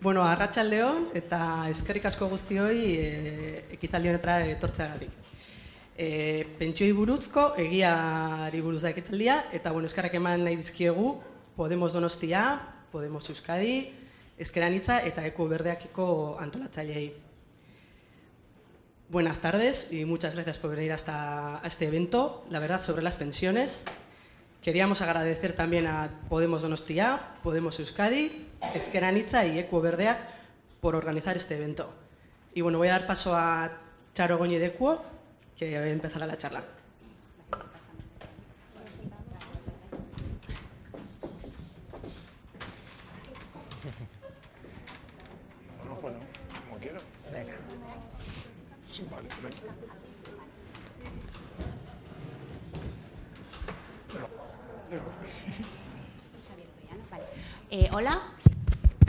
Bueno, Racha león eta eskerrik asko guztioi e, ekitaldi honetara etortzeagatik. E, eh, pentsioi buruzko egiari buruz da ekitaldia eta bueno, eskerrak eman nahi dizkiegu Podemos Donostia, Podemos Euskadi, Eskeranitza eta Eko Berdeakiko antolatzaileei. Buenas tardes y muchas gracias por venir hasta a este evento. La verdad sobre las pensiones Queríamos agradecer también a Podemos Donostia, Podemos Euskadi, Esqueranitza y Ecuo Verdea por organizar este evento. Y bueno, voy a dar paso a Charo Goñi de Ecuo, que empezará la charla. Eh, hola,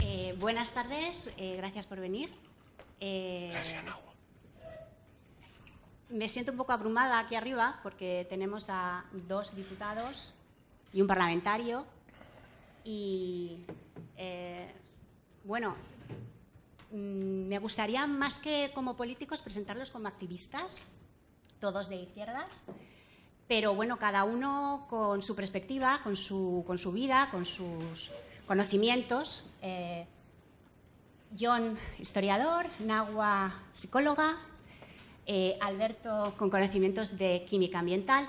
eh, buenas tardes, eh, gracias por venir. gracias, Me siento un poco abrumada aquí arriba porque tenemos a dos diputados y un parlamentario. Y bueno, mm, me gustaría más que como políticos presentarlos como activistas, todos de izquierdas, pero bueno, cada uno con su perspectiva, con con su vida, con sus conocimientos. Eh, John, historiador, Nagua, psicóloga, eh, Alberto, con conocimientos de química ambiental.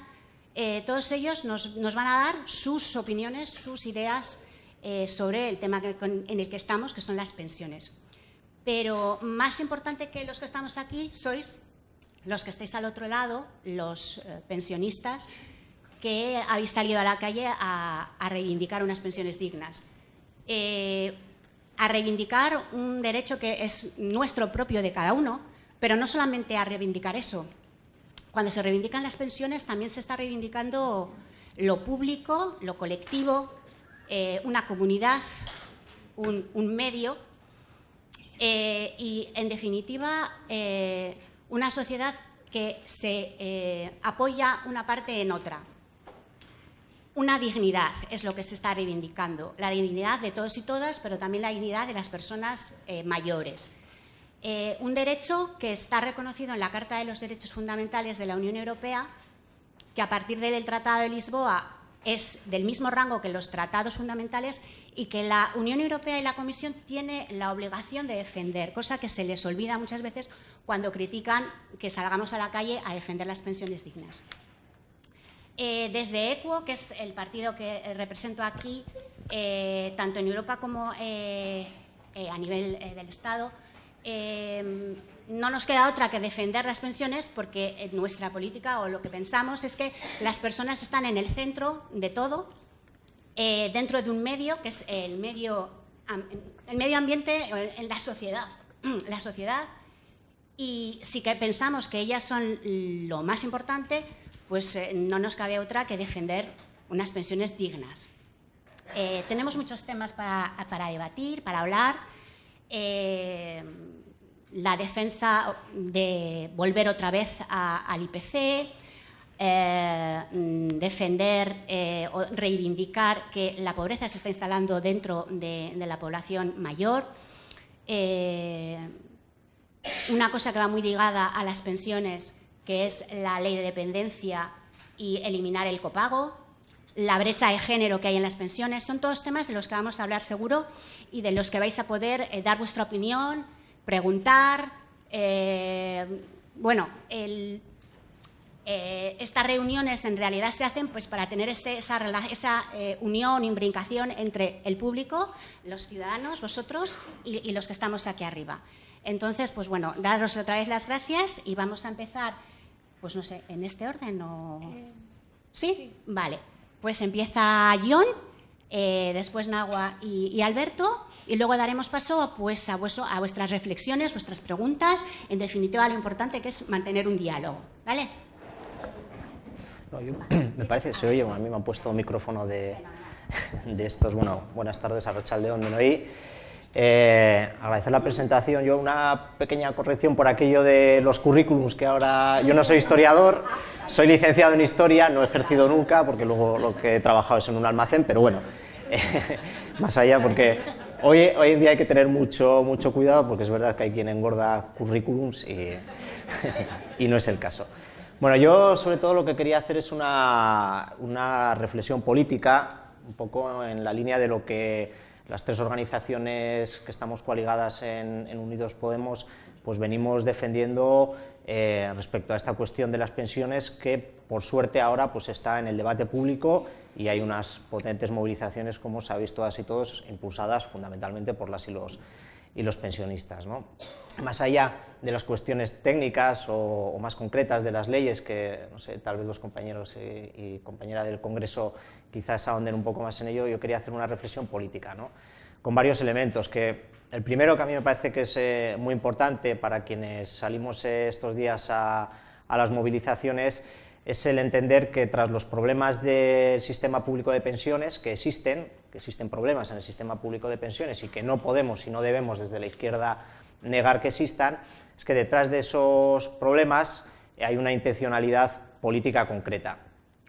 Eh, todos ellos nos, van a dar sus opiniones, sus ideas sobre el tema en el que estamos, que son las pensiones. Pero más importante que los que estamos aquí sois los que estáis al otro lado, los pensionistas, que habéis salido a la calle a reivindicar unas pensiones dignas. Eh, a reivindicar un derecho que es nuestro propio de cada uno, pero no solamente a reivindicar eso. Cuando se reivindican las pensiones también se está reivindicando lo público, lo colectivo, eh, una comunidad, un, medio eh, y, en definitiva, una sociedad que se apoya una parte en otra una dignidad es lo que se está reivindicando, la dignidad de todos y todas, pero también la dignidad de las personas eh, mayores. Eh, un derecho que está reconocido en la Carta de los Derechos Fundamentales de la Unión Europea, que a partir del Tratado de Lisboa es del mismo rango que los tratados fundamentales y que la Unión Europea y la Comisión tienen la obligación de defender, cosa que se les olvida muchas veces cuando critican que salgamos a la calle a defender las pensiones dignas. Eh, desde ECUO, que es el partido que eh, represento aquí, eh, tanto en Europa como eh, a nivel del Estado, no nos queda otra que defender las pensiones porque nuestra política o lo que pensamos es que las personas están en el centro de todo, dentro de un medio que es el medio, el medio ambiente, en la sociedad. La sociedad, y sí que pensamos que ellas son lo más importante, pues eh, no nos cabe otra que defender unas pensiones dignas. Eh, tenemos muchos temas para, debatir, para hablar. Eh, la defensa de volver otra vez al IPC, mm, defender o reivindicar que la pobreza se está instalando dentro de, la población mayor. una cosa que va muy ligada a las pensiones que es la ley de dependencia y eliminar el copago, la brecha de género que hay en las pensiones, son todos temas de los que vamos a hablar seguro y de los que vais a poder eh, dar vuestra opinión, preguntar. Eh, bueno, eh, estas reuniones en realidad se hacen pues, para tener esa, unión, imbricación entre el público, los ciudadanos, vosotros y, y los que estamos aquí arriba. Entonces, pues bueno, daros otra vez las gracias y vamos a empezar pues no sé, ¿en este orden o...? Eh, ¿Sí? Vale. Pues empieza John, eh, después Nagua y, Alberto, y luego daremos paso pues, a, vuestras reflexiones, vuestras preguntas, en definitiva lo importante que es mantener un diálogo, ¿vale? me parece, se oye, a mí me han puesto micrófono de, estos, bueno, buenas tardes a Rochaldeón de oí. Eh, agradecer la presentación. Yo una pequeña corrección por aquello de los currículums, que ahora yo no soy historiador, soy licenciado en historia, no he ejercido nunca, porque luego lo que he trabajado es en un almacén, pero bueno, más allá, porque hoy, hoy en día hay que tener mucho, mucho cuidado, porque es verdad que hay quien engorda currículums y, y no es el caso. Bueno, yo sobre todo lo que quería hacer es una, una reflexión política, un poco en la línea de lo que las tres organizaciones que estamos coaligadas en, Unidos Podemos, pues venimos defendiendo eh, respecto a esta cuestión de las pensiones que, por suerte, ahora pues, está en el debate público y hay unas potentes movilizaciones, como sabéis todas y todos, impulsadas fundamentalmente por las y los y los pensionistas. ¿no? Más allá de las cuestiones técnicas o, más concretas de las leyes, que no sé, tal vez los compañeros y, compañeras del Congreso quizás ahonden un poco más en ello, yo quería hacer una reflexión política, con varios elementos. Que el primero que a mí me parece que es eh, muy importante para quienes salimos eh, estos días a las movilizaciones es el entender que tras los problemas del sistema público de pensiones que existen, que existen problemas en el sistema público de pensiones y que no podemos y no debemos desde la izquierda negar que existan, es que detrás de esos problemas hay una intencionalidad política concreta,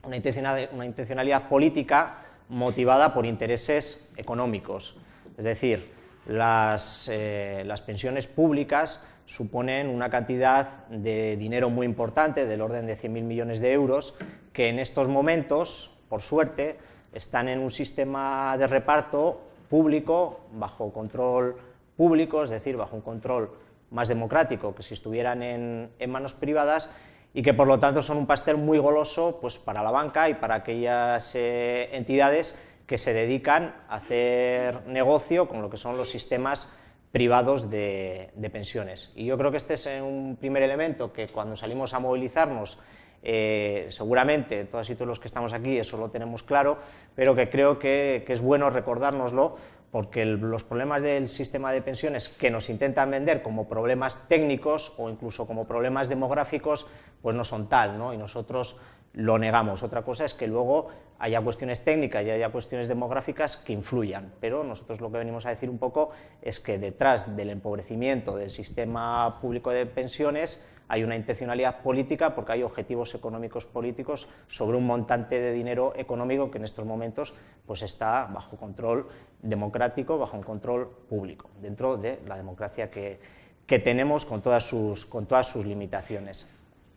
una intencionalidad, política motivada por intereses económicos. Es decir, las, eh, las, pensiones públicas suponen una cantidad de dinero muy importante, del orden de 100.000 millones de euros, que en estos momentos, por suerte, están en un sistema de reparto público, bajo control público, es decir, bajo un control más democrático que si estuvieran en, manos privadas y que por lo tanto son un pastel muy goloso pues, para la banca y para aquellas eh, entidades que se dedican a hacer negocio con lo que son los sistemas privados de, de pensiones. Y yo creo que este es un primer elemento que cuando salimos a movilizarnos eh, seguramente todas y todos los que estamos aquí eso lo tenemos claro, pero que creo que, es bueno recordárnoslo porque los problemas del sistema de pensiones que nos intentan vender como problemas técnicos o incluso como problemas demográficos, pues no son tal, Y nosotros lo negamos. Otra cosa es que luego haya cuestiones técnicas y haya cuestiones demográficas que influyan, pero nosotros lo que venimos a decir un poco es que detrás del empobrecimiento del sistema público de pensiones hay una intencionalidad política porque hay objetivos económicos políticos sobre un montante de dinero económico que en estos momentos pues está bajo control democrático, bajo un control público, dentro de la democracia que, que tenemos con todas, sus, con todas sus limitaciones.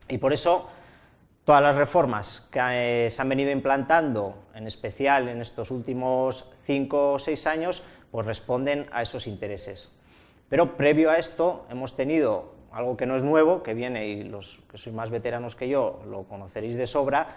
Y por eso todas las reformas que eh, se han venido implantando, en especial en estos últimos cinco o seis años, pues responden a esos intereses. Pero previo a esto hemos tenido algo que no es nuevo, que viene, y los que sois más veteranos que yo lo conoceréis de sobra,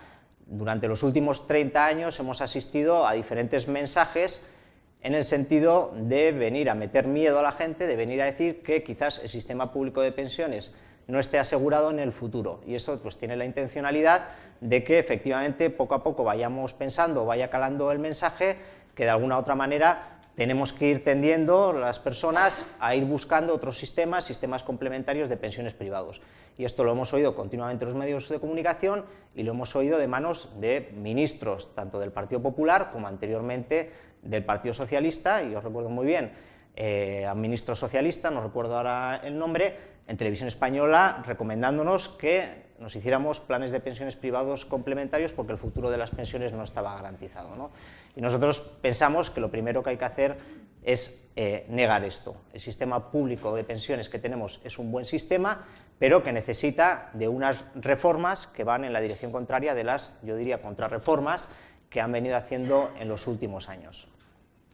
durante los últimos 30 años hemos asistido a diferentes mensajes en el sentido de venir a meter miedo a la gente, de venir a decir que quizás el sistema público de pensiones no esté asegurado en el futuro. Y eso pues, tiene la intencionalidad de que efectivamente poco a poco vayamos pensando, vaya calando el mensaje, que de alguna u otra manera tenemos que ir tendiendo las personas a ir buscando otros sistemas, sistemas complementarios de pensiones privados. Y esto lo hemos oído continuamente en los medios de comunicación y lo hemos oído de manos de ministros, tanto del Partido Popular como anteriormente del Partido Socialista, y os recuerdo muy bien, eh, ministro socialista, no recuerdo ahora el nombre, en Televisión Española recomendándonos que nos hiciéramos planes de pensiones privados complementarios porque el futuro de las pensiones no estaba garantizado. Y nosotros pensamos que lo primero que hay que hacer es eh, negar esto. El sistema público de pensiones que tenemos es un buen sistema, pero que necesita de unas reformas que van en la dirección contraria de las, yo diría, contrarreformas que han venido haciendo en los últimos años.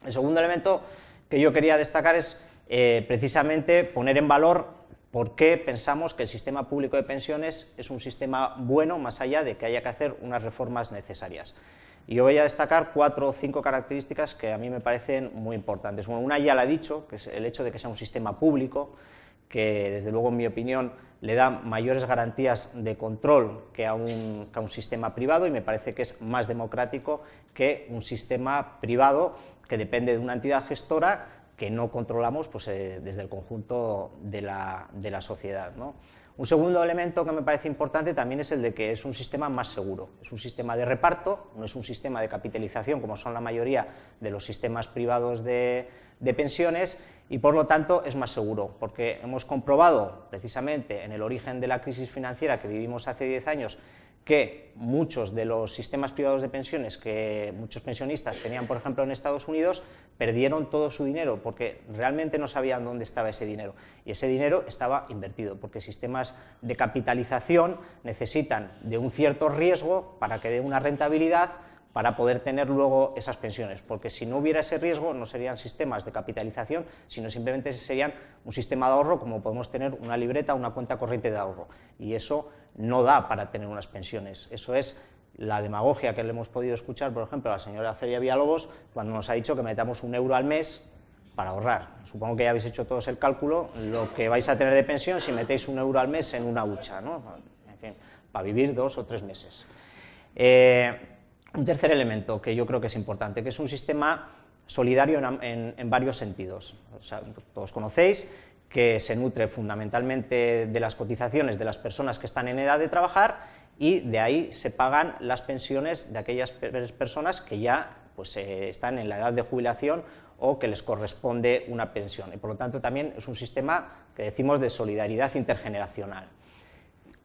El segundo elemento que yo quería destacar es eh, precisamente poner en valor por qué pensamos que el sistema público de pensiones es un sistema bueno más allá de que haya que hacer unas reformas necesarias. Y yo voy a destacar cuatro o cinco características que a mí me parecen muy importantes. una ya la he dicho, que es el hecho de que sea un sistema público, que desde luego en mi opinión le da mayores garantías de control que a un sistema privado y me parece que es más democrático que un sistema privado que depende de una entidad gestora que no controlamos pues, eh, desde el conjunto de la, sociedad. Un segundo elemento que me parece importante también es el de que es un sistema más seguro. Es un sistema de reparto, no es un sistema de capitalización como son la mayoría de los sistemas privados de, de pensiones y por lo tanto es más seguro, porque hemos comprobado precisamente en el origen de la crisis financiera que vivimos hace 10 años que muchos de los sistemas privados de pensiones que muchos pensionistas tenían, por ejemplo, en Estados Unidos, perdieron todo su dinero porque realmente no sabían dónde estaba ese dinero. Y ese dinero estaba invertido, porque sistemas de capitalización necesitan de un cierto riesgo para que dé una rentabilidad para poder tener luego esas pensiones, porque si no hubiera ese riesgo no serían sistemas de capitalización, sino simplemente serían un sistema de ahorro como podemos tener una libreta, una cuenta corriente de ahorro. Y eso no da para tener unas pensiones. Eso es la demagogia que le hemos podido escuchar, por ejemplo, a la señora Celia Villalobos cuando nos ha dicho que metamos un euro al mes para ahorrar. Supongo que ya habéis hecho todos el cálculo, lo que vais a tener de pensión si metéis un euro al mes en una hucha, ¿no? para vivir dos o tres meses. Eh, un tercer elemento que yo creo que es importante, que es un sistema solidario en, varios sentidos. todos conocéis que se nutre fundamentalmente de las cotizaciones de las personas que están en edad de trabajar y de ahí se pagan las pensiones de aquellas personas que ya pues, eh, están en la edad de jubilación o que les corresponde una pensión. Y por lo tanto también es un sistema que decimos de solidaridad intergeneracional.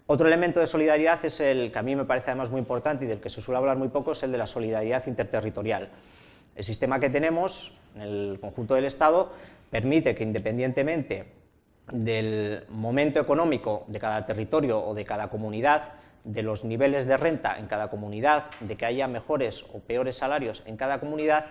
Otro elemento de solidaridad es el que a mí me parece además muy importante y del que se suele hablar muy poco, es el de la solidaridad interterritorial. El sistema que tenemos en el conjunto del Estado permite que independientemente del momento económico de cada territorio o de cada comunidad, de los niveles de renta en cada comunidad, de que haya mejores o peores salarios en cada comunidad,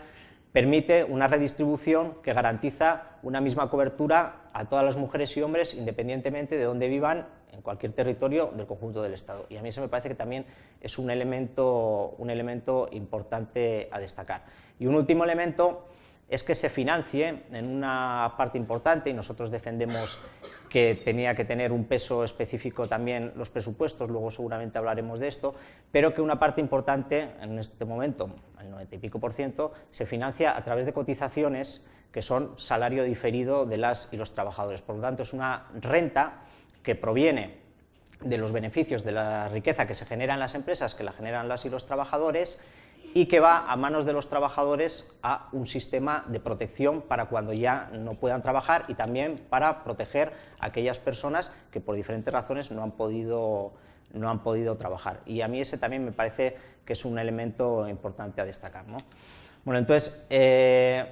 permite una redistribución que garantiza una misma cobertura a todas las mujeres y hombres independientemente de dónde vivan en cualquier territorio del conjunto del Estado. Y a mí eso me parece que también es un elemento, un elemento importante a destacar. Y un último elemento es que se financie en una parte importante, y nosotros defendemos que tenía que tener un peso específico también los presupuestos, luego seguramente hablaremos de esto, pero que una parte importante en este momento, el 90 y pico por ciento, se financia a través de cotizaciones que son salario diferido de las y los trabajadores. Por lo tanto, es una renta que proviene de los beneficios de la riqueza que se generan las empresas, que la generan las y los trabajadores, y que va a manos de los trabajadores a un sistema de protección para cuando ya no puedan trabajar y también para proteger a aquellas personas que por diferentes razones no han podido, trabajar. Y a mí ese también me parece que es un elemento importante a destacar. Bueno, entonces, eh,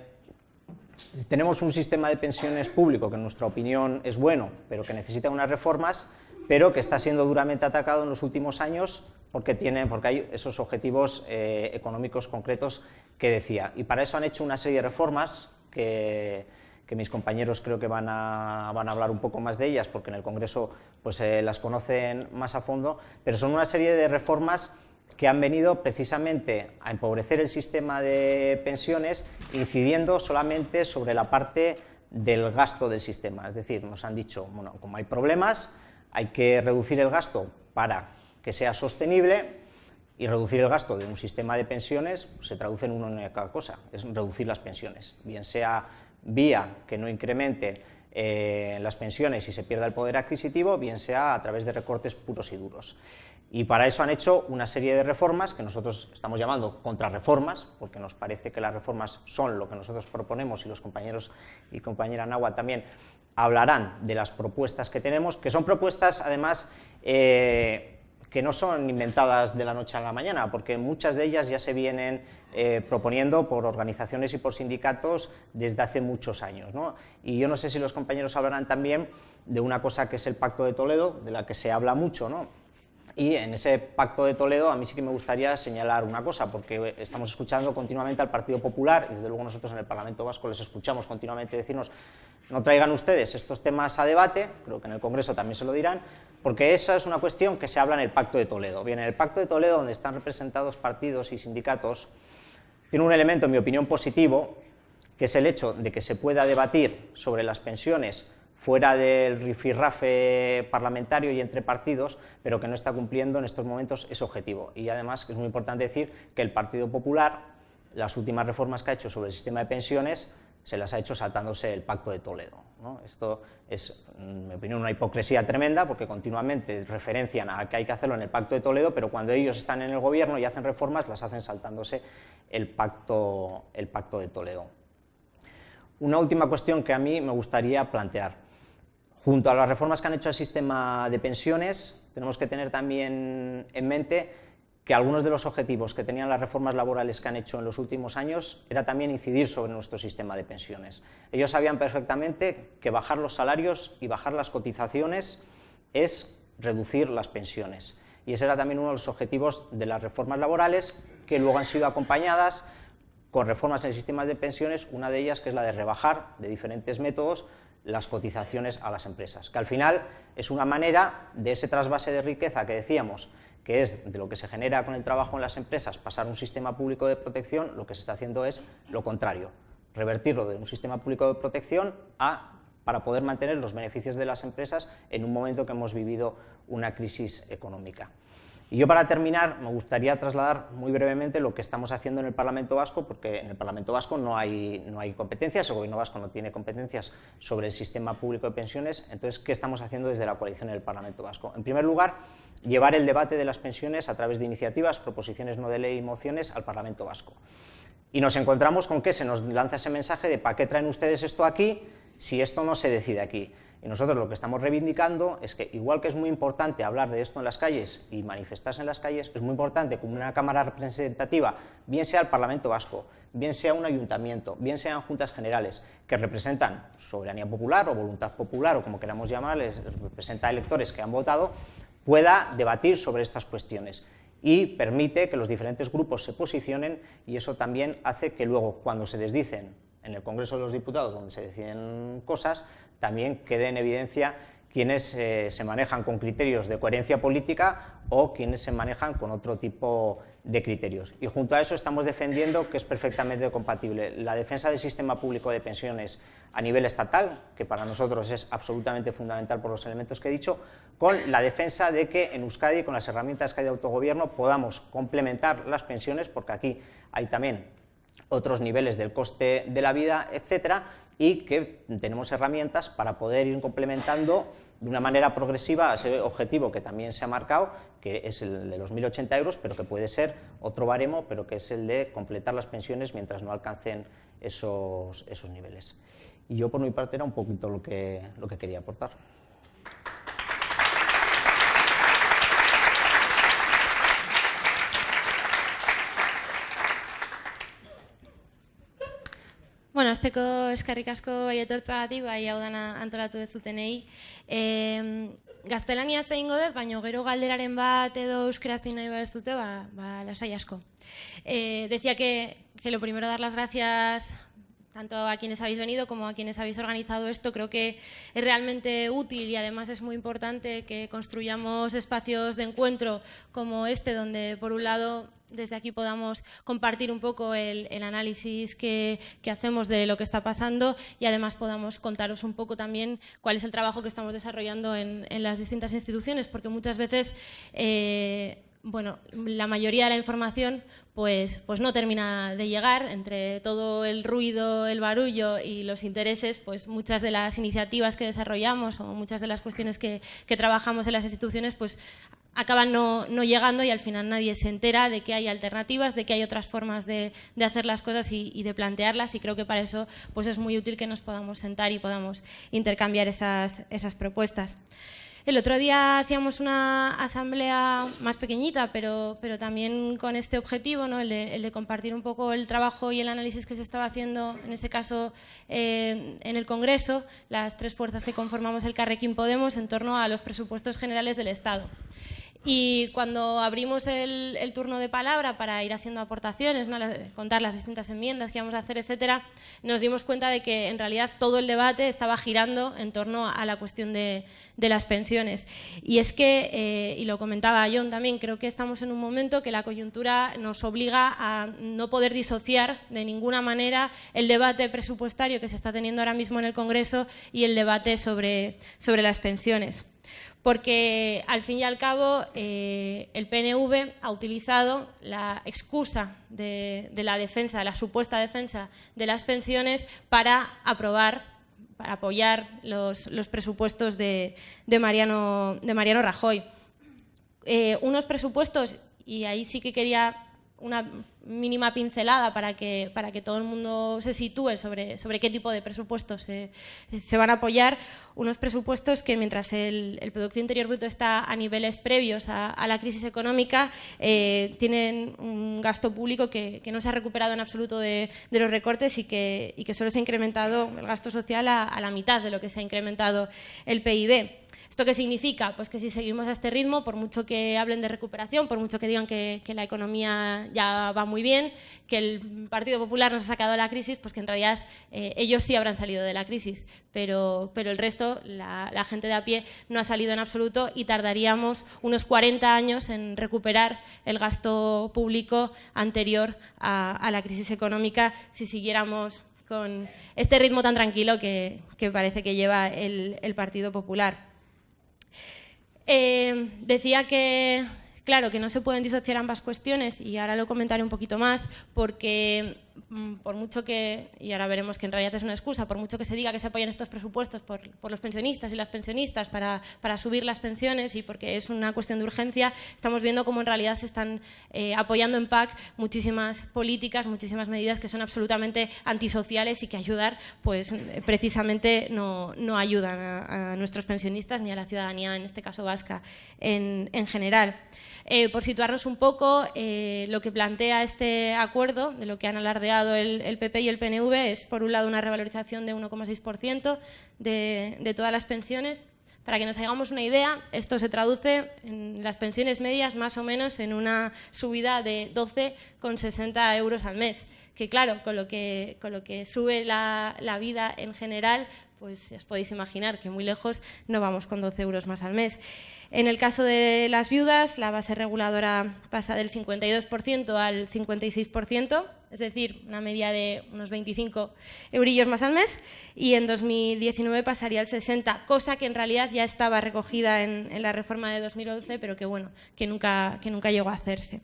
tenemos un sistema de pensiones público que en nuestra opinión es bueno, pero que necesita unas reformas, pero que está siendo duramente atacado en los últimos años porque, tiene, porque hay esos objetivos eh, económicos concretos que decía. Y para eso han hecho una serie de reformas que, que mis compañeros creo que van a, van a, hablar un poco más de ellas, porque en el Congreso pues, eh, las conocen más a fondo, pero son una serie de reformas que han venido precisamente a empobrecer el sistema de pensiones, incidiendo solamente sobre la parte del gasto del sistema. Es decir, nos han dicho, bueno, como hay problemas, hay que reducir el gasto para que sea sostenible y reducir el gasto de un sistema de pensiones pues, se traduce en una única cosa, es reducir las pensiones, bien sea vía que no incremente eh, las pensiones y se pierda el poder adquisitivo, bien sea a través de recortes puros y duros. Y para eso han hecho una serie de reformas que nosotros estamos llamando contrarreformas, porque nos parece que las reformas son lo que nosotros proponemos y los compañeros y compañera Nahua también hablarán de las propuestas que tenemos, que son propuestas además eh, que no son inventadas de la noche a la mañana, porque muchas de ellas ya se vienen eh, proponiendo por organizaciones y por sindicatos desde hace muchos años. Y yo no sé si los compañeros hablarán también de una cosa que es el Pacto de Toledo, de la que se habla mucho, ¿no? Y en ese pacto de Toledo a mí sí que me gustaría señalar una cosa, porque estamos escuchando continuamente al Partido Popular, y desde luego nosotros en el Parlamento Vasco les escuchamos continuamente decirnos, no traigan ustedes estos temas a debate, creo que en el Congreso también se lo dirán, porque esa es una cuestión que se habla en el Pacto de Toledo. Bien, en el Pacto de Toledo, donde están representados partidos y sindicatos, tiene un elemento, en mi opinión, positivo, que es el hecho de que se pueda debatir sobre las pensiones fuera del rifirrafe parlamentario y entre partidos, pero que no está cumpliendo en estos momentos ese objetivo. Y además es muy importante decir que el Partido Popular, las últimas reformas que ha hecho sobre el sistema de pensiones, se las ha hecho saltándose el Pacto de Toledo. Esto es, en mi opinión, una hipocresía tremenda porque continuamente referencian a que hay que hacerlo en el Pacto de Toledo, pero cuando ellos están en el gobierno y hacen reformas, las hacen saltándose el Pacto, el pacto de Toledo. Una última cuestión que a mí me gustaría plantear. Junto a las reformas que han hecho al sistema de pensiones, tenemos que tener también en mente que algunos de los objetivos que tenían las reformas laborales que han hecho en los últimos años era también incidir sobre nuestro sistema de pensiones. Ellos sabían perfectamente que bajar los salarios y bajar las cotizaciones es reducir las pensiones. Y ese era también uno de los objetivos de las reformas laborales que luego han sido acompañadas con reformas en sistemas de pensiones, una de ellas que es la de rebajar de diferentes métodos las cotizaciones a las empresas, que al final es una manera de ese trasvase de riqueza que decíamos, que es de lo que se genera con el trabajo en las empresas, pasar a un sistema público de protección, lo que se está haciendo es lo contrario, revertirlo de un sistema público de protección a para poder mantener los beneficios de las empresas en un momento que hemos vivido una crisis económica. Y yo para terminar me gustaría trasladar muy brevemente lo que estamos haciendo en el Parlamento Vasco, porque en el Parlamento Vasco no hay, competencias, el Gobierno Vasco no tiene competencias sobre el sistema público de pensiones, entonces, ¿qué estamos haciendo desde la coalición en el Parlamento Vasco? En primer lugar, llevar el debate de las pensiones a través de iniciativas, proposiciones no de ley y mociones al Parlamento Vasco. Y nos encontramos con que se nos lanza ese mensaje de ¿para qué traen ustedes esto aquí si esto no se decide aquí? Y nosotros lo que estamos reivindicando es que, igual que es muy importante hablar de esto en las calles y manifestarse en las calles, es muy importante que una Cámara representativa, bien sea el Parlamento Vasco, bien sea un ayuntamiento, bien sean juntas generales, que representan soberanía popular o voluntad popular o como queramos llamarles, representa electores que han votado, pueda debatir sobre estas cuestiones y permite que los diferentes grupos se posicionen y eso también hace que luego cuando se desdicen en el Congreso de los Diputados, donde se deciden cosas, también quede en evidencia quienes eh, se manejan con criterios de coherencia política o quienes se manejan con otro tipo de criterios. Y junto a eso estamos defendiendo que es perfectamente compatible la defensa del sistema público de pensiones a nivel estatal, que para nosotros es absolutamente fundamental por los elementos que he dicho, con la defensa de que en Euskadi, con las herramientas que hay de autogobierno, podamos complementar las pensiones, porque aquí hay también otros niveles del coste de la vida, etcétera, y que tenemos herramientas para poder ir complementando de una manera progresiva ese objetivo que también se ha marcado, que es el de los 1.080 euros, pero que puede ser otro baremo, pero que es el de completar las pensiones mientras no alcancen esos, niveles. Y yo por mi parte era un poquito lo que quería aportar. hasteko eskerrik asko bai etortzagatik, bai hau dana antolatu dezutenei. E, em, gaztelania zeingo dut, baina gero galderaren bat edo euskera zein nahi bat ba, ba lasai asko. E, decía que, que lo primero dar las gracias tanto a quienes habéis venido como a quienes habéis organizado esto. Creo que es realmente útil y además es muy importante que construyamos espacios de encuentro como este, donde por un lado desde aquí podamos compartir un poco el, análisis que, hacemos de lo que está pasando y además podamos contaros un poco también cuál es el trabajo que estamos desarrollando en, las distintas instituciones, porque muchas veces eh, bueno, la mayoría de la información pues, pues, no termina de llegar. Entre todo el ruido, el barullo y los intereses, pues muchas de las iniciativas que desarrollamos o muchas de las cuestiones que, trabajamos en las instituciones, pues acaban no, llegando y al final nadie se entera de que hay alternativas, de que hay otras formas de, hacer las cosas y, de plantearlas y creo que para eso pues es muy útil que nos podamos sentar y podamos intercambiar esas propuestas. El otro día hacíamos una asamblea más pequeñita, pero, también con este objetivo, ¿no? el, de, compartir un poco el trabajo y el análisis que se estaba haciendo, en ese caso, eh, en el Congreso, las tres fuerzas que conformamos el Carrequín Podemos en torno a los presupuestos generales del Estado. Y cuando abrimos el, turno de palabra para ir haciendo aportaciones, ¿no? contar las distintas enmiendas que íbamos a hacer, etcétera, nos dimos cuenta de que en realidad todo el debate estaba girando en torno a la cuestión de, las pensiones. Y es que, eh, y lo comentaba John también, creo que estamos en un momento que la coyuntura nos obliga a no poder disociar de ninguna manera el debate presupuestario que se está teniendo ahora mismo en el Congreso y el debate sobre las pensiones. Porque al fin y al cabo eh, el PNV ha utilizado la excusa de, la defensa, la supuesta defensa de las pensiones para aprobar para apoyar los, presupuestos de, Mariano, Rajoy. Eh, unos presupuestos, y ahí sí que quería una mínima pincelada para que, para que todo el mundo se sitúe sobre, qué tipo de presupuestos se, van a apoyar, unos presupuestos que mientras el, Producto Interior Bruto está a niveles previos a, la crisis económica, eh, tienen un gasto público que, no se ha recuperado en absoluto de, los recortes y que, solo se ha incrementado el gasto social a la mitad de lo que se ha incrementado el PIB. ¿Esto qué significa? Pues que si seguimos a este ritmo, por mucho que hablen de recuperación, por mucho que digan que, la economía ya va muy bien, que el Partido Popular nos ha sacado de la crisis, pues que en realidad eh, ellos sí habrán salido de la crisis, pero, el resto, la, gente de a pie, no ha salido en absoluto y tardaríamos unos 40 años en recuperar el gasto público anterior a, la crisis económica si siguiéramos con este ritmo tan tranquilo que, parece que lleva el Partido Popular. Em, decía que, claro, que no se pueden disociar ambas cuestiones y ahora lo comentaré un poquito más porque Mm, por mucho que, y ahora veremos que en realidad es una excusa, por mucho que se diga que se apoyan estos presupuestos por, los pensionistas y las pensionistas para, subir las pensiones y porque es una cuestión de urgencia, estamos viendo cómo en realidad se están eh, apoyando en PAC muchísimas políticas, muchísimas medidas que son absolutamente antisociales y que ayudar, pues precisamente no, ayudan a, nuestros pensionistas ni a la ciudadanía, en este caso vasca, en general. Eh, por situarnos un poco, eh, lo que plantea este acuerdo, de lo que han alardeado el, PP y el PNV, es por un lado una revalorización de 1,6% de, todas las pensiones. Para que nos hagamos una idea, esto se traduce en las pensiones medias más o menos en una subida de 12,60 euros al mes. Que claro, con lo que, sube la, la vida en general, pues os podéis imaginar que muy lejos no vamos con 12 euros más al mes. En el caso de las viudas, la base reguladora pasa del 52% al 56%, es decir, una media de unos 25 eurillos más al mes, y en 2019 pasaría al 60, cosa que en realidad ya estaba recogida en, la reforma de 2011, pero que, bueno, que nunca llegó a hacerse.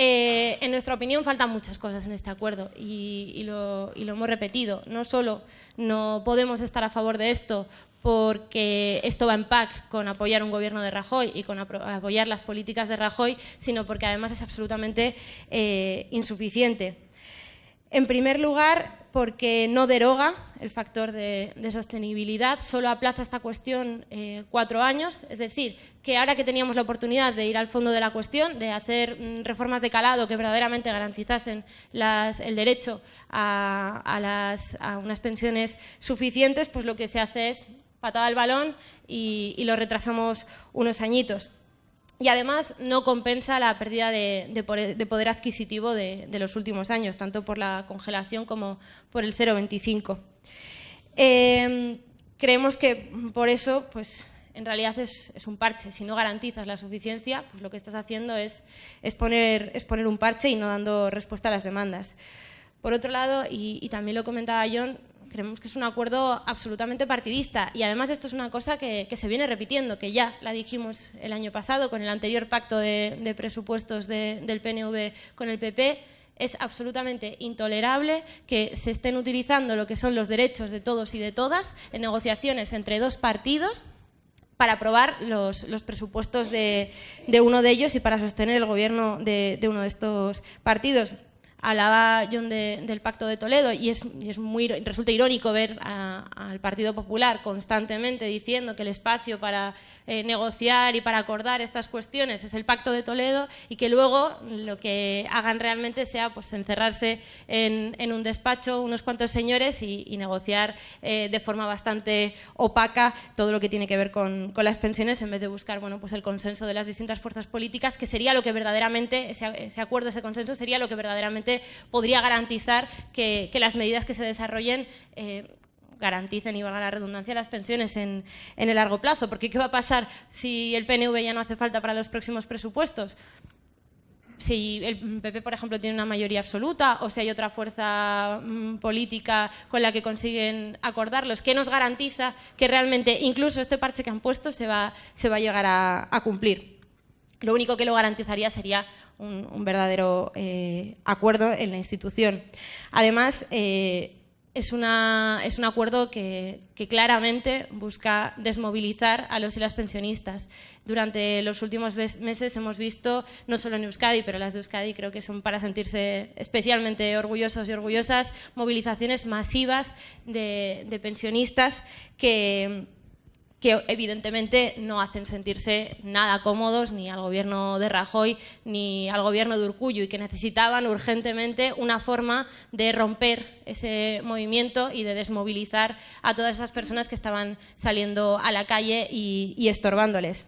Eh, en nuestra opinión faltan muchas cosas en este acuerdo y, lo, hemos repetido. No solo no podemos estar a favor de esto porque esto va en pac con apoyar un gobierno de Rajoy y con apoyar las políticas de Rajoy, sino porque además es absolutamente eh, insuficiente. En primer lugar, porque no deroga el factor de, sostenibilidad, solo aplaza esta cuestión eh, cuatro años, es decir, que ahora que teníamos la oportunidad de ir al fondo de la cuestión, de hacer mm, reformas de calado que verdaderamente garantizasen el derecho a, unas pensiones suficientes, pues lo que se hace es patada al balón y lo retrasamos unos añitos y además no compensa la pérdida de, poder adquisitivo de, los últimos años, tanto por la congelación como por el 0,25. Em, creemos que por eso, pues en realidad es, un parche. Si no garantizas la suficiencia, pues lo que estás haciendo es, poner, un parche y no dando respuesta a las demandas. Por otro lado, y también lo comentaba John, Creemos que es un acuerdo absolutamente partidista y además esto es una cosa que, se viene repitiendo, que ya la dijimos el año pasado con el anterior pacto de, presupuestos del PNV con el PP. Es absolutamente intolerable que se estén utilizando lo que son los derechos de todos y de todas en negociaciones entre dos partidos para aprobar los, presupuestos de, uno de ellos y para sostener el gobierno de uno de estos partidos hablaba John del Pacto de Toledo y es, muy resulta irónico ver al Partido Popular constantemente diciendo que el espacio para eh, negociar y para acordar estas cuestiones es el Pacto de Toledo y que luego lo que hagan realmente sea pues, encerrarse en, un despacho unos cuantos señores y, negociar eh, de forma bastante opaca todo lo que tiene que ver con, las pensiones en vez de buscar bueno, pues el consenso de las distintas fuerzas políticas, que sería lo que verdaderamente, ese, acuerdo, ese consenso, sería lo que verdaderamente podría garantizar que, las medidas que se desarrollen eh, garanticen, y valga la redundancia, las pensiones en, en el largo plazo. Porque ¿qué va a pasar si el PNV ya no hace falta para los próximos presupuestos? si el PP, por ejemplo, tiene una mayoría absoluta o si hay otra fuerza mm, política con la que consiguen acordarlos, ¿qué nos garantiza que realmente incluso este parche que han puesto se va, se va a llegar a, cumplir? Lo único que lo garantizaría sería un, verdadero eh, acuerdo en la institución. Además, eh, es, un acuerdo que, claramente busca desmovilizar a los y las pensionistas. Durante los últimos meses hemos visto, no solo en Euskadi, pero las de Euskadi creo que son para sentirse especialmente orgullosos y orgullosas, movilizaciones masivas de pensionistas que que evidentemente no hacen sentirse nada cómodos ni al gobierno de Rajoy ni al gobierno de Urcuyo y que necesitaban urgentemente una forma de romper ese movimiento y de desmovilizar a todas esas personas que estaban saliendo a la calle y estorbándoles.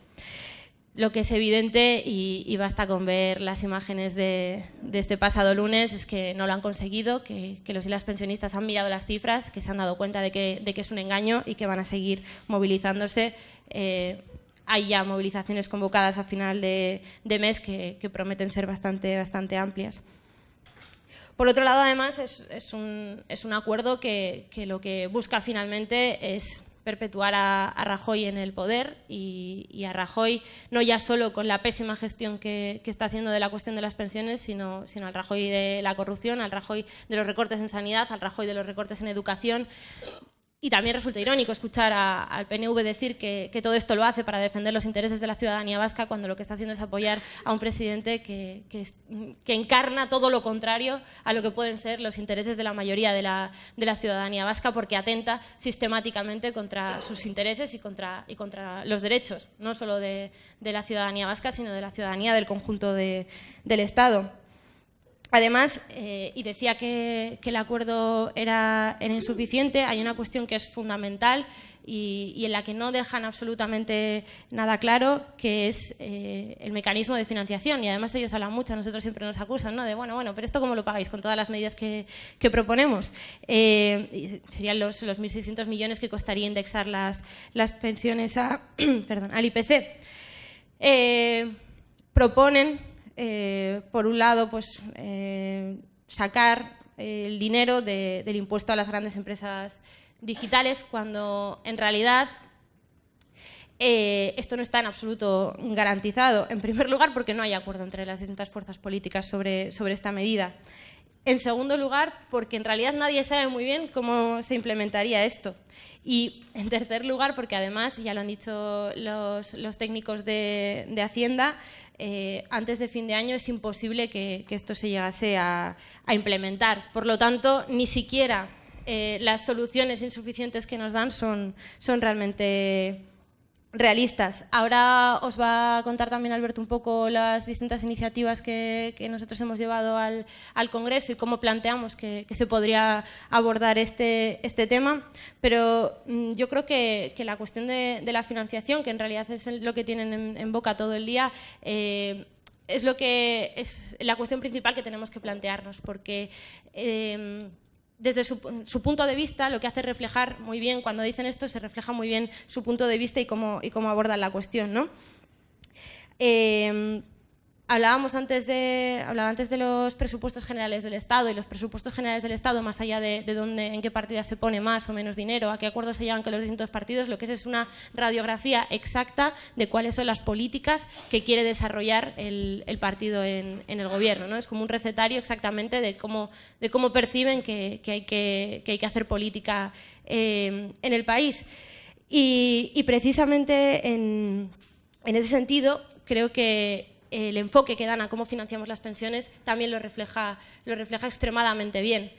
Lo que es evidente, y, basta con ver las imágenes de, este pasado lunes, es que no lo han conseguido, que, los y las pensionistas han mirado las cifras, que se han dado cuenta de que, es un engaño y que van a seguir movilizándose. Eh, hay ya movilizaciones convocadas a final de, mes que, prometen ser bastante, bastante amplias. Por otro lado, además, es, un, acuerdo que, lo que busca finalmente es perpetuar a, Rajoy en el poder y, a Rajoy no ya solo con la pésima gestión que, está haciendo de la cuestión de las pensiones, sino al Rajoy de la corrupción, al Rajoy de los recortes en sanidad, al Rajoy de los recortes en educación y también resulta irónico escuchar al PNV decir que, todo esto lo hace para defender los intereses de la ciudadanía vasca cuando lo que está haciendo es apoyar a un presidente que, encarna todo lo contrario a lo que pueden ser los intereses de la mayoría de la, ciudadanía vasca porque atenta sistemáticamente contra sus intereses y contra, y contra los derechos, no solo de, la ciudadanía vasca, sino de la ciudadanía del conjunto del Estado. Además, eh, y decía que, el acuerdo era, insuficiente, hay una cuestión que es fundamental y, en la que no dejan absolutamente nada claro, que es eh, el mecanismo de financiación. Y además ellos hablan mucho, nosotros siempre nos acusan, ¿no? De, bueno, bueno, pero esto cómo lo pagáis con todas las medidas que, proponemos. Eh, serían los, 1.600 millones que costaría indexar las, las pensiones a, perdón, al IPC. proponen eh, por un lado, pues, eh, sacar el dinero del impuesto a las grandes empresas digitales, cuando en realidad eh, esto no está en absoluto garantizado. En primer lugar, porque no hay acuerdo entre las distintas fuerzas políticas sobre esta medida. En segundo lugar, porque en realidad nadie sabe muy bien cómo se implementaría esto. Y en tercer lugar, porque además, ya lo han dicho los, técnicos de, Hacienda, eh, antes de fin de año es imposible que, esto se llegase a, implementar. Por lo tanto, ni siquiera eh, las soluciones insuficientes que nos dan son realmente realistas. Ahora os va a contar también Alberto un poco las distintas iniciativas que, nosotros hemos llevado al, Congreso y cómo planteamos que, se podría abordar este, este tema, pero mm, yo creo que, la cuestión de, la financiación, que en realidad es lo que tienen en, boca todo el día, eh, es lo que es la cuestión principal que tenemos que plantearnos, porque eh, desde su, punto de vista, lo que hace reflejar muy bien, cuando dicen esto, se refleja muy bien su punto de vista y cómo, abordan la cuestión. Eh, Hablábamos antes de, hablaba antes de los presupuestos generales del Estado y los presupuestos generales del Estado, más allá de, en qué partida se pone más o menos dinero, a qué acuerdos se llevan con los distintos partidos, lo que es es una radiografía exacta de cuáles son las políticas que quiere desarrollar el, partido en, el gobierno. ¿no? Es como un recetario exactamente de cómo, de cómo perciben que, hay que, hacer política eh, en el país. Y, precisamente en ese sentido creo que el enfoque que dan a cómo financiamos las pensiones también lo refleja, extremadamente bien.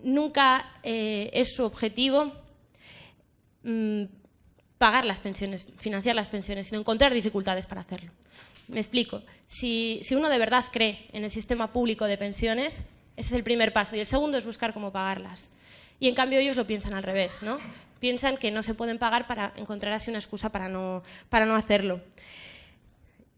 Nunca eh, es su objetivo mm, pagar las pensiones, financiar las pensiones, sino encontrar dificultades para hacerlo. Me explico. Si, uno de verdad cree en el sistema público de pensiones, ese es el primer paso. Y el segundo es buscar cómo pagarlas. Y en cambio ellos lo piensan al revés, ¿no? Piensan que no se pueden pagar para encontrar así una excusa para no hacerlo.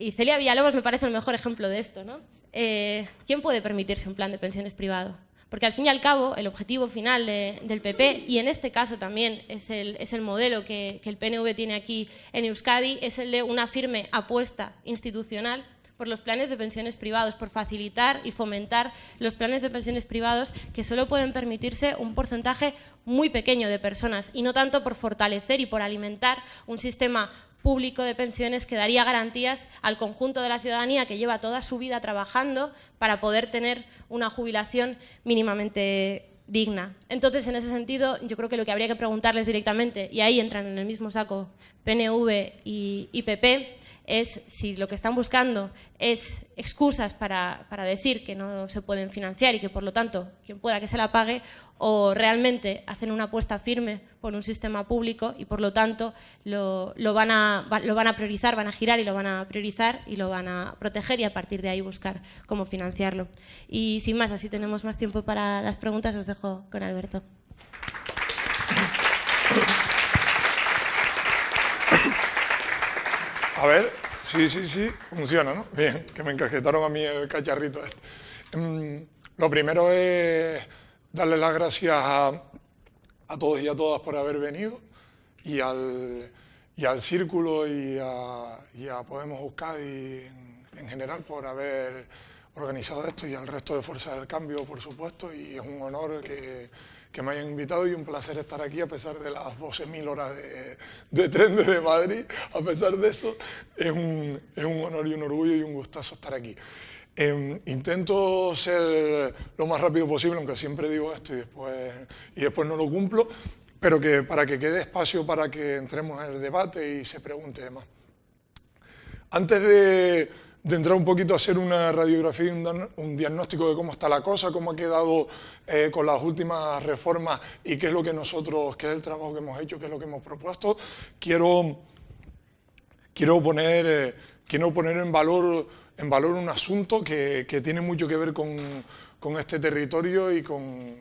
Y Celia Villalobos me parece el mejor ejemplo de esto, ¿no? Eh, ¿Quién puede permitirse un plan de pensiones privado? Porque al fin y al cabo, el objetivo final del PP, y en este caso también es el, modelo que, que, el PNV tiene aquí en Euskadi, es el de una firme apuesta institucional por los planes de pensiones privados, por facilitar y fomentar los planes de pensiones privados que solo pueden permitirse un porcentaje muy pequeño de personas y no tanto por fortalecer y por alimentar un sistema público de pensiones que daría garantías al conjunto de la ciudadanía que lleva toda su vida trabajando para poder tener una jubilación mínimamente digna. Entonces, en ese sentido, yo creo que lo que habría que preguntarles directamente, y ahí entran en el mismo saco PNV y, y PP, es si lo que están buscando es excusas para, decir que no se pueden financiar y que por lo tanto quien pueda que se la pague o realmente hacen una apuesta firme por un sistema público y por lo tanto lo van a priorizar, van a girar y lo van a priorizar y lo van a proteger y a partir de ahí buscar cómo financiarlo. Y sin más, así tenemos más tiempo para las preguntas, os dejo con Alberto. A ver, sí, sí, sí, funciona, ¿no? Bien, que me encajetaron a mí el cacharrito este. Em, lo primero es darle las gracias a, todos y a todas por haber venido y al, y al Círculo y a, Podemos buscar y en general por haber organizado esto y al resto de Fuerzas del Cambio, por supuesto, y es un honor que que me hayan invitado y un placer estar aquí a pesar de las 12.000 horas de, tren desde Madrid. A pesar de eso, es un, honor y un orgullo y un gustazo estar aquí. Em, intento ser lo más rápido posible, aunque siempre digo esto y después, y después no lo cumplo, pero que para que quede espacio para que entremos en el debate y se pregunte demás. Antes de de entrar un poquito a hacer una radiografía un, diagnóstico de cómo está la cosa, cómo ha quedado eh, con las últimas reformas y qué es lo que nosotros, qué es el trabajo que hemos hecho, qué es lo que hemos propuesto, quiero, quiero, poner, eh, quiero poner en valor, en valor un asunto que, tiene mucho que ver con, este territorio y con,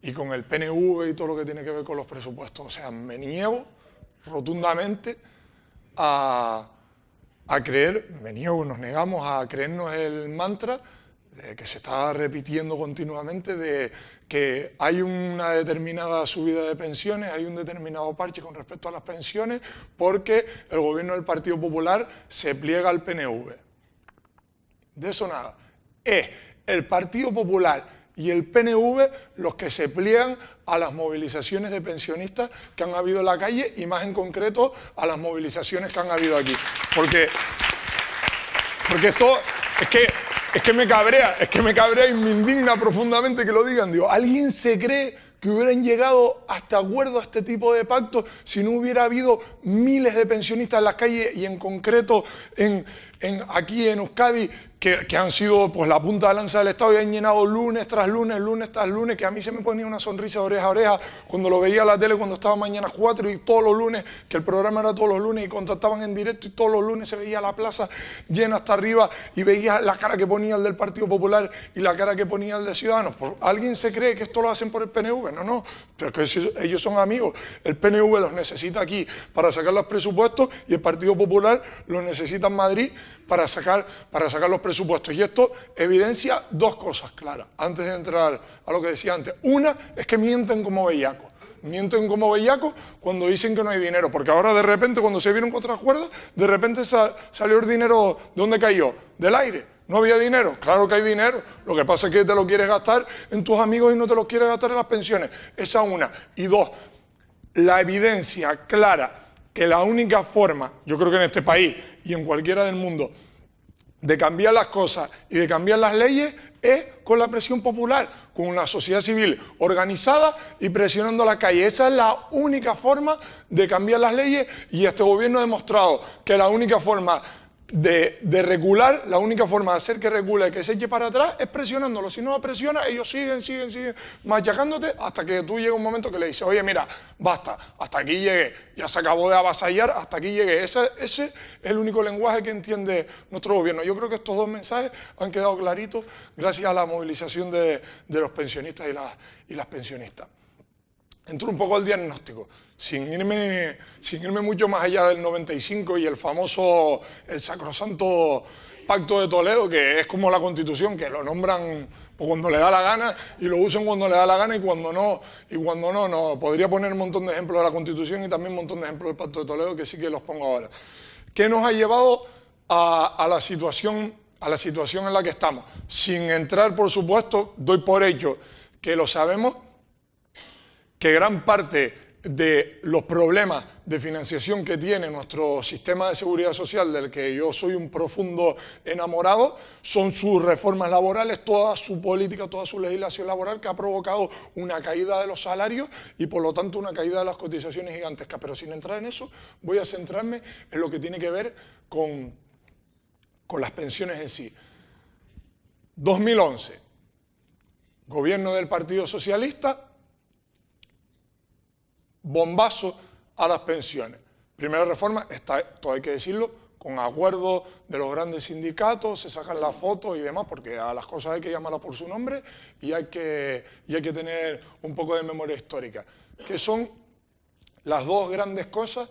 y con el PNV y todo lo que tiene que ver con los presupuestos. O sea, me niego rotundamente a a creer, venimos, nos negamos a creernos el mantra que se está repitiendo continuamente de que hay una determinada subida de pensiones, hay un determinado parche con respecto a las pensiones, porque el gobierno del Partido Popular se pliega al PNV. De eso nada. Es el Partido Popular y el PNV los que se pliegan a las movilizaciones de pensionistas que han habido en la calle y más en concreto a las movilizaciones que han habido aquí. Porque, porque esto es que, es que me cabrea, es que me cabrea y me indigna profundamente que lo digan. Digo, ¿alguien se cree que hubieran llegado hasta acuerdo a este tipo de pacto si no hubiera habido miles de pensionistas en las calles y en concreto en, aquí en Euskadi que, han sido pues, la punta de lanza del Estado y han llenado lunes tras lunes, lunes tras lunes, que a mí se me ponía una sonrisa de oreja a oreja cuando lo veía a la tele cuando estaba mañana 4 y todos los lunes, que el programa era todos los lunes y contactaban en directo y todos los lunes se veía la plaza llena hasta arriba y veía la cara que ponía el del Partido Popular y la cara que ponía el de Ciudadanos. ¿Alguien se cree que esto lo hacen por el PNV? No, no, pero que ellos son amigos. El PNV los necesita aquí para sacar los presupuestos y el Partido Popular los necesita en Madrid para sacar, para sacar los presupuestos supuesto Y esto evidencia dos cosas claras, antes de entrar a lo que decía antes. Una es que mienten como bellacos. Mienten como bellacos cuando dicen que no hay dinero, porque ahora de repente cuando se vieron contra las cuerdas, de repente salió el dinero, ¿de dónde cayó? Del aire. No había dinero. Claro que hay dinero. Lo que pasa es que te lo quieres gastar en tus amigos y no te lo quieres gastar en las pensiones. Esa una. Y dos, la evidencia clara que la única forma, yo creo que en este país y en cualquiera del mundo, de cambiar las cosas y de cambiar las leyes es con la presión popular, con la sociedad civil organizada y presionando la calle. Esa es la única forma de cambiar las leyes y este gobierno ha demostrado que la única forma de, de, regular, la única forma de hacer que regule, que se eche para atrás, es presionándolo. Si no presiona, ellos siguen, siguen, siguen machacándote hasta que tú llega un momento que le dices, oye, mira, basta, hasta aquí llegué, ya se acabó de avasallar, hasta aquí llegué. Ese, es el único lenguaje que entiende nuestro gobierno. Yo creo que estos dos mensajes han quedado claritos gracias a la movilización de, los pensionistas y las pensionistas. Entro un poco al diagnóstico, sin irme, sin irme mucho más allá del 95 y el famoso, el sacrosanto Pacto de Toledo, que es como la Constitución, que lo nombran cuando le da la gana y lo usan cuando le da la gana y cuando no, y cuando no, no. Podría poner un montón de ejemplos de la Constitución y también un montón de ejemplos del Pacto de Toledo, que sí que los pongo ahora. ¿Qué nos ha llevado a, a la situación, a la situación en la que estamos? Sin entrar, por supuesto, doy por hecho que lo sabemos, que gran parte de los problemas de financiación que tiene nuestro sistema de seguridad social, del que yo soy un profundo enamorado, son sus reformas laborales, toda su política, toda su legislación laboral que ha provocado una caída de los salarios y por lo tanto una caída de las cotizaciones gigantescas. Pero sin entrar en eso, voy a centrarme en lo que tiene que ver con, con las pensiones en sí. 2011, gobierno del Partido Socialista, bombazo a las pensiones. Primera reforma, está, todo hay que decirlo, con acuerdo de los grandes sindicatos, se sacan las fotos y demás, porque a las cosas hay que llamarlas por su nombre y hay que, y hay que tener un poco de memoria histórica, que son las dos grandes cosas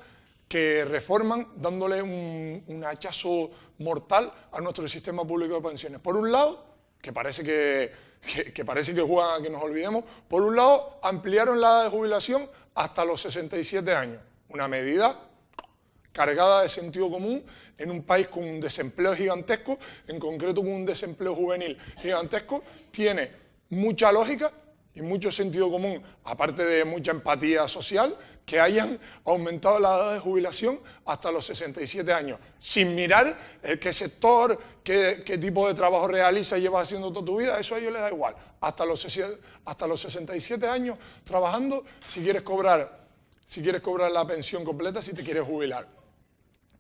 que reforman dándole un, hachazo mortal a nuestro sistema público de pensiones. Por un lado, que parece que, que, que parece que juegan a que nos olvidemos, por un lado ampliaron la edad de jubilación hasta los 67 años. Una medida cargada de sentido común en un país con un desempleo gigantesco, en concreto con un desempleo juvenil gigantesco, tiene mucha lógica y mucho sentido común, aparte de mucha empatía social, que hayan aumentado la edad de jubilación hasta los 67 años, sin mirar el qué sector, qué, tipo de trabajo realiza y llevas haciendo toda tu vida, eso a ellos les da igual hasta los, hasta los 67 años trabajando si quieres cobrar, si quieres cobrar la pensión completa, si te quieres jubilar.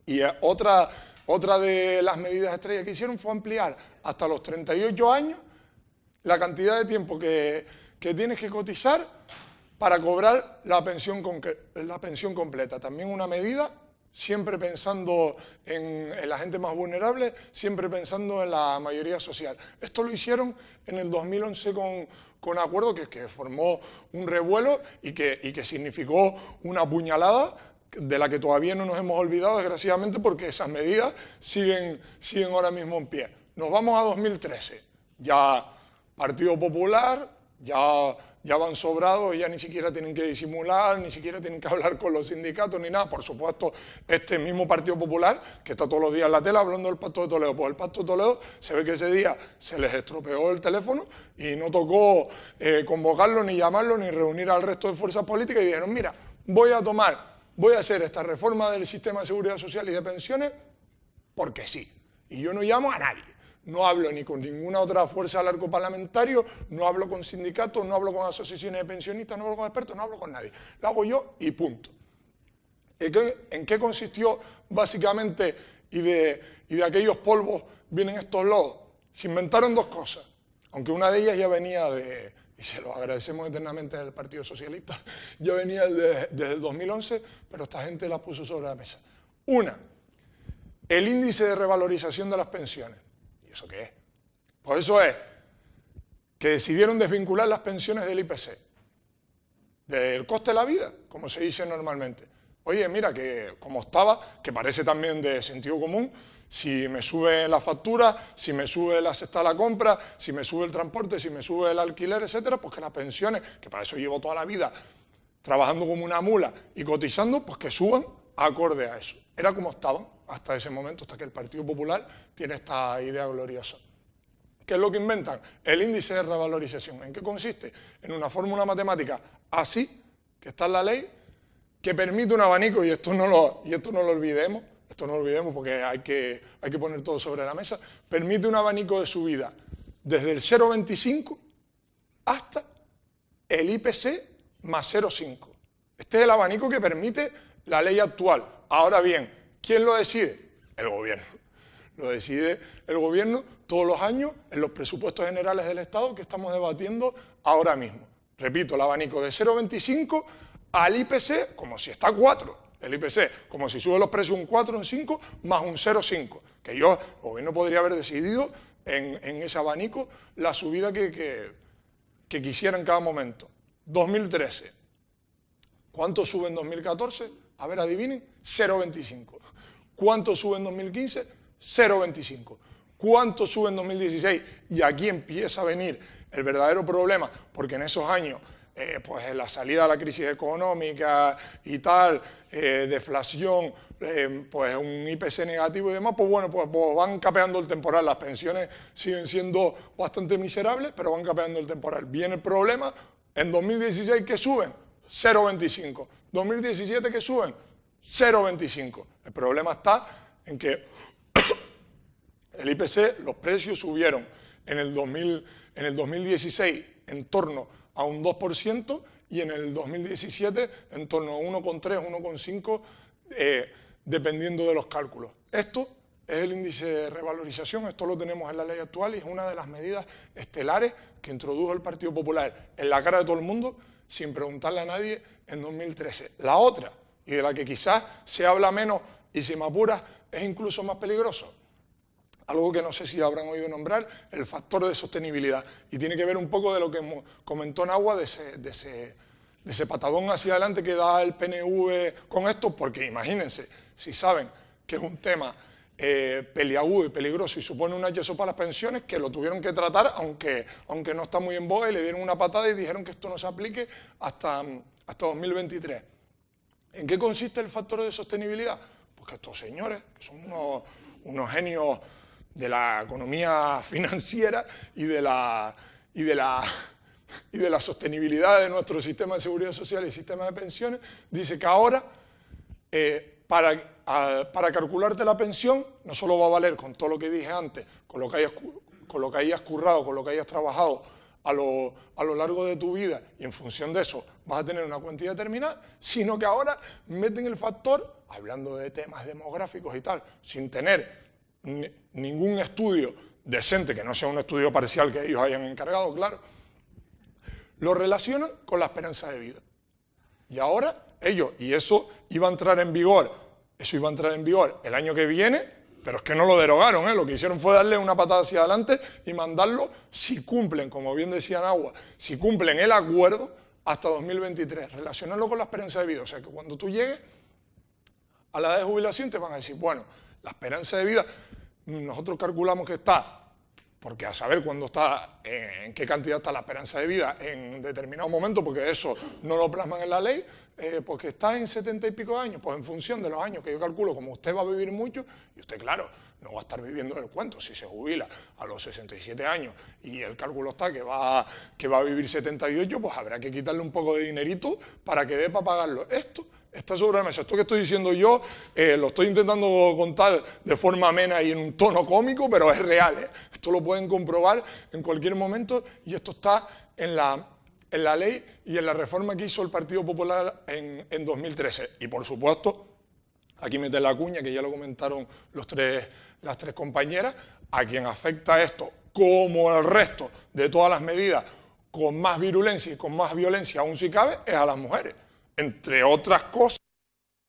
Y eh, otra, otra de las medidas estrellas que hicieron fue ampliar hasta los 38 años la cantidad de tiempo que, tienes que cotizar para cobrar la pensión, la pensión completa. También una medida siempre pensando en, la gente más vulnerable, siempre pensando en la mayoría social. Esto lo hicieron en el 2011 con, con acuerdo que, que, formó un revuelo y que, que significó una puñalada de la que todavía no nos hemos olvidado, desgraciadamente, porque esas medidas siguen, siguen ahora mismo en pie. Nos vamos a 2013, ya Partido Popular, ya ya van sobrados, ya ni siquiera tienen que disimular, ni siquiera tienen que hablar con los sindicatos, ni nada. Por supuesto, este mismo Partido Popular, que está todos los días en la tela hablando del Pacto de Toledo, pues el Pacto de Toledo se ve que ese día se les estropeó el teléfono y no tocó eh, convocarlo, ni llamarlo, ni reunir al resto de fuerzas políticas y dijeron, mira, voy a tomar, voy a hacer esta reforma del sistema de seguridad social y de pensiones porque sí. Y yo no llamo a nadie. No hablo ni con ninguna otra fuerza del arco parlamentario, no hablo con sindicatos, no hablo con asociaciones de pensionistas, no hablo con expertos, no hablo con nadie. Lo hago yo y punto. ¿En qué, consistió básicamente y de, aquellos polvos vienen estos lodos? Se inventaron dos cosas, aunque una de ellas ya venía de, y se lo agradecemos eternamente al Partido Socialista, ya venía desde, desde el 2011, pero esta gente la puso sobre la mesa. Una, el índice de revalorización de las pensiones eso qué es? Pues eso es que decidieron desvincular las pensiones del IPC, del coste de la vida, como se dice normalmente. Oye, mira, que como estaba, que parece también de sentido común, si me sube la factura, si me sube la cesta la compra, si me sube el transporte, si me sube el alquiler, etcétera, pues que las pensiones, que para eso llevo toda la vida trabajando como una mula y cotizando, pues que suban acorde a eso. Era como estaban hasta ese momento, hasta que el Partido Popular tiene esta idea gloriosa. ¿Qué es lo que inventan? El índice de revalorización. ¿En qué consiste? En una fórmula matemática así, que está en la ley, que permite un abanico, y esto no lo, y esto no lo olvidemos, esto no olvidemos porque hay que, hay que poner todo sobre la mesa, permite un abanico de subida desde el 0,25 hasta el IPC más 0,5. Este es el abanico que permite la ley actual. Ahora bien, ¿quién lo decide? El gobierno. Lo decide el gobierno todos los años en los presupuestos generales del Estado que estamos debatiendo ahora mismo. Repito, el abanico de 0,25 al IPC como si está 4. El IPC, como si sube los precios un 4, un 5, más un 0,5. Que yo, el gobierno podría haber decidido en, ese abanico la subida que, que quisiera en cada momento. 2013. ¿Cuánto sube en 2014? A ver, adivinen. 0,25. ¿Cuánto sube en 2015? 0,25. ¿Cuánto sube en 2016? Y aquí empieza a venir el verdadero problema, porque en esos años, eh, pues la salida de la crisis económica y tal, eh, deflación, eh, pues un IPC negativo y demás, pues bueno, pues, pues, van capeando el temporal. Las pensiones siguen siendo bastante miserables, pero van capeando el temporal. Viene el problema, en 2016 que suben 0,25. 2017 que suben 0,25. El problema está en que el IPC, los precios subieron en el, en el 2016 en torno a un 2% y en el 2017 en torno a 1,3, 1,5, eh, dependiendo de los cálculos. Esto es el índice de revalorización, esto lo tenemos en la ley actual y es una de las medidas estelares que introdujo el Partido Popular en la cara de todo el mundo sin preguntarle a nadie en 2013. La otra y de la que quizás se habla menos y se me apura, es incluso más peligroso. Algo que no sé si habrán oído nombrar, el factor de sostenibilidad. Y tiene que ver un poco de lo que comentó Nahua, de ese, patadón hacia adelante que da el PNV con esto, porque imagínense, si saben que es un tema eh, peliagudo y peligroso y supone un yeso para las pensiones, que lo tuvieron que tratar, aunque, aunque no está muy en boga, y le dieron una patada y dijeron que esto no se aplique hasta, hasta 2023. ¿En qué consiste el factor de sostenibilidad? Pues que estos señores, que son unos, genios de la economía financiera y de la, sostenibilidad de nuestro sistema de seguridad social y sistema de pensiones, dice que ahora eh, para, calcularte la pensión no solo va a valer con todo lo que dije antes, con lo que hayas currado, con lo que hayas trabajado a lo, largo de tu vida y en función de eso vas a tener una cuantía determinada, sino que ahora meten el factor, hablando de temas demográficos y tal, sin tener ningún estudio decente, que no sea un estudio parcial que ellos hayan encargado, claro, lo relacionan con la esperanza de vida. Y ahora ellos, y eso iba a entrar en vigor, eso iba a entrar en vigor el año que viene, pero es que no lo derogaron, ¿eh? lo que hicieron fue darle una patada hacia adelante y mandarlo, si cumplen, como bien decía Nahua, si cumplen el acuerdo hasta 2023. Relacionarlo con la esperanza de vida. O sea que cuando tú llegues a la edad de jubilación te van a decir, bueno, la esperanza de vida, nosotros calculamos que está porque a saber cuándo está, en qué cantidad está la esperanza de vida en determinado momento, porque eso no lo plasman en la ley, eh, porque está en setenta y pico años, pues en función de los años que yo calculo, como usted va a vivir mucho, y usted, claro, no va a estar viviendo el cuento, si se jubila a los 67 años y el cálculo está que va, que va a vivir 78, pues habrá que quitarle un poco de dinerito para que dé para pagarlo. Esto está sobre la mesa. Esto que estoy diciendo yo eh, lo estoy intentando contar de forma amena y en un tono cómico, pero es real. ¿eh? Esto lo pueden comprobar en cualquier momento y esto está en la, ley y en la reforma que hizo el Partido Popular en, 2013. Y por supuesto, aquí mete la cuña, que ya lo comentaron los tres, las tres compañeras, a quien afecta esto, como el resto de todas las medidas, con más virulencia y con más violencia aún si cabe, es a las mujeres entre otras cosas,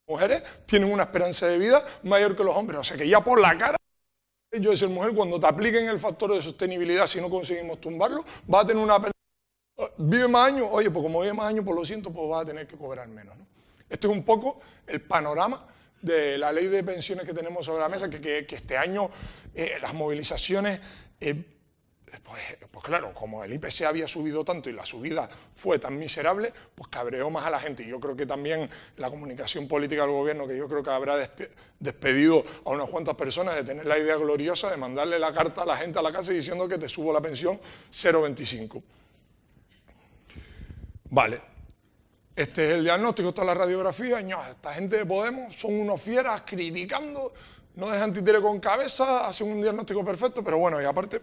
mujeres tienen una esperanza de vida mayor que los hombres. O sea que ya por la cara, yo decir, mujer, cuando te apliquen el factor de sostenibilidad, si no conseguimos tumbarlo, va a tener una Vive más años, oye, pues como vive más años, por pues lo siento, pues va a tener que cobrar menos. Este es un poco el panorama de la ley de pensiones que tenemos sobre la mesa, que, este año eh, las movilizaciones eh, pues, pues, claro, como el IPC había subido tanto y la subida fue tan miserable, pues cabreó más a la gente. Y yo creo que también la comunicación política del gobierno, que yo creo que habrá despedido a unas cuantas personas de tener la idea gloriosa de mandarle la carta a la gente a la casa diciendo que te subo la pensión 0,25. Vale. Este es el diagnóstico, esta es la radiografía. esta gente de Podemos son unos fieras criticando, no dejan títere con cabeza, hacen un diagnóstico perfecto, pero bueno, y aparte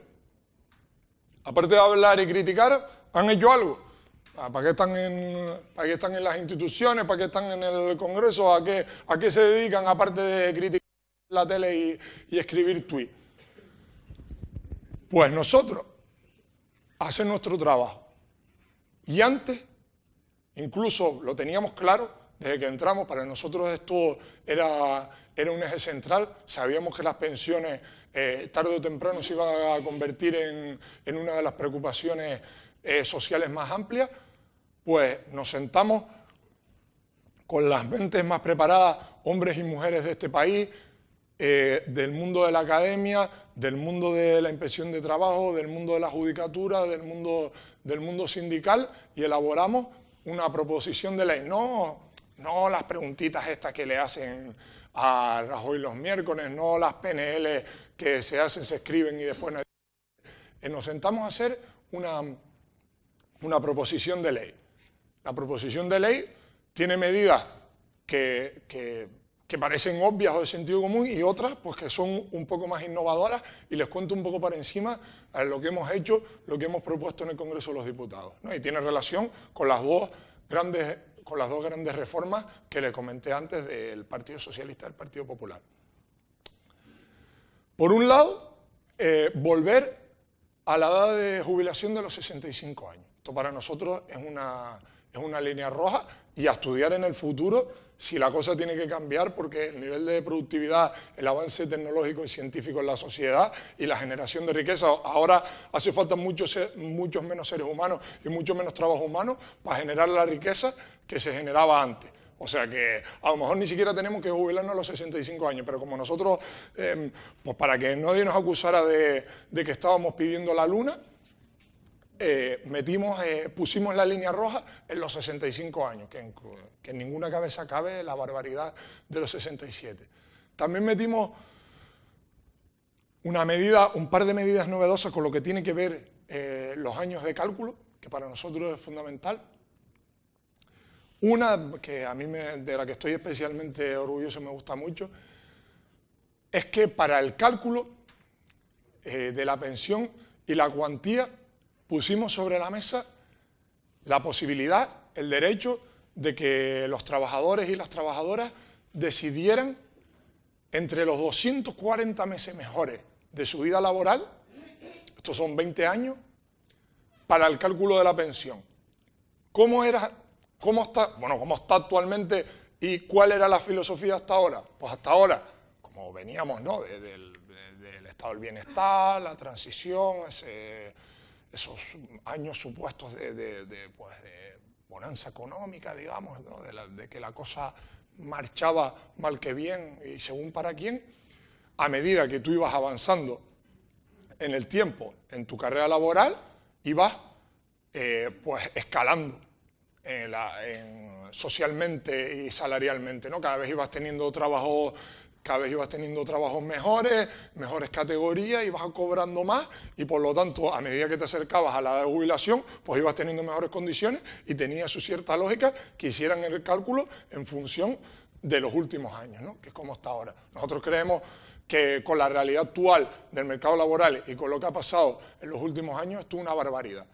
aparte de hablar y criticar, han hecho algo. Ah, ¿Para qué están en, están en las instituciones? ¿Para qué están en el Congreso? ¿A qué, a qué se dedican aparte de criticar la tele y, escribir tweets? Pues nosotros hacemos nuestro trabajo. Y antes, incluso lo teníamos claro desde que entramos, para nosotros esto era, era un eje central, sabíamos que las pensiones eh, tarde o temprano se iba a convertir en, una de las preocupaciones eh, sociales más amplias, pues nos sentamos con las mentes más preparadas, hombres y mujeres de este país, eh, del mundo de la academia, del mundo de la inspección de trabajo, del mundo de la judicatura, del mundo, del mundo sindical, y elaboramos una proposición de ley. No, no las preguntitas estas que le hacen a hoy los miércoles, no las PNL que se hacen, se escriben y después nadie... Eh, nos sentamos a hacer una, una proposición de ley. La proposición de ley tiene medidas que, que, que, parecen obvias o de sentido común y otras pues que son un poco más innovadoras y les cuento un poco para encima lo que hemos hecho, lo que hemos propuesto en el Congreso de los Diputados. ¿no? Y tiene relación con las dos grandes con las dos grandes reformas que le comenté antes del Partido Socialista y del Partido Popular. Por un lado, eh, volver a la edad de jubilación de los 65 años. Esto para nosotros es una es una línea roja y a estudiar en el futuro si la cosa tiene que cambiar porque el nivel de productividad, el avance tecnológico y científico en la sociedad y la generación de riqueza, ahora hace falta muchos, muchos menos seres humanos y mucho menos trabajo humano para generar la riqueza que se generaba antes. O sea que a lo mejor ni siquiera tenemos que jubilarnos a los 65 años, pero como nosotros, em, pues para que nadie nos acusara de que estábamos pidiendo la luna, eh, metimos, eh, pusimos la línea roja en los 65 años, que en, ninguna cabeza cabe la barbaridad de los 67. También metimos una medida, un par de medidas novedosas con lo que tiene que ver eh, los años de cálculo, que para nosotros es fundamental. Una que a mí de la que estoy especialmente orgulloso, me gusta mucho, es que para el cálculo de la pensión y la cuantía pusimos sobre la mesa la posibilidad, el derecho de que los trabajadores y las trabajadoras decidieran entre los 240 meses mejores de su vida laboral, estos son 20 años, para el cálculo de la pensión. ¿Cómo era, cómo está, bueno, cómo está actualmente y cuál era la filosofía hasta ahora? Pues hasta ahora, como veníamos, ¿no? del estado del bienestar, la transición, ese esos años supuestos de, pues de bonanza económica, digamos, de, que la cosa marchaba mal que bien y según para quién, a medida que tú ibas avanzando en el tiempo, en tu carrera laboral, ibas eh, pues escalando socialmente y salarialmente, ¿no? Cada vez ibas teniendo trabajo cada vez ibas teniendo trabajos mejores, mejores categorías, ibas cobrando más y por lo tanto a medida que te acercabas a la edad de jubilación, pues ibas teniendo mejores condiciones y tenía su cierta lógica que hicieran el cálculo en función de los últimos años, que es como está ahora. Nosotros creemos que con la realidad actual del mercado laboral y con lo que ha pasado en los últimos años, esto es una barbaridad.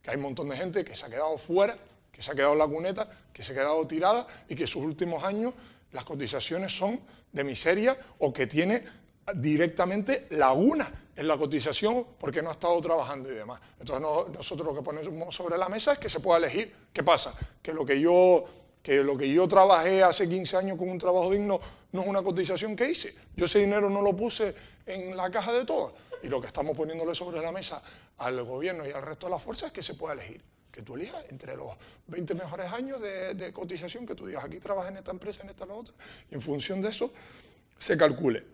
Que hay un montón de gente que se ha quedado fuera, que se ha quedado en la cuneta, que se ha quedado tirada y que sus últimos años las cotizaciones son de miseria o que tiene directamente laguna en la cotización porque no ha estado trabajando y demás. Entonces nosotros lo que ponemos sobre la mesa es que se pueda elegir qué pasa, que lo que yo que lo que yo trabajé hace 15 años con un trabajo digno no es una cotización que hice. Yo ese dinero no lo puse en la caja de todos. Y lo que estamos poniéndole sobre la mesa al gobierno y al resto de las fuerzas es que se pueda elegir que tú elijas entre los 20 mejores años de, cotización que tú digas, aquí trabajas en esta empresa, en esta, la otra, y en función de eso se calcule.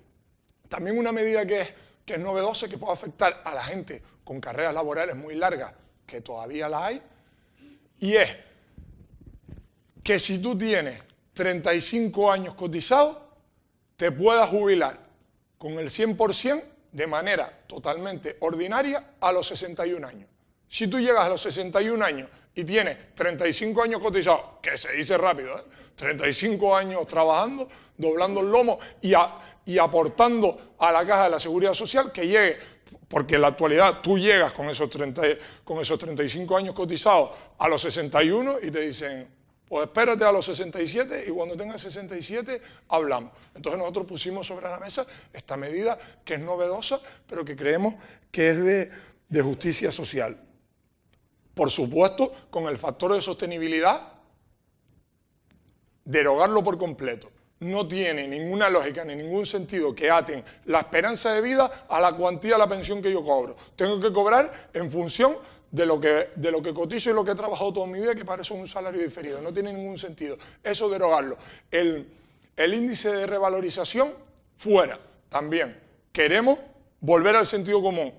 También una medida que es, que es novedosa, que puede afectar a la gente con carreras laborales muy largas, que todavía las hay, y es que si tú tienes 35 años cotizados, te puedas jubilar con el 100% de manera totalmente ordinaria a los 61 años. Si tú llegas a los 61 años y tienes 35 años cotizados, que se dice rápido, 35 ¿eh? años trabajando, doblando el lomo y, aportando a la caja de la seguridad social, que llegue porque en la actualidad tú llegas con esos, 35 años cotizados a los 61 y te dicen, pues espérate a los 67 y cuando tengas 67 hablamos. Entonces nosotros pusimos sobre la mesa esta medida que es novedosa, pero que creemos que es de justicia social. Por supuesto, con el factor de sostenibilidad, derogarlo por completo. No tiene ninguna lógica ni ningún sentido que aten la esperanza de vida a la cuantía de la pensión que yo cobro. Tengo que cobrar en función de lo que, de lo que cotizo y lo que he trabajado toda mi vida, que para eso es un salario diferido. No tiene ningún sentido. Eso derogarlo. El, el índice de revalorización fuera también. Queremos volver al sentido común.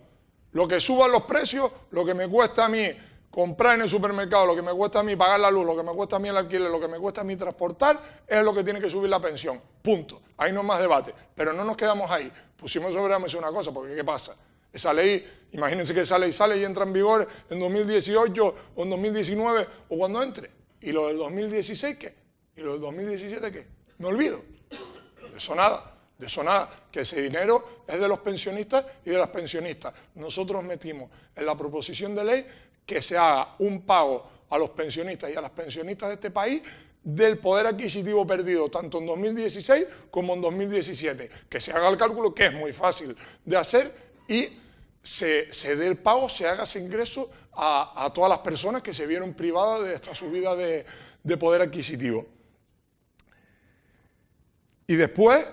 Lo que suban los precios, lo que me cuesta a mí comprar en el supermercado lo que me cuesta a mí pagar la luz, lo que me cuesta a mí el alquiler, lo que me cuesta a mí transportar, es lo que tiene que subir la pensión. Punto. Ahí no hay más debate. Pero no nos quedamos ahí. Pusimos sobre la una cosa, porque ¿qué pasa? Esa ley, imagínense que esa ley sale y entra en vigor en 2018 o en 2019 o cuando entre. ¿Y lo del 2016 qué? ¿Y lo del 2017 qué? Me olvido. De eso nada, de eso nada. Que ese dinero es de los pensionistas y de las pensionistas. Nosotros metimos en la proposición de ley que se haga un pago a los pensionistas y a las pensionistas de este país del poder adquisitivo perdido tanto en 2016 como en 2017. Que se haga el cálculo, que es muy fácil de hacer, y se, dé el pago, se haga ese ingreso a, todas las personas que se vieron privadas de esta subida de, poder adquisitivo. Y después,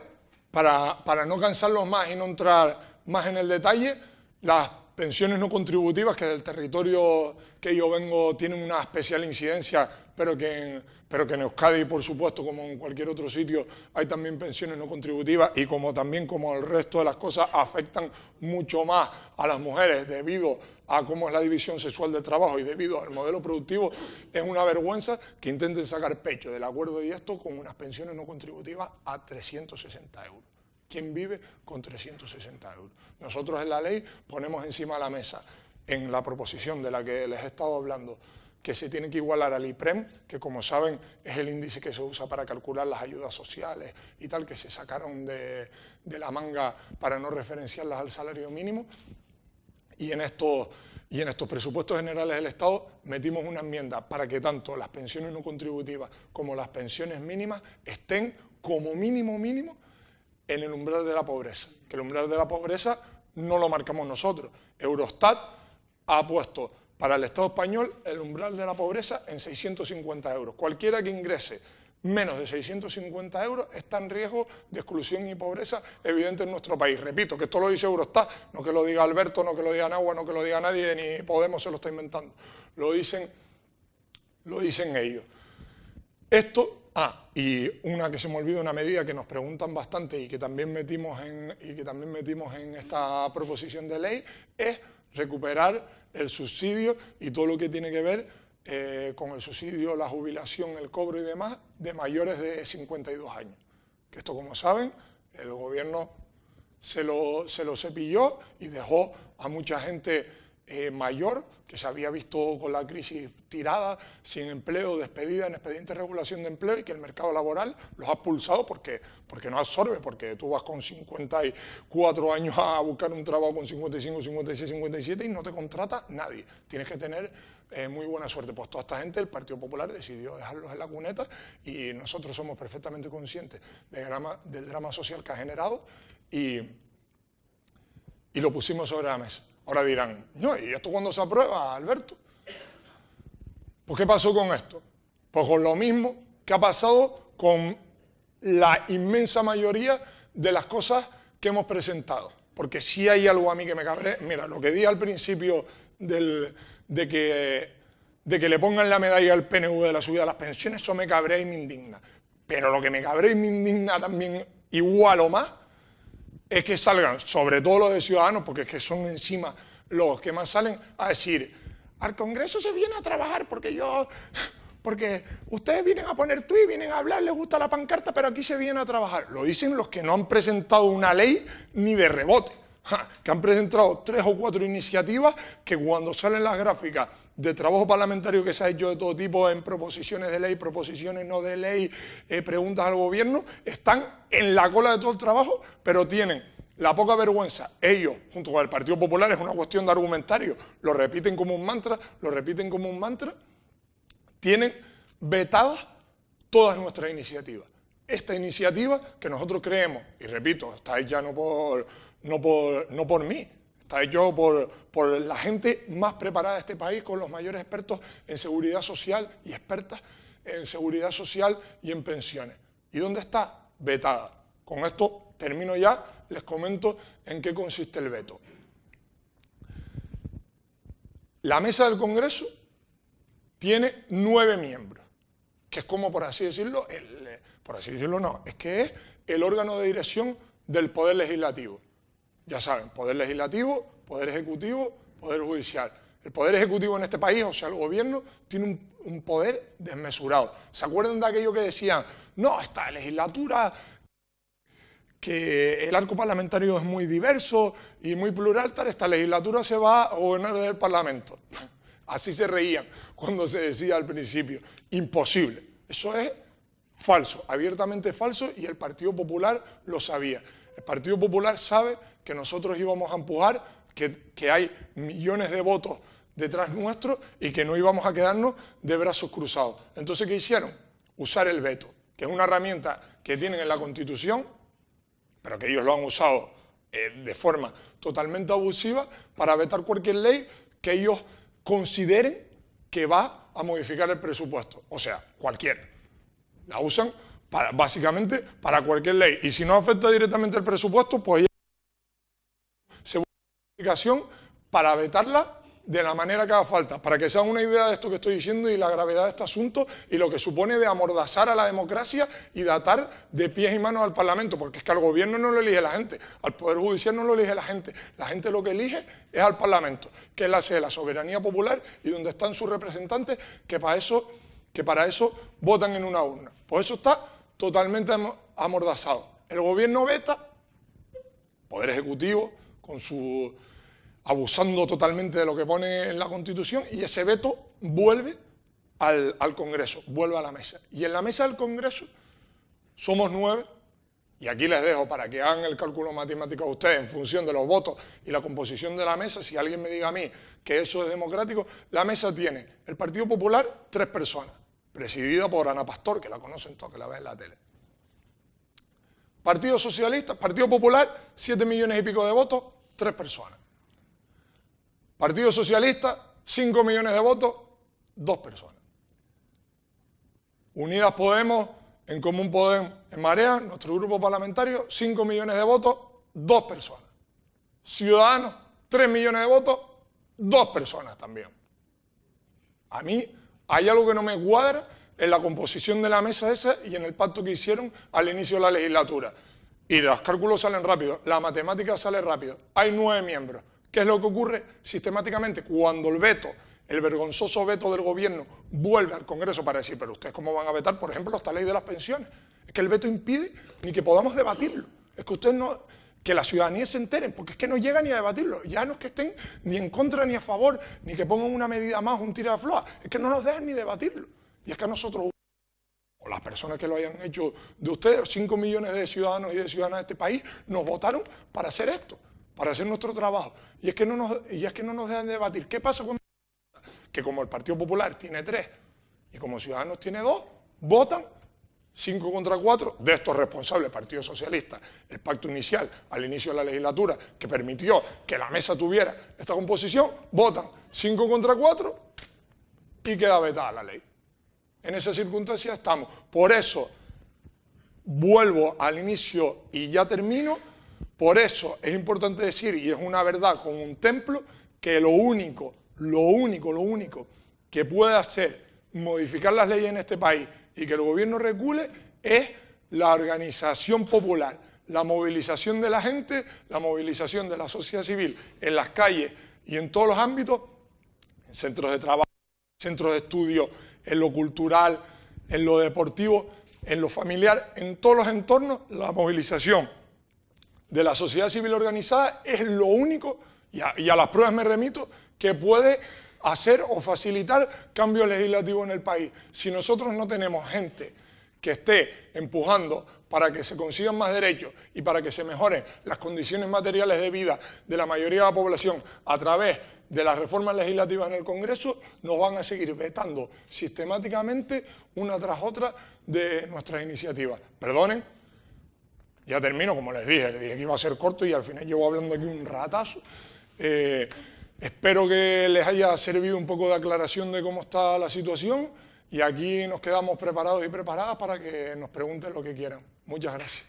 para, para no cansarlos más y no entrar más en el detalle, las pensiones no contributivas que del territorio que yo vengo tienen una especial incidencia, pero que, en, pero Euskadi, por supuesto, como en cualquier otro sitio, hay también pensiones no contributivas y como también como el resto de las cosas afectan mucho más a las mujeres debido a cómo es la división sexual del trabajo y debido al modelo productivo, es una vergüenza que intenten sacar pecho del acuerdo y esto con unas pensiones no contributivas a 360 euros. ¿Quién vive con 360 euros? Nosotros en la ley ponemos encima de la mesa, en la proposición de la que les he estado hablando, que se tiene que igualar al IPREM, que como saben es el índice que se usa para calcular las ayudas sociales y tal, que se sacaron de, la manga para no referenciarlas al salario mínimo. Y en estos y en estos presupuestos generales del Estado metimos una enmienda para que tanto las pensiones no contributivas como las pensiones mínimas estén como mínimo mínimo en el umbral de la pobreza, que el umbral de la pobreza no lo marcamos nosotros. Eurostat ha puesto para el Estado español el umbral de la pobreza en 650 euros. Cualquiera que ingrese menos de 650 euros está en riesgo de exclusión y pobreza evidente en nuestro país. Repito, que esto lo dice Eurostat, no que lo diga Alberto, no que lo diga Nahua, no que lo diga nadie, ni Podemos se lo está inventando. Lo dicen, lo dicen ellos. Esto Ah, y una que se me olvida, una medida que nos preguntan bastante y que también metimos en, y que también metimos en esta proposición de ley es recuperar el subsidio y todo lo que tiene que ver eh, con el subsidio, la jubilación, el cobro y demás de mayores de 52 años. Que esto, como saben, el gobierno se lo, se lo cepilló y dejó a mucha gente eh, mayor que se había visto con la crisis tirada, sin empleo, despedida en expediente de regulación de empleo y que el mercado laboral los ha pulsado porque, porque no absorbe, porque tú vas con 54 años a buscar un trabajo con 55, 56, 57 y no te contrata nadie. Tienes que tener eh, muy buena suerte. Pues toda esta gente, el Partido Popular decidió dejarlos en la cuneta y nosotros somos perfectamente conscientes del drama, del drama social que ha generado y, y lo pusimos sobre la mesa. Ahora dirán, no, ¿y esto cuándo se aprueba, Alberto? Pues ¿qué pasó con esto? Pues con lo mismo que ha pasado con la inmensa mayoría de las cosas que hemos presentado. Porque si hay algo a mí que me cabre, mira, lo que di al principio de, que, de que le pongan la medalla al PNV de la subida de las pensiones, eso me cabré y me indigna. Pero lo que me cabré y me indigna también igual o más es que salgan, sobre todo los de Ciudadanos, porque es que son encima los que más salen, a decir, al Congreso se viene a trabajar porque yo, porque ustedes vienen a poner tuit, vienen a hablar, les gusta la pancarta, pero aquí se viene a trabajar. Lo dicen los que no han presentado una ley ni de rebote que han presentado tres o cuatro iniciativas que cuando salen las gráficas de trabajo parlamentario que se ha hecho de todo tipo en proposiciones de ley, proposiciones no de ley, eh, preguntas al gobierno, están en la cola de todo el trabajo, pero tienen la poca vergüenza, ellos, junto con el Partido Popular, es una cuestión de argumentario, lo repiten como un mantra, lo repiten como un mantra, tienen vetadas todas nuestras iniciativas. Esta iniciativa que nosotros creemos, y repito, está ya no por no por, no por mí, está hecho por, por la gente más preparada de este país, con los mayores expertos en seguridad social y expertas en seguridad social y en pensiones. ¿Y dónde está? Vetada. Con esto termino ya, les comento en qué consiste el veto. La mesa del Congreso tiene nueve miembros, que es como, por así decirlo, el, eh, por así decirlo no, es que es el órgano de dirección del Poder Legislativo ya saben, poder legislativo, poder ejecutivo, poder judicial. El poder ejecutivo en este país, o sea, el gobierno, tiene un, poder desmesurado. ¿Se acuerdan de aquello que decían? No, esta legislatura que el arco parlamentario es muy diverso y muy plural, tal, esta legislatura se va a gobernar el Parlamento. Así se reían cuando se decía al principio, imposible. Eso es falso, abiertamente falso, y el Partido Popular lo sabía. El Partido Popular sabe que nosotros íbamos a empujar, que, hay millones de votos detrás nuestro y que no íbamos a quedarnos de brazos cruzados. Entonces, ¿qué hicieron? Usar el veto, que es una herramienta que tienen en la Constitución, pero que ellos lo han usado eh, de forma totalmente abusiva para vetar cualquier ley que ellos consideren que va a modificar el presupuesto. O sea, cualquier. La usan básicamente para cualquier ley. Y si no afecta directamente el presupuesto, pues para vetarla de la manera que haga falta, para que se hagan una idea de esto que estoy diciendo y la gravedad de este asunto y lo que supone de amordazar a la democracia y de atar de pies y manos al Parlamento, porque es que al gobierno no lo elige la gente, al Poder Judicial no lo elige la gente, la gente lo que elige es al Parlamento, que es la sede de la soberanía popular y donde están sus representantes que para eso, que para eso votan en una urna. Por eso está totalmente amordazado. El gobierno veta, Poder Ejecutivo, con su abusando totalmente de lo que pone en la Constitución y ese veto vuelve al, Congreso, vuelve a la mesa. Y en la mesa del Congreso somos nueve, y aquí les dejo para que hagan el cálculo matemático a ustedes en función de los votos y la composición de la mesa, si alguien me diga a mí que eso es democrático, la mesa tiene el Partido Popular tres personas, presidida por Ana Pastor, que la conocen todos, que la ven en la tele. Partido Socialista, Partido Popular, siete millones y pico de votos, tres personas. Partido Socialista, 5 millones de votos, dos personas. Unidas Podemos, en Común Podemos, en Marea, nuestro grupo parlamentario, 5 millones de votos, dos personas. Ciudadanos, 3 millones de votos, dos personas también. A mí hay algo que no me cuadra en la composición de la mesa esa y en el pacto que hicieron al inicio de la legislatura. Y los cálculos salen rápido, la matemática sale rápido. Hay nueve miembros. ¿Qué es lo que ocurre sistemáticamente cuando el veto, el vergonzoso veto del gobierno, vuelve al Congreso para decir, pero ustedes cómo van a vetar, por ejemplo, esta ley de las pensiones? Es que el veto impide ni que podamos debatirlo. Es que ustedes no, que la ciudadanía se enteren, porque es que no llegan ni a debatirlo. Ya no es que estén ni en contra ni a favor, ni que pongan una medida más, un tira de Es que no nos dejan ni debatirlo. Y es que a nosotros, o las personas que lo hayan hecho de ustedes, los 5 millones de ciudadanos y de ciudadanas de este país, nos votaron para hacer esto para hacer nuestro trabajo. Y es que no nos, y es que no nos dejan debatir. ¿Qué pasa cuando que como el Partido Popular tiene tres y como Ciudadanos tiene dos, votan cinco contra cuatro de estos responsables, Partido Socialista, el pacto inicial al inicio de la legislatura que permitió que la mesa tuviera esta composición, votan cinco contra cuatro y queda vetada la ley. En esa circunstancia estamos. Por eso vuelvo al inicio y ya termino por eso es importante decir, y es una verdad con un templo, que lo único, lo único, lo único que puede hacer modificar las leyes en este país y que el gobierno regule es la organización popular, la movilización de la gente, la movilización de la sociedad civil en las calles y en todos los ámbitos, en centros de trabajo, centros de estudio, en lo cultural, en lo deportivo, en lo familiar, en todos los entornos, la movilización de la sociedad civil organizada es lo único, y a, las pruebas me remito, que puede hacer o facilitar cambios legislativos en el país. Si nosotros no tenemos gente que esté empujando para que se consigan más derechos y para que se mejoren las condiciones materiales de vida de la mayoría de la población a través de las reformas legislativas en el Congreso, nos van a seguir vetando sistemáticamente una tras otra de nuestras iniciativas. Perdonen, ya termino, como les dije, les dije que iba a ser corto y al final llevo hablando aquí un ratazo. Eh, espero que les haya servido un poco de aclaración de cómo está la situación y aquí nos quedamos preparados y preparadas para que nos pregunten lo que quieran. Muchas gracias.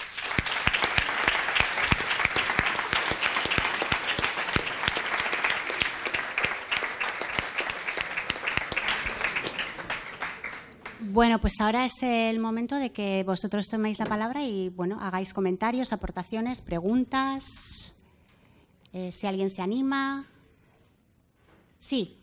Bueno, pues ahora es el momento de que vosotros toméis la palabra y bueno, hagáis comentarios, aportaciones, preguntas. Eh, si alguien se anima. Sí.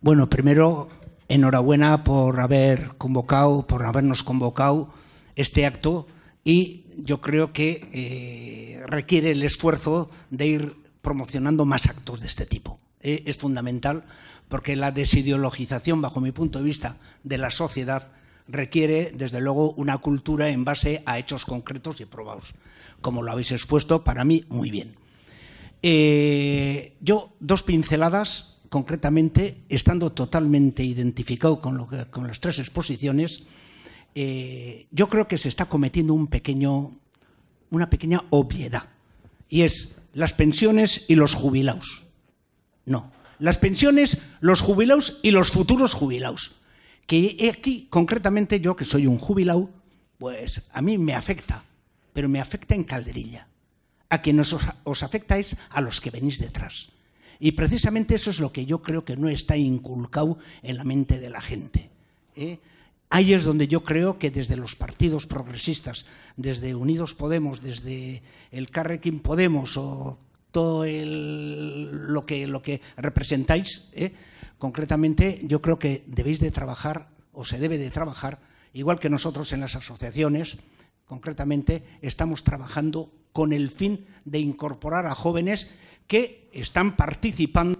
Bueno, primero, enhorabuena por haber convocado, por habernos convocado este acto y yo creo que eh, requiere el esfuerzo de ir promocionando más actos de este tipo. Eh, es fundamental porque la desideologización, bajo mi punto de vista, de la sociedad requiere, desde luego, una cultura en base a hechos concretos y probados. Como lo habéis expuesto, para mí, muy bien. Eh, yo, dos pinceladas, concretamente, estando totalmente identificado con, lo con las tres exposiciones, eh, yo creo que se está cometiendo un pequeño, una pequeña obviedad. Y es las pensiones y los jubilados. No, las pensiones, los jubilados y los futuros jubilados. Que aquí, concretamente, yo que soy un jubilado, pues a mí me afecta, pero me afecta en calderilla. A quien os, os afecta es a los que venís detrás. Y precisamente eso es lo que yo creo que no está inculcado en la mente de la gente. ¿eh? Ahí es donde yo creo que desde los partidos progresistas, desde Unidos Podemos, desde el Carrequín Podemos o todo lo, que, representáis, ¿eh? concretamente yo creo que debéis de trabajar o se debe de trabajar, igual que nosotros en las asociaciones, concretamente estamos trabajando con el fin de incorporar a jóvenes que están participando.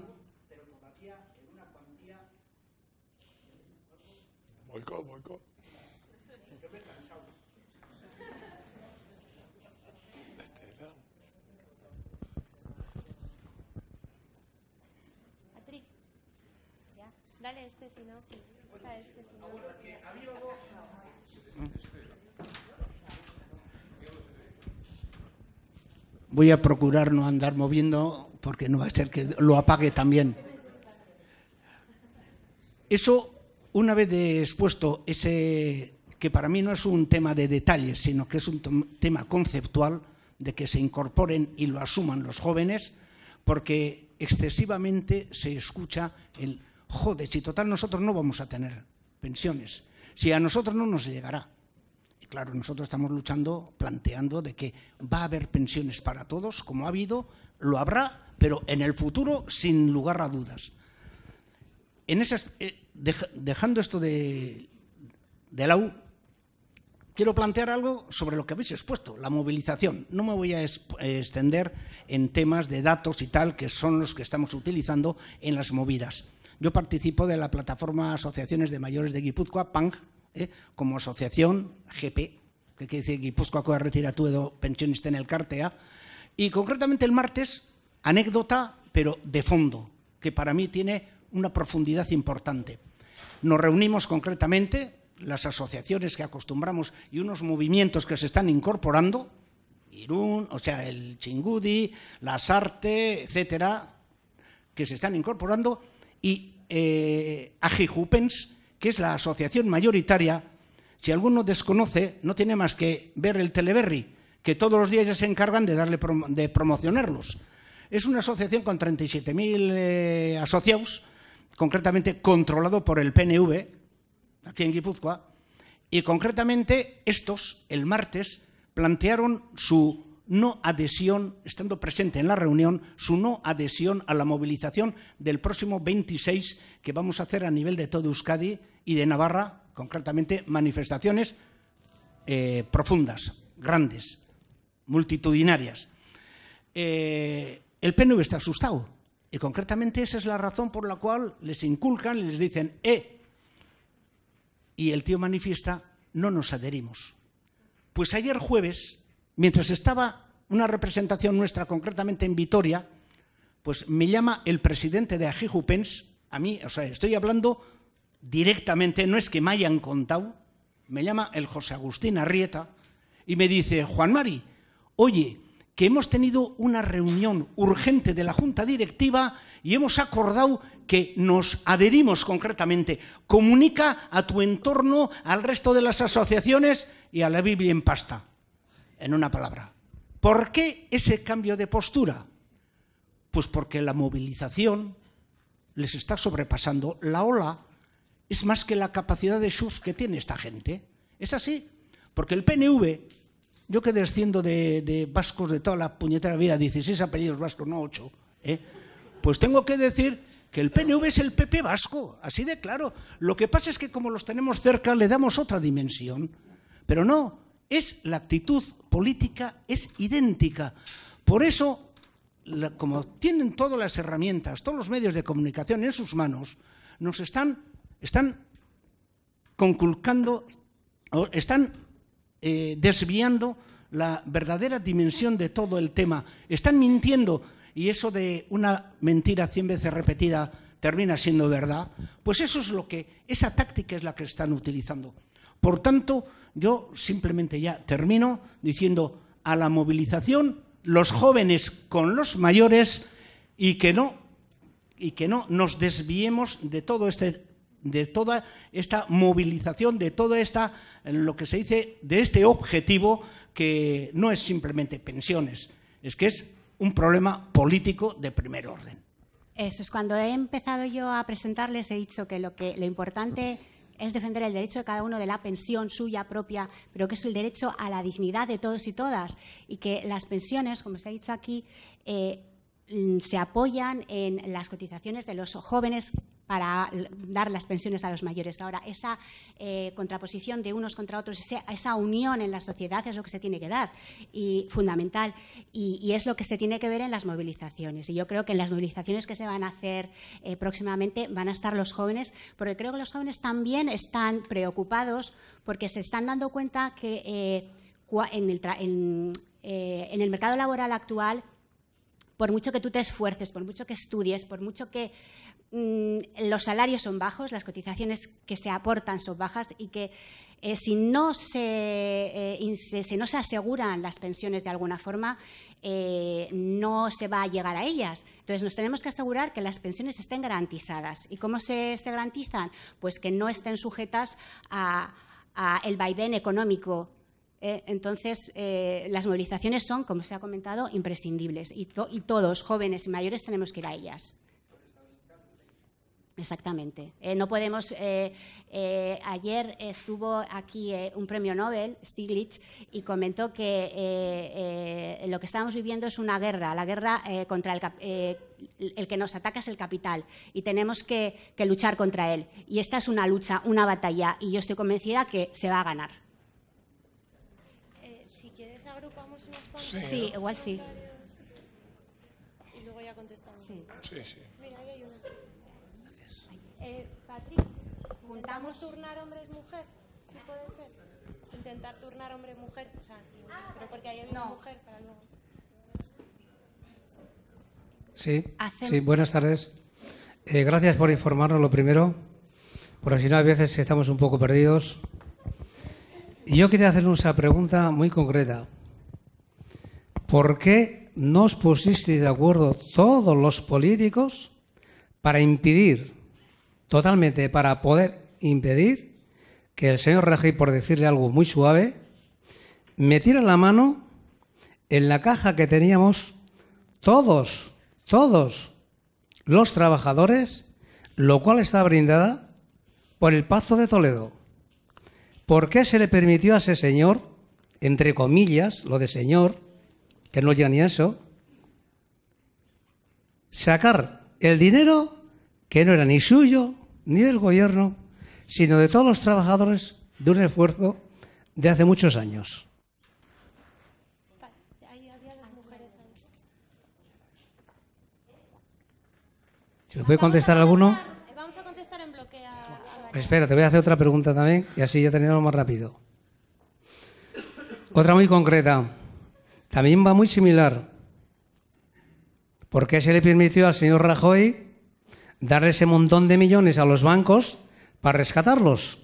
voy a procurar no andar moviendo porque no va a ser que lo apague también. Eso, una vez expuesto ese, que para mí no es un tema de detalles, sino que es un tema conceptual, de que se incorporen y lo asuman los jóvenes, porque excesivamente se escucha el, joder, si total nosotros no vamos a tener pensiones, si a nosotros no nos llegará claro, nosotros estamos luchando, planteando de que va a haber pensiones para todos, como ha habido, lo habrá, pero en el futuro, sin lugar a dudas. En eh, dejando esto de, de la U, quiero plantear algo sobre lo que habéis expuesto, la movilización. No me voy a extender en temas de datos y tal, que son los que estamos utilizando en las movidas. Yo participo de la plataforma Asociaciones de Mayores de Guipúzcoa, PANG, ¿eh? como asociación GP, que quiere decir Gipuzkoako Retiratu edo el Elkartea, y concretamente el martes, anécdota, pero de fondo, que para mí tiene una profundidad importante. Nos reunimos concretamente, las asociaciones que acostumbramos y unos movimientos que se están incorporando, Irún, o sea, el Chingudi, ...la Arte, etcétera, que se están incorporando, y eh, Ajijupens, que es la asociación mayoritaria, si alguno desconoce, no tiene más que ver el Teleberry, que todos los días ya se encargan de, promocionarlos. Es una asociación con 37.000 eh, asociados, concretamente controlado por el PNV, aquí en Guipúzcoa, y concretamente estos, el martes, plantearon su no adhesión, estando presente en la reunión, su no adhesión a la movilización del próximo 26 que vamos a hacer a nivel de todo Euskadi y de Navarra, concretamente manifestaciones eh, profundas, grandes, multitudinarias. Eh, el PNV está asustado y concretamente esa es la razón por la cual les inculcan y les dicen, eh, y el tío manifiesta, no nos adherimos. Pues ayer jueves mientras estaba una representación nuestra, concretamente en Vitoria, pues me llama el presidente de Ajijupens, a mí, o sea, estoy hablando directamente, no es que me hayan contado, me llama el José Agustín Arrieta y me dice, Juan Mari, oye, que hemos tenido una reunión urgente de la Junta Directiva y hemos acordado que nos adherimos concretamente. Comunica a tu entorno, al resto de las asociaciones y a la Biblia en pasta en una palabra. ¿Por qué ese cambio de postura? Pues porque la movilización les está sobrepasando. La ola es más que la capacidad de SUF que tiene esta gente. Es así. Porque el PNV, yo que desciendo de, vascos de toda la puñetera vida, 16 apellidos vascos, no 8, ¿eh? pues tengo que decir que el PNV es el PP vasco, así de claro. Lo que pasa es que como los tenemos cerca le damos otra dimensión. Pero no, es la actitud política es idéntica. Por eso, como tienen todas las herramientas, todos los medios de comunicación en sus manos, nos están, conculcando, están eh, desviando la verdadera dimensión de todo el tema. Están mintiendo y eso de una mentira cien veces repetida termina siendo verdad. Pues eso es lo que, esa táctica es la que están utilizando. Por tanto, yo simplemente ya termino diciendo a la movilización los jóvenes con los mayores y que no, y que no nos desviemos de todo este de toda esta movilización, de todo esta lo que se dice de este objetivo que no es simplemente pensiones, es que es un problema político de primer orden. Eso es cuando he empezado yo a presentarles he dicho que lo que lo importante es defender el derecho de cada uno de la pensión suya propia, pero que es el derecho a la dignidad de todos y todas. Y que las pensiones, como se ha dicho aquí, eh, mm, se apoyan en las cotizaciones de los jóvenes para dar las pensiones a los mayores. Ahora, esa eh, contraposición de unos contra otros, esa, unión en la sociedad es lo que se tiene que dar y fundamental. Y, es lo que se tiene que ver en las movilizaciones. Y yo creo que en las movilizaciones que se van a hacer eh, próximamente van a estar los jóvenes, porque creo que los jóvenes también están preocupados porque se están dando cuenta que eh, en el mercado laboral actual por mucho que tú te esfuerces, por mucho que estudies, por mucho que Mm, los salarios son bajos, las cotizaciones que se aportan son bajas y que eh, si, no eh, se, no se aseguran las pensiones de alguna forma, eh, no se va a llegar a ellas. Entonces, nos tenemos que asegurar que las pensiones estén garantizadas. ¿Y cómo se, garantizan? Pues que no estén sujetas a, vaivén económico entonces, las movilizaciones son, como se ha comentado, imprescindibles y todos, jóvenes y mayores, tenemos que ir a ellas. Exactamente. Eh, no podemos. Eh, eh, ayer estuvo aquí un premio Nobel, Stiglitz, y comentó que lo que estamos viviendo es una guerra, la guerra contra el, que nos ataca es el capital, y tenemos que, luchar contra él. Y esta es una lucha, una batalla, y yo estoy convencida que se va a ganar. si quieres, agrupamos unos Sí, igual sí. sí. sí. Eh, Patrick, ¿juntamos turnar hombres-mujer? ¿Sí puede ser? Intentar turnar hombre-mujer, o sea, pero porque hay una no. mujer para Sí, sí, buenas tardes. Eh, gracias por informarnos lo primero, porque si no a veces estamos un poco perdidos. Y yo quería hacer una pregunta muy concreta. ¿Por qué no os pusisteis de acuerdo todos los políticos para impedir totalmente para poder impedir que el señor Rajoy, por decirle algo muy suave, metiera la mano en la caja que teníamos todos, todos los trabajadores, lo cual está brindada por el pazo de Toledo. ¿Por qué se le permitió a ese señor, entre comillas, lo de señor, que no llega ni eso, sacar el dinero que no era ni suyo, ni del gobierno, sino de todos los trabajadores de un esfuerzo de hace muchos años. ¿Se me puede contestar alguno? Vamos a contestar en pues espera, te voy a hacer otra pregunta también y así ya terminamos más rápido. Otra muy concreta. También va muy similar. ¿Por qué se le permitió al señor Rajoy dar ese montón de millones a los bancos para rescatarlos.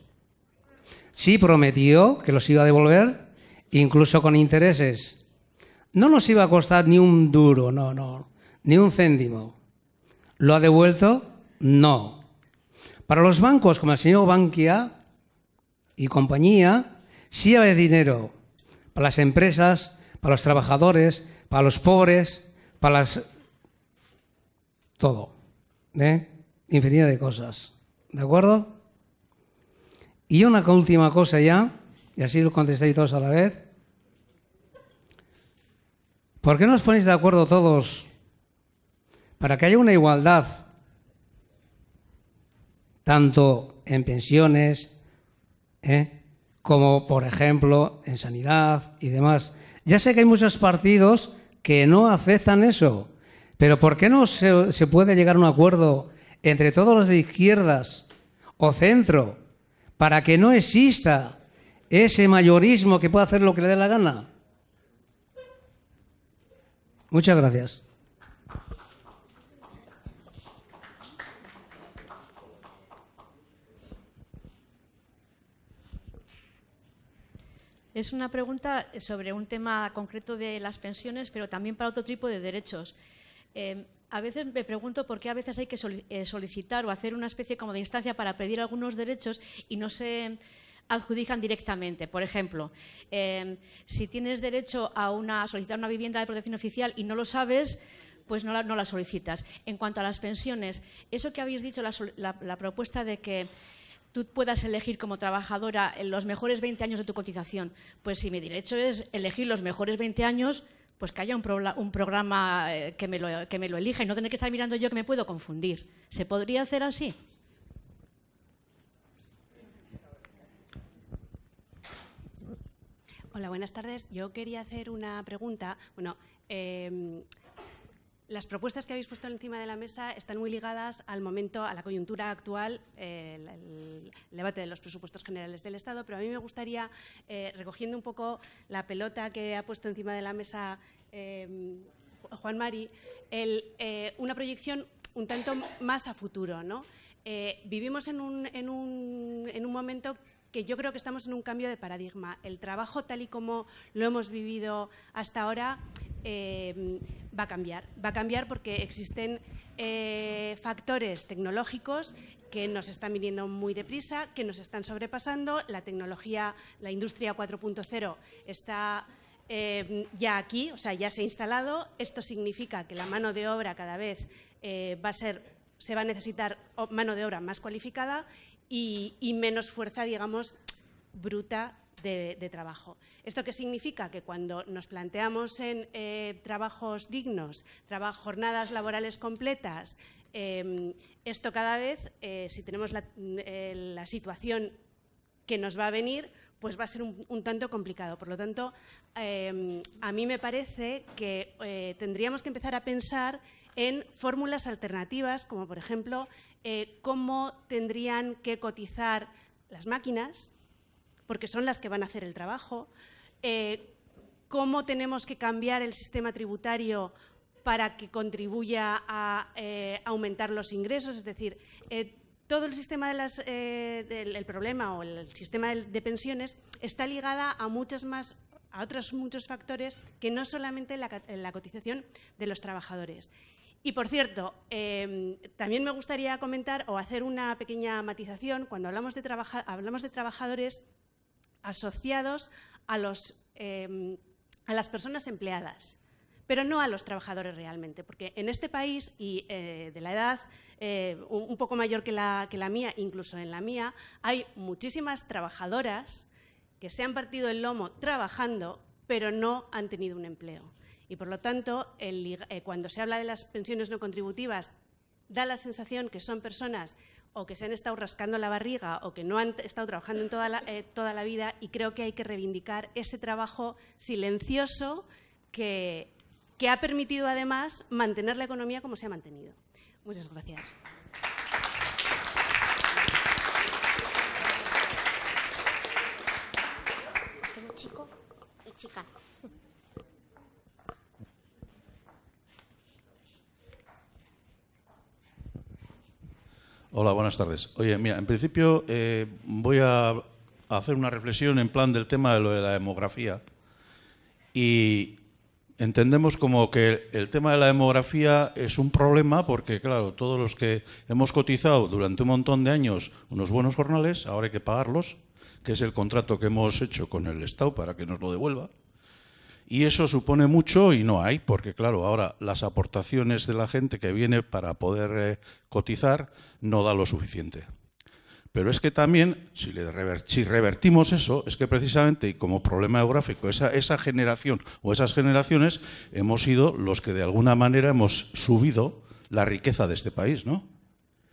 Sí prometió que los iba a devolver, incluso con intereses. No nos iba a costar ni un duro, no, no, ni un céntimo. ¿Lo ha devuelto? No. Para los bancos como el señor Bankia y compañía, sí hay dinero. Para las empresas, para los trabajadores, para los pobres, para las... todo. ¿eh? Infinidad de cosas. ¿De acuerdo? Y una última cosa ya, y así lo contestéis todos a la vez. ¿Por qué no os ponéis de acuerdo todos para que haya una igualdad, tanto en pensiones, ¿eh? como por ejemplo en sanidad y demás? Ya sé que hay muchos partidos que no aceptan eso, pero ¿por qué no se, puede llegar a un acuerdo entre todos los de izquierdas o centro para que no exista ese mayorismo que pueda hacer lo que le dé la gana? Muchas gracias. Es una pregunta sobre un tema concreto de las pensiones, pero también para otro tipo de derechos. Em, a veces me pregunto por qué a veces hay que eh, solicitar o hacer una especie como de instancia para pedir algunos derechos y no se adjudican directamente. Por ejemplo, em, si tienes derecho a, solicitar una vivienda de protección oficial y no lo sabes, pues no la, solicitas. En cuanto a las pensiones, eso que habéis dicho, la, la propuesta de que tú puedas elegir como trabajadora los mejores 20 años de tu cotización, pues si mi derecho es elegir los mejores 20 años, pues que haya un, programa eh, que me, lo, que elija y no tener que estar mirando yo que me puedo confundir. ¿Se podría hacer así? Hola, buenas tardes. Yo quería hacer una pregunta. Bueno, eh, las propuestas que habéis puesto encima de la mesa están muy ligadas al momento, a la coyuntura actual, el, debate de los presupuestos generales del Estado, pero a mí me gustaría, eh, recogiendo un poco la pelota que ha puesto encima de la mesa em, Juan Mari, el, eh, una proyección un tanto más a futuro, ¿no? Eh, vivimos en un, en, un, en un, momento que yo creo que estamos en un cambio de paradigma. El trabajo tal y como lo hemos vivido hasta ahora eh, va a cambiar. Va a cambiar porque existen eh, factores tecnológicos que nos están viniendo muy deprisa, que nos están sobrepasando. La tecnología, la industria 4.0 está eh, ya aquí, o sea, ya se ha instalado. Esto significa que la mano de obra cada vez va a ser, se va a necesitar mano de obra más cualificada y, menos fuerza, digamos, bruta de, trabajo. ¿Esto qué significa? Que cuando nos planteamos en eh, trabajos dignos, jornadas laborales completas, em, esto cada vez, eh, si tenemos la, situación que nos va a venir, pues va a ser un tanto complicado. Por lo tanto, em, a mí me parece que eh, tendríamos que empezar a pensar en fórmulas alternativas, como por ejemplo eh, cómo tendrían que cotizar las máquinas, porque son las que van a hacer el trabajo, eh, cómo tenemos que cambiar el sistema tributario para que contribuya a eh, aumentar los ingresos, es decir, todo el sistema del problema o el sistema de, pensiones está ligada a muchas más a otros muchos factores que no solamente la cotización de los trabajadores. Y por cierto, em, también me gustaría comentar o hacer una pequeña matización cuando hablamos de, trabajadores asociados em, a, las personas empleadas pero no a los trabajadores realmente, porque en este país y eh, de la edad eh, un poco mayor que la, que la, mía, incluso en la mía, hay muchísimas trabajadoras que se han partido el lomo trabajando, pero no han tenido un empleo. Y por lo tanto, eh, cuando se habla de las pensiones no contributivas, da la sensación que son personas o que se han estado rascando la barriga o que no han estado trabajando en eh, toda la, vida y creo que hay que reivindicar ese trabajo silencioso que, ha permitido además mantener la economía como se ha mantenido. Muchas gracias. Eh, Hola, buenas tardes. Oye, mira, en principio eh, voy a hacer una reflexión en plan del tema de lo de la demografía. Y entendemos como que el tema de la demografía es un problema porque, claro, todos los que hemos cotizado durante un montón de años unos buenos jornales, ahora hay que pagarlos, que es el contrato que hemos hecho con el Estado para que nos lo devuelva. Y eso supone mucho y no hay, porque claro, ahora las aportaciones de la gente que viene para poder eh, cotizar no da lo suficiente. Pero es que también, si, le revertimos eso, es que precisamente, y como problema geográfico, esa, esa generación o esas generaciones hemos sido los que de alguna manera hemos subido la riqueza de este país, ¿no?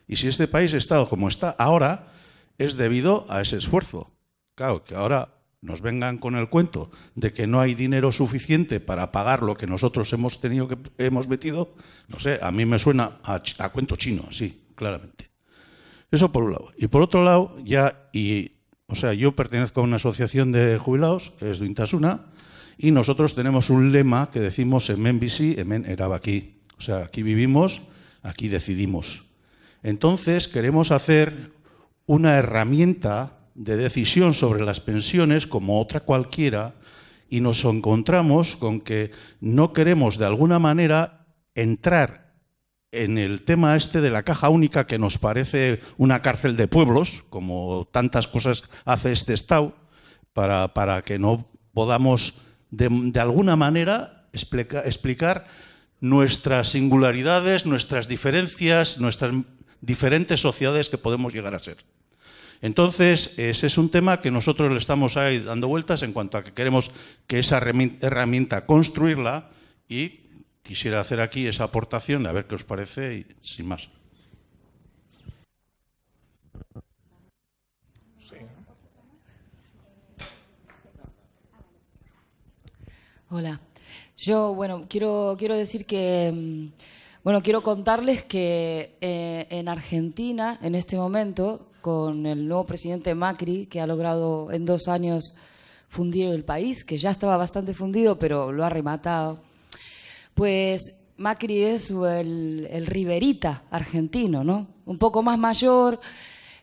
Y si este país estado como está ahora, es debido a ese esfuerzo. Claro, que ahora nos vengan con el cuento de que no hay dinero suficiente para pagar lo que nosotros hemos tenido que hemos metido, no sé, a mí me suena a, cuento chino, sí, claramente. Eso por un lado. Y por otro lado, ya, y, o sea, yo pertenezco a una asociación de jubilados, que es de Intasuna, y nosotros tenemos un lema que decimos en Men, era aquí, O sea, aquí vivimos, aquí decidimos. Entonces, queremos hacer una herramienta de decisión sobre las pensiones como otra cualquiera y nos encontramos con que no queremos de alguna manera entrar en el tema este de la caja única que nos parece una cárcel de pueblos, como tantas cosas hace este Estado, para, para que no podamos de, de alguna manera explicar nuestras singularidades, nuestras diferencias, nuestras diferentes sociedades que podemos llegar a ser. Entonces, ese es un tema que nosotros le estamos ahí dando vueltas en cuanto a que queremos que esa herramienta construirla y quisiera hacer aquí esa aportación, a ver qué os parece y sin más. Hola. Yo, bueno, quiero, quiero decir que, mm, bueno, quiero contarles que eh, en Argentina, en este momento, con el nuevo presidente Macri, que ha logrado en dos años fundir el país, que ya estaba bastante fundido, pero lo ha rematado. Pues Macri es el, riverita argentino, ¿no? Un poco más mayor,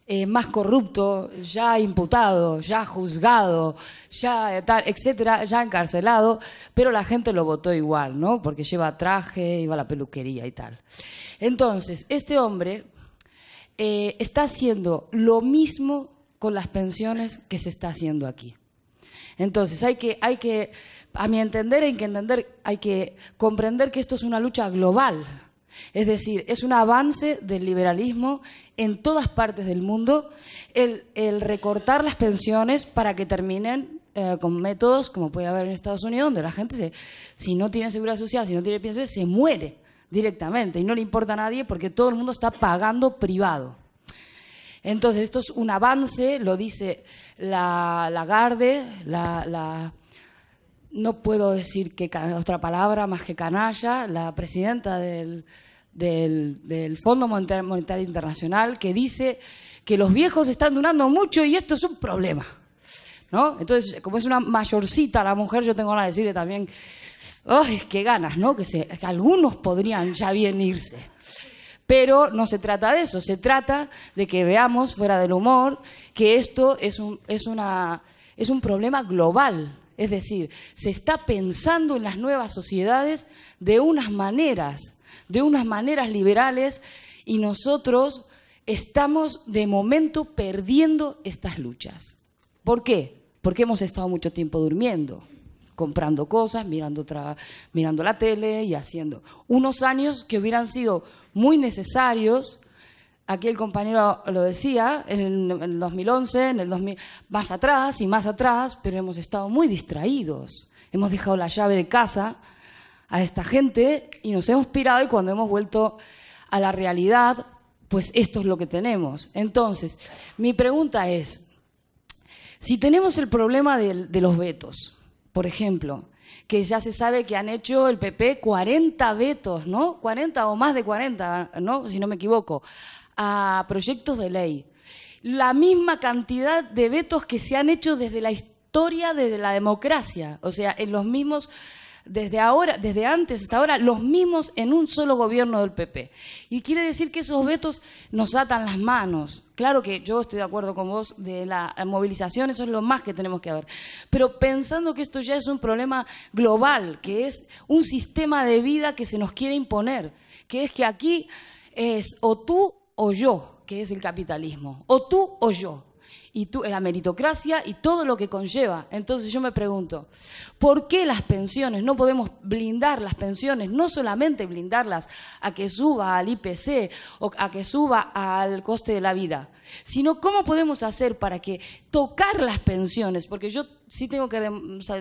eh, más corrupto, ya imputado, ya juzgado, ya tal, etcétera, ya encarcelado, pero la gente lo votó igual, ¿no? Porque lleva traje, iba a la peluquería y tal. Entonces, este hombre eh, está haciendo lo mismo con las pensiones que se está haciendo aquí. Entonces, hay que, hay que, a mi entender, hay que hay que comprender que esto es una lucha global. Es decir, es un avance del liberalismo en todas partes del mundo el, recortar las pensiones para que terminen eh, con métodos como puede haber en Estados Unidos, donde la gente, si no tiene seguridad social, si no tiene pensiones, se muere directamente y no le importa a nadie porque todo el mundo está pagando privado. Entonces, esto es un avance, lo dice la Garde, la, no puedo decir que otra palabra más que canalla, la presidenta del, del, Fondo Monetario Internacional, que dice que los viejos están durando mucho y esto es un problema. ¿No? Entonces, como es una mayorcita la mujer, yo tengo que decirle también ¡Ay, qué ganas, ¿no? Que, algunos podrían ya bien irse. Pero no se trata de eso, se trata de que veamos, fuera del humor, que esto es un, es un problema global. Es decir, se está pensando en las nuevas sociedades de unas maneras, de unas maneras liberales, y nosotros estamos de momento perdiendo estas luchas. ¿Por qué? Porque hemos estado mucho tiempo durmiendo comprando cosas, mirando, mirando la tele y haciendo. Unos años que hubieran sido muy necesarios, aquí el compañero lo decía, en el 2011, en el 2000, más atrás y más atrás, pero hemos estado muy distraídos. Hemos dejado la llave de casa a esta gente y nos hemos pirado y cuando hemos vuelto a la realidad, pues esto es lo que tenemos. Entonces, mi pregunta es, si tenemos el problema de los vetos, por ejemplo, que ya se sabe que han hecho el PP 40 vetos, ¿no? 40 o más de 40, ¿no? Si no me equivoco, a proyectos de ley. La misma cantidad de vetos que se han hecho desde la historia, desde la democracia, o sea, en los mismos desde ahora, desde antes hasta ahora, los mismos en un solo gobierno del PP. Y quiere decir que esos vetos nos atan las manos, Claro que yo estoy de acuerdo con vos de la movilización, eso es lo más que tenemos que ver. Pero pensando que esto ya es un problema global, que es un sistema de vida que se nos quiere imponer, que es que aquí es o tú o yo, que es el capitalismo, o tú o yo y tú, la meritocracia y todo lo que conlleva. Entonces yo me pregunto, ¿por qué las pensiones? No podemos blindar las pensiones, no solamente blindarlas a que suba al IPC o a que suba al coste de la vida sino cómo podemos hacer para que tocar las pensiones, porque yo sí tengo que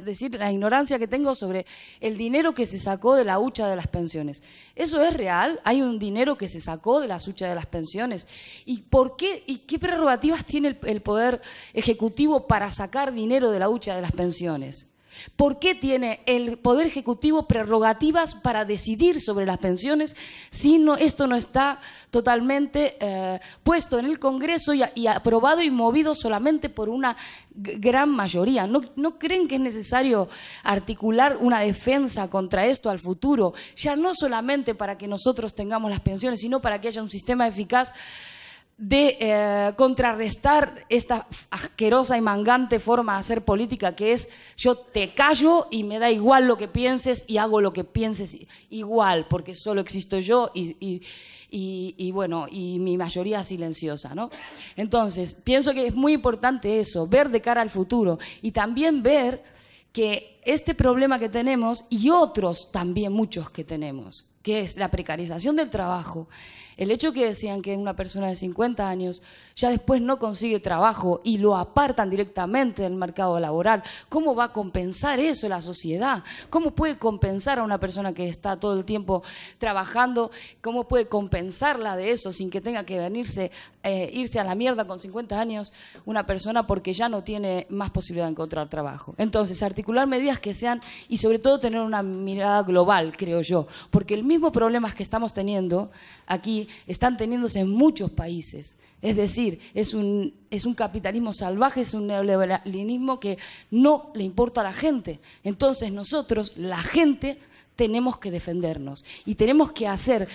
decir la ignorancia que tengo sobre el dinero que se sacó de la hucha de las pensiones. ¿Eso es real? ¿Hay un dinero que se sacó de la hucha de las pensiones? ¿Y por qué y qué prerrogativas tiene el poder ejecutivo para sacar dinero de la hucha de las pensiones? ¿Por qué tiene el Poder Ejecutivo prerrogativas para decidir sobre las pensiones si no, esto no está totalmente eh, puesto en el Congreso y, aprobado y movido solamente por una gran mayoría? ¿No creen que es necesario articular una defensa contra esto al futuro? Ya no solamente para que nosotros tengamos las pensiones, sino para que haya un sistema eficaz de eh, contrarrestar esta asquerosa y mangante forma de hacer política que es yo te callo y me da igual lo que pienses y hago lo que pienses igual, porque solo existo yo y, y, bueno, y mi mayoría silenciosa, Entonces, pienso que es muy importante eso, ver de cara al futuro y también ver que este problema que tenemos y otros también muchos que tenemos, que es la precarización del trabajo, el hecho que decían que una persona de 50 años ya después no consigue trabajo y lo apartan directamente del mercado laboral, ¿cómo va a compensar eso la sociedad? ¿Cómo puede compensar a una persona que está todo el tiempo trabajando? ¿Cómo puede compensarla de eso sin que tenga que venirse, eh, irse a la mierda con 50 años una persona porque ya no tiene más posibilidad de encontrar trabajo? Entonces, articular medidas que sean y sobre todo tener una mirada global, creo yo, porque el mismo problema que estamos teniendo aquí están teniéndose en muchos países. Es decir, es un, capitalismo salvaje, es un neoliberalismo que no le importa a la gente. Entonces nosotros, la gente, tenemos que defendernos y tenemos que hacer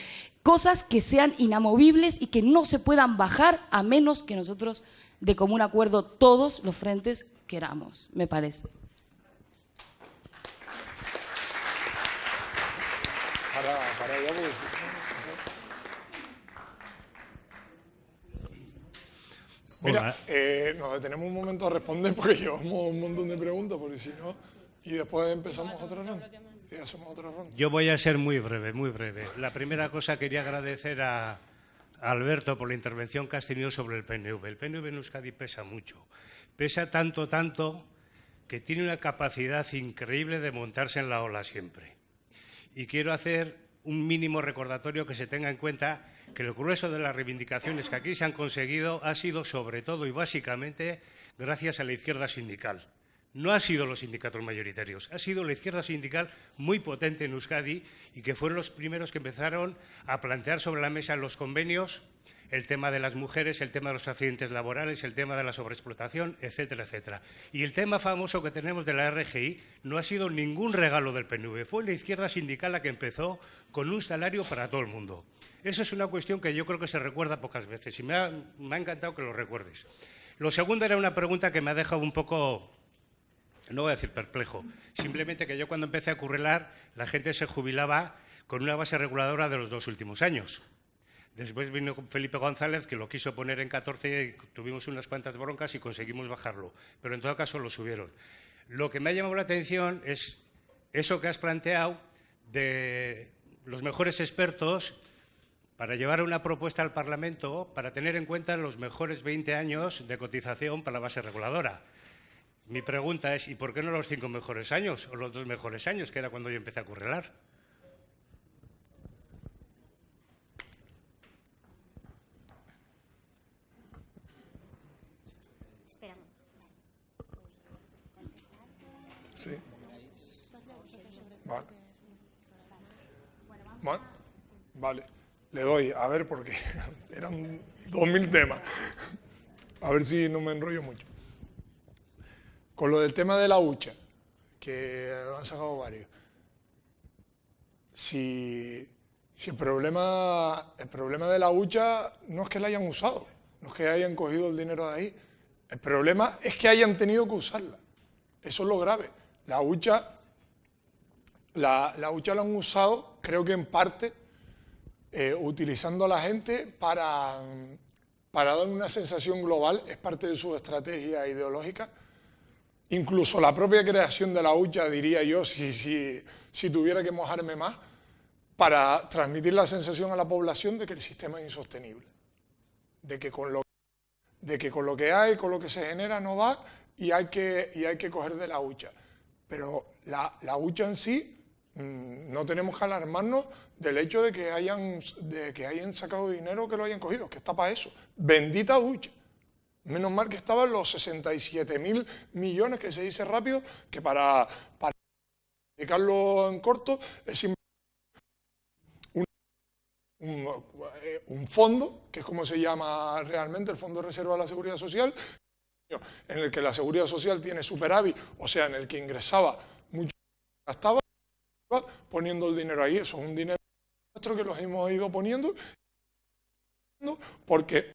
cosas que sean inamovibles y que no se puedan bajar a menos que nosotros de común acuerdo todos los frentes queramos, me parece. Mira, eh, nos detenemos un momento a responder porque llevamos un montón de preguntas, porque si no, y después empezamos otra ronda. otra ronda. Yo voy a ser muy breve, muy breve. La primera cosa quería agradecer a, Alberto por la intervención que has tenido sobre el PNV. El PNV en Euskadi pesa mucho. Pesa tanto, tanto, que tiene una capacidad increíble de montarse en la ola siempre. Y quiero hacer un mínimo recordatorio que se tenga en cuenta que el grueso de las reivindicaciones que aquí se han conseguido ha sido sobre todo y básicamente gracias a la izquierda sindical. No han sido los sindicatos mayoritarios, ha sido la izquierda sindical muy potente en Euskadi y que fueron los primeros que empezaron a plantear sobre la mesa los convenios el tema de las mujeres, el tema de los accidentes laborales, el tema de la sobreexplotación, etcétera, etcétera. Y el tema famoso que tenemos de la RGI no ha sido ningún regalo del PNV, fue la izquierda sindical la que empezó con un salario para todo el mundo. Esa es una cuestión que yo creo que se recuerda pocas veces y me ha, encantado que lo recuerdes. Lo segundo era una pregunta que me ha dejado un poco no voy a decir perplejo, simplemente que yo cuando empecé a currelar, la gente se jubilaba con una base reguladora de los dos últimos años. Después vino Felipe González, que lo quiso poner en 14 y tuvimos unas cuantas broncas y conseguimos bajarlo. Pero en todo caso lo subieron. Lo que me ha llamado la atención es eso que has planteado de los mejores expertos para llevar una propuesta al Parlamento para tener en cuenta los mejores 20 años de cotización para la base reguladora. Mi pregunta es, ¿y por qué no los cinco mejores años o los dos mejores años, que era cuando yo empecé a currelar? vale, le doy, a ver, porque eran dos mil temas. A ver si no me enrollo mucho. Con lo del tema de la hucha, que han sacado varios. Si, si el, problema, el problema de la hucha no es que la hayan usado, no es que hayan cogido el dinero de ahí. El problema es que hayan tenido que usarla. Eso es lo grave. La hucha la, la hucha la han usado creo que en parte eh, utilizando a la gente para, para dar una sensación global, es parte de su estrategia ideológica. Incluso la propia creación de la hucha, diría yo, si, si, si tuviera que mojarme más, para transmitir la sensación a la población de que el sistema es insostenible, de que con lo, de que, con lo que hay, con lo que se genera, no da, y hay que, y hay que coger de la hucha. Pero la, la hucha en sí Mm, no tenemos que alarmarnos del hecho de que hayan, de que hayan sacado dinero que lo hayan cogido, que está para eso. Bendita ducha Menos mal que estaban los 67 mil millones que se dice rápido, que para, para explicarlo en corto es un, eh, un, fondo, que es como se llama realmente el Fondo de Reserva de la Seguridad Social, en el que la Seguridad Social tiene superávit, o sea, en el que ingresaba mucho gastaba, poniendo el dinero ahí. Eso es un dinero nuestro que los hemos ido poniendo porque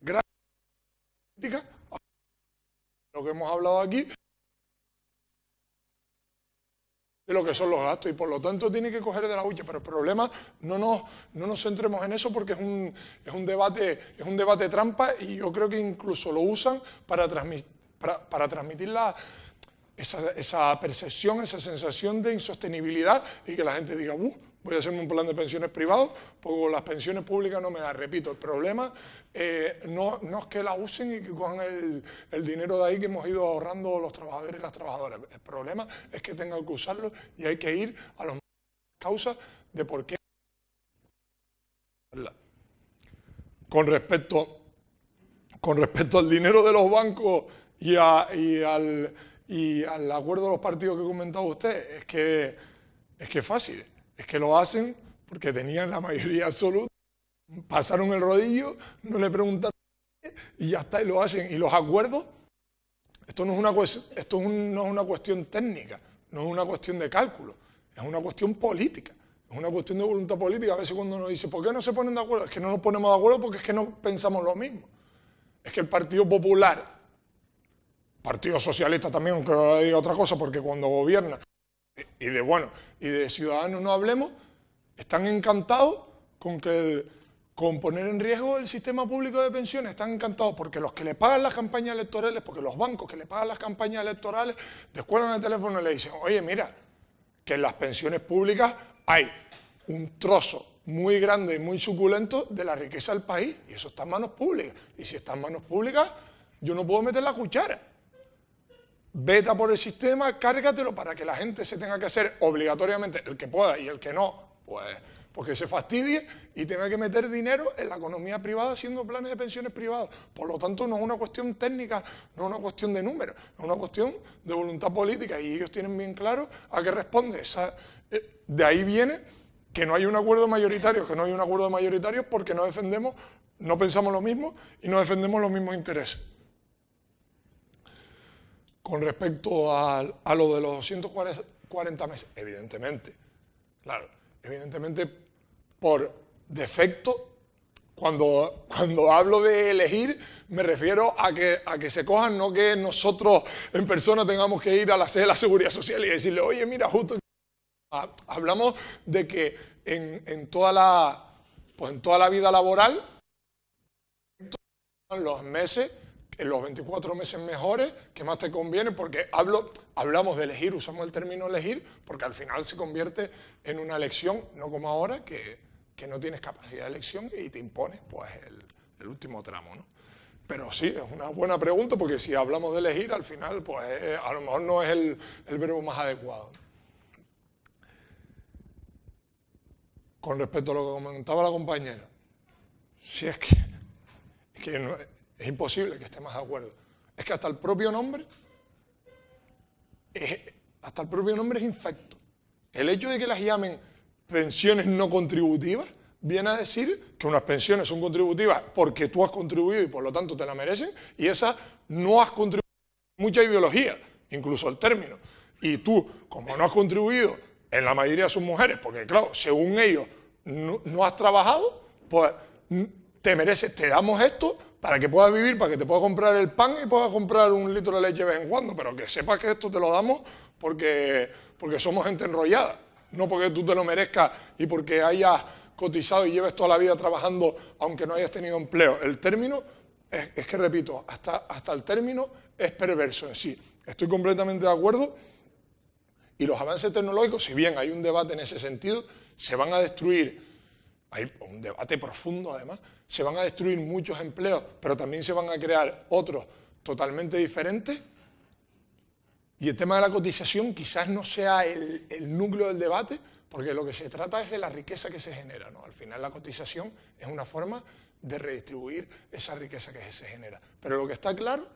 gracias a lo que hemos hablado aquí de lo que son los gastos y por lo tanto tiene que coger de la hucha, pero el problema no nos, no nos centremos en eso porque es un, es un, debate, es un debate trampa y yo creo que incluso lo usan para, para transmitir la, esa, percepción, esa sensación de insostenibilidad y que la gente diga, uh, voy a hacerme un plan de pensiones privado porque las pensiones públicas no me dan. Repito, el problema eh, no, es que la usen y que cojan el, dinero de ahí que hemos ido ahorrando los trabajadores y las trabajadoras. El problema es que tengan que usarlo y hay que ir a las causas de por qué. Con respecto, con respecto al dinero de los bancos y al y al acuerdo de los partidos que comentaba usted, es que es que es fácil, es que lo hacen porque tenían la mayoría absoluta, pasaron el rodillo, no le preguntaron y ya está, y lo hacen. Y los acuerdos, esto no es una, esto no es una cuestión técnica, no es una cuestión de cálculo, es una cuestión política. Es una cuestión de voluntad política. A veces cuando nos dice, ¿por qué no se ponen de acuerdo? Es que no nos ponemos de acuerdo porque es que no pensamos lo mismo. Es que el Partido Popular Partido Socialista también, aunque no diga otra cosa, porque cuando gobierna, y de bueno, y de Ciudadanos no hablemos, están encantados con que con poner en riesgo el sistema público de pensiones, están encantados porque los que le pagan las campañas electorales, porque los bancos que le pagan las campañas electorales, descuelgan el teléfono y le dicen, oye, mira, que en las pensiones públicas hay un trozo muy grande y muy suculento de la riqueza del país, y eso está en manos públicas. Y si está en manos públicas, yo no puedo meter la cuchara veta por el sistema, cárgatelo para que la gente se tenga que hacer obligatoriamente, el que pueda y el que no, pues porque se fastidie y tenga que meter dinero en la economía privada haciendo planes de pensiones privados. Por lo tanto, no es una cuestión técnica, no es una cuestión de números, es una cuestión de voluntad política y ellos tienen bien claro a qué responde. Eh, de ahí viene que no hay un acuerdo mayoritario, que no hay un acuerdo mayoritario porque no defendemos, no pensamos lo mismo y no defendemos los mismos intereses con respecto a, a lo de los 240 meses? Evidentemente, claro, evidentemente por defecto cuando, cuando, hablo de elegir, me refiero a que, a que se cojan, no que nosotros en persona tengamos que ir a la sede de la Seguridad Social y decirle, oye, mira, justo ah, hablamos de que en, en toda, la, pues en toda la vida laboral, los meses en los 24 meses mejores, que más te conviene, porque hablo, hablamos de elegir, usamos el término elegir, porque al final se convierte en una elección, no como ahora, que, no tienes capacidad de elección y te impones pues, el, último tramo. ¿no? Pero sí, es una buena pregunta, porque si hablamos de elegir, al final, pues eh, a lo mejor no es el, verbo más adecuado. Con respecto a lo que comentaba la compañera, si es que, que es imposible que esté más de acuerdo. Es que hasta el propio nombre, es, hasta el propio nombre es infecto. El hecho de que las llamen pensiones no contributivas viene a decir que unas pensiones son contributivas porque tú has contribuido y por lo tanto te la merecen y esas no has contribuido mucha ideología, incluso el término. Y tú, como no has contribuido en la mayoría de sus mujeres, porque claro, según ellos no has trabajado, pues te mereces, te damos esto para que puedas vivir, para que te puedas comprar el pan y puedas comprar un litro de leche de vez en cuando, pero que sepas que esto te lo damos porque, porque somos gente enrollada, no porque tú te lo merezcas y porque hayas cotizado y lleves toda la vida trabajando aunque no hayas tenido empleo. El término, es, que repito, hasta el término es perverso en sí. Estoy completamente de acuerdo y los avances tecnológicos, si bien hay un debate en ese sentido, se van a destruir hay un debate profundo además, se van a destruir muchos empleos, pero también se van a crear otros totalmente diferentes. Y el tema de la cotización quizás no sea el, núcleo del debate, porque lo que se trata es de la riqueza que se genera. Al final la cotización es una forma de redistribuir esa riqueza que se genera. Pero lo que está claro,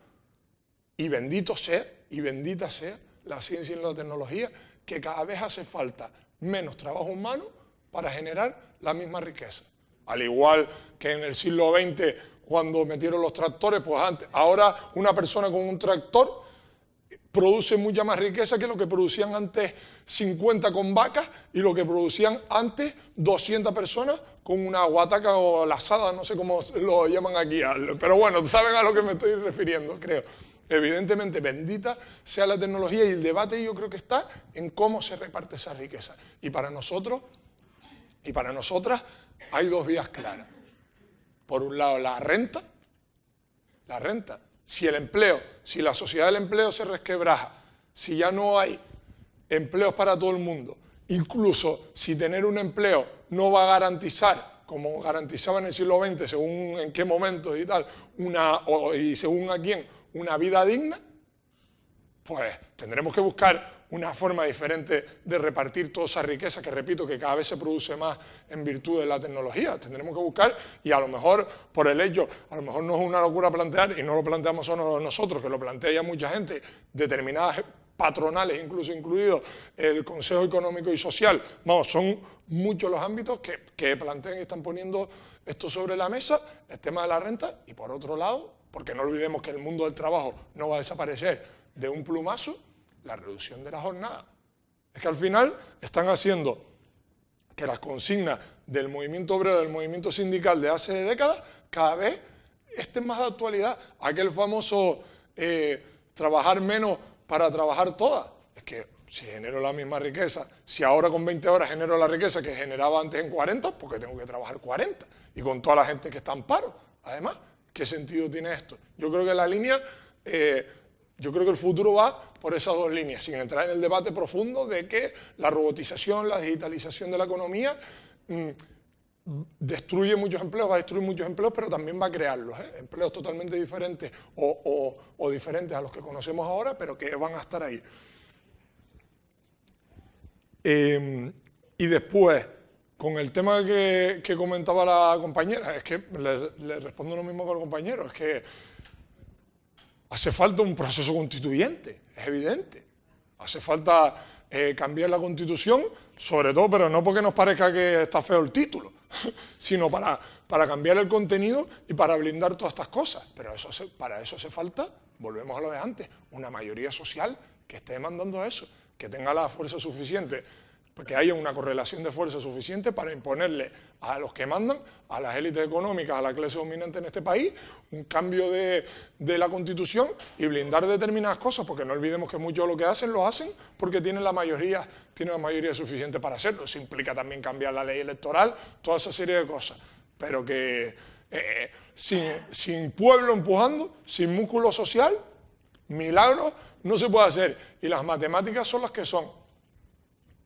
y bendito sea, y bendita sea la ciencia y la tecnología, que cada vez hace falta menos trabajo humano para generar la misma riqueza. Al igual que en el siglo XX, cuando metieron los tractores, pues antes, ahora una persona con un tractor produce mucha más riqueza que lo que producían antes 50 con vacas y lo que producían antes 200 personas con una guataca o lazada, no sé cómo lo llaman aquí. Pero bueno, saben a lo que me estoy refiriendo, creo. Evidentemente, bendita sea la tecnología y el debate yo creo que está en cómo se reparte esa riqueza. Y para nosotros y para nosotras hay dos vías claras. Por un lado, la renta. La renta. Si el empleo, si la sociedad del empleo se resquebraja, si ya no hay empleos para todo el mundo, incluso si tener un empleo no va a garantizar, como garantizaba en el siglo XX, según en qué momento y tal, una, y según a quién, una vida digna, pues tendremos que buscar una forma diferente de repartir toda esa riqueza que, repito, que cada vez se produce más en virtud de la tecnología. Tendremos que buscar y a lo mejor por el hecho, a lo mejor no es una locura plantear, y no lo planteamos solo nosotros, que lo plantea ya mucha gente, determinadas patronales, incluso incluido el Consejo Económico y Social. Vamos, son muchos los ámbitos que, que, plantean y están poniendo esto sobre la mesa, el tema de la renta, y por otro lado, porque no olvidemos que el mundo del trabajo no va a desaparecer de un plumazo, la reducción de la jornada. Es que al final están haciendo que las consignas del movimiento obrero, del movimiento sindical de hace décadas, cada vez estén más de actualidad. Aquel famoso eh, trabajar menos para trabajar todas. Es que si genero la misma riqueza, si ahora con 20 horas genero la riqueza que generaba antes en 40, porque tengo que trabajar 40. Y con toda la gente que está en paro. Además, ¿qué sentido tiene esto? Yo creo que la línea... Eh, yo creo que el futuro va por esas dos líneas, sin entrar en el debate profundo de que la robotización, la digitalización de la economía mm, destruye muchos empleos, va a destruir muchos empleos, pero también va a crearlos. ¿eh? Empleos totalmente diferentes o, diferentes a los que conocemos ahora, pero que van a estar ahí. Em, y después, con el tema que, comentaba la compañera, es que le, le, respondo lo mismo que al compañero, es que hace falta un proceso constituyente, es evidente. Hace falta eh, cambiar la constitución, sobre todo, pero no porque nos parezca que está feo el título, sino para, cambiar el contenido y para blindar todas estas cosas. Pero para eso hace falta, volvemos a lo de antes, una mayoría social que esté demandando eso, que tenga la fuerza suficiente que haya una correlación de fuerza suficiente para imponerle a los que mandan, a las élites económicas, a la clase dominante en este país, un cambio de, la constitución y blindar determinadas cosas, porque no olvidemos que muchos lo que hacen lo hacen porque tienen la mayoría, tienen la mayoría suficiente para hacerlo. Eso implica también cambiar la ley electoral, toda esa serie de cosas. Pero que eh, sin, sin pueblo empujando, sin músculo social, milagros no se puede hacer. Y las matemáticas son las que son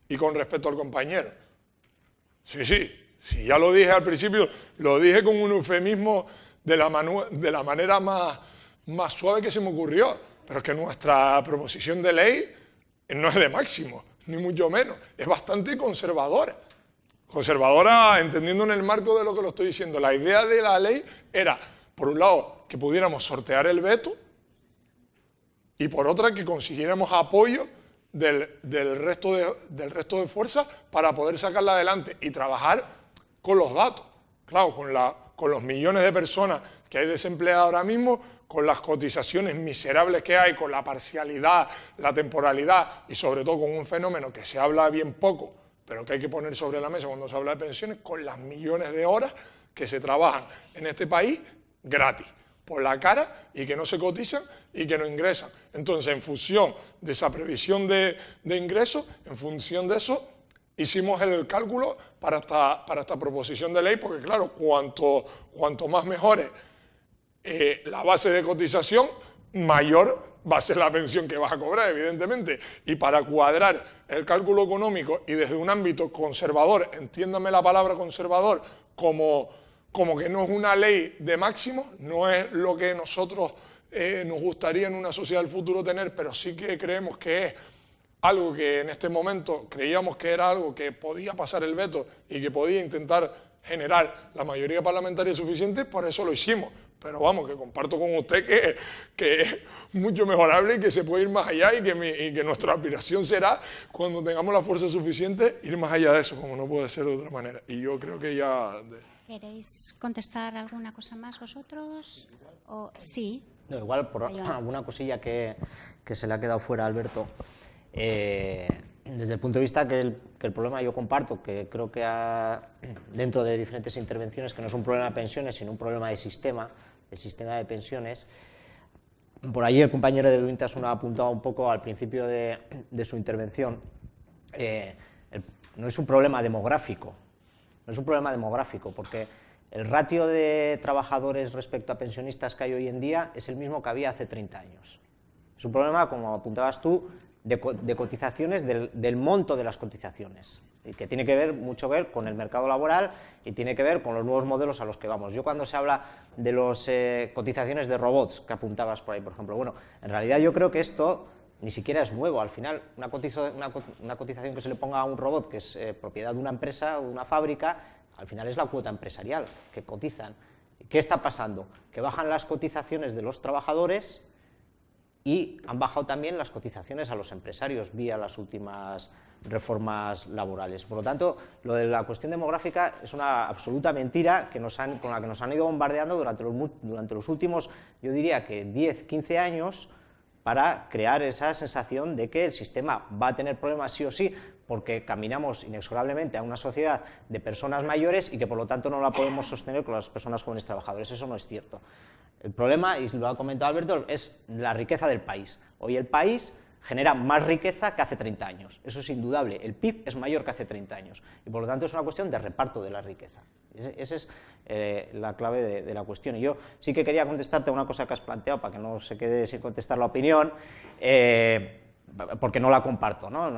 y con respeto al compañero. Sí, sí, sí, ya lo dije al principio, lo dije con un eufemismo de la, de la manera más, más suave que se me ocurrió, pero es que nuestra proposición de ley no es de máximo, ni mucho menos, es bastante conservadora. Conservadora, entendiendo en el marco de lo que lo estoy diciendo, la idea de la ley era, por un lado, que pudiéramos sortear el veto y por otra, que consiguiéramos apoyo del, resto de, del resto de fuerza para poder sacarla adelante y trabajar con los datos, claro, con, con los millones de personas que hay desempleadas ahora mismo, con las cotizaciones miserables que hay, con la parcialidad, la temporalidad y sobre todo con un fenómeno que se habla bien poco, pero que hay que poner sobre la mesa cuando se habla de pensiones, con las millones de horas que se trabajan en este país gratis, por la cara y que no se cotizan y que no ingresan. Entonces, en función de esa previsión de, de ingresos, en función de eso, hicimos el cálculo para esta, para esta proposición de ley, porque claro, cuanto, cuanto más mejore eh, la base de cotización, mayor va a ser la pensión que vas a cobrar, evidentemente. Y para cuadrar el cálculo económico y desde un ámbito conservador, entiéndame la palabra conservador como, como que no es una ley de máximo, no es lo que nosotros eh, nos gustaría en una sociedad del futuro tener, pero sí que creemos que es algo que en este momento creíamos que era algo que podía pasar el veto y que podía intentar generar la mayoría parlamentaria suficiente, por eso lo hicimos. Pero vamos, que comparto con usted que, es mucho mejorable y que se puede ir más allá y que, y que nuestra aspiración será, cuando tengamos la fuerza suficiente, ir más allá de eso, como no puede ser de otra manera. Y yo creo que ya... ¿Queréis contestar alguna cosa más vosotros? ¿O, sí, igual por alguna cosilla que, que, se le ha quedado fuera a Alberto. Eh, desde el punto de vista que el, que el, problema yo comparto, que creo que dentro de diferentes intervenciones, que no es un problema de pensiones, sino un problema de sistema, de sistema de pensiones. Por allí el compañero de Duintas uno ha apuntado un poco al principio de, de su intervención. Eh, no es un problema demográfico, no es un problema demográfico, porque el ratio de trabajadores respecto a pensionistas que hay hoy en día es el mismo que había hace 30 años. Es un problema, como apuntabas tú, de, cotizaciones, del, monto de las cotizaciones, y que tiene que ver mucho con el mercado laboral y tiene que ver con los nuevos modelos a los que vamos. Yo cuando se habla de las eh, cotizaciones de robots que apuntabas por ahí, por ejemplo, bueno, en realidad yo creo que esto ni siquiera es nuevo. Al final, una, cotización que se le ponga a un robot que es eh, propiedad de una empresa o de una fábrica al final es la cuota empresarial que cotizan. ¿Qué está pasando? Que bajan las cotizaciones de los trabajadores y han bajado también las cotizaciones a los empresarios vía las últimas reformas laborales. Por lo tanto, lo de la cuestión demográfica es una absoluta mentira que nos con la que nos han ido bombardeando durante los, durante los últimos, yo diría que 10, 15 años para crear esa sensación de que el sistema va a tener problemas sí o sí, porque caminamos inexorablemente a una sociedad de personas mayores y que por lo tanto no la podemos sostener con las personas jóvenes trabajadores. Eso no es cierto. El problema, y lo ha comentado Alberto, es la riqueza del país. Hoy el país genera más riqueza que hace 30 años. Eso es indudable. El PIB es mayor que hace 30 años. Y por lo tanto es una cuestión de reparto de la riqueza. Esa es eh, la clave de, la cuestión. Y yo sí que quería contestarte una cosa que has planteado para que no se quede sin contestar la opinión, eh, porque no la comparto. ¿no?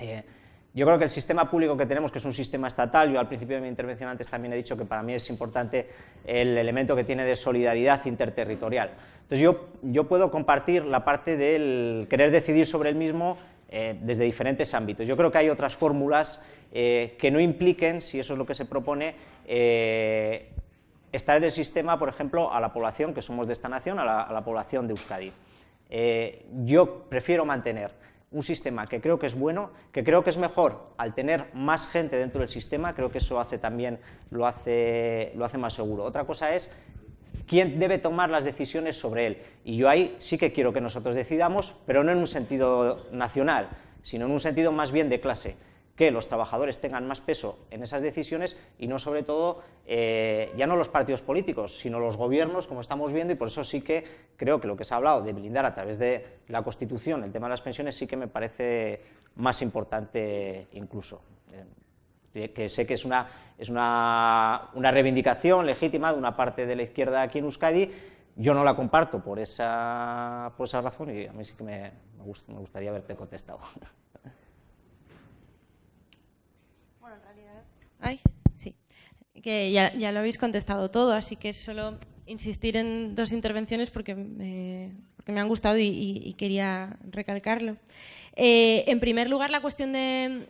Eh, yo creo que el sistema público que tenemos, que es un sistema estatal, yo al principio de mi intervención antes también he dicho que para mí es importante el elemento que tiene de solidaridad interterritorial. Entonces yo, puedo compartir la parte del querer decidir sobre el mismo eh, desde diferentes ámbitos. Yo creo que hay otras fórmulas eh, que no impliquen, si eso es lo que se propone, eh, estar del sistema, por ejemplo, a la población que somos de esta nación, a la, a la población de Euskadi. yo prefiero mantener un sistema que creo que es bueno, que creo que es mejor al tener más gente dentro del sistema, creo que eso hace también lo hace, lo hace más seguro. Otra cosa es quién debe tomar las decisiones sobre él. Y yo ahí sí que quiero que nosotros decidamos, pero no en un sentido nacional, sino en un sentido más bien de clase que los trabajadores tengan más peso en esas decisiones y no sobre todo eh, ya no los partidos políticos, sino los gobiernos, como estamos viendo, y por eso sí que creo que lo que se ha hablado de blindar a través de la Constitución el tema de las pensiones sí que me parece más importante incluso. Eh, que sé que es, una, es una, una reivindicación legítima de una parte de la izquierda aquí en Euskadi, yo no la comparto por esa, por esa razón y a mí sí que me, me gustaría haberte contestado. sí. Que ya, ya, lo habéis contestado todo, así que solo insistir en dos intervenciones porque me, porque me han gustado y quería recalcarlo. Eh, en primer lugar, la cuestión de,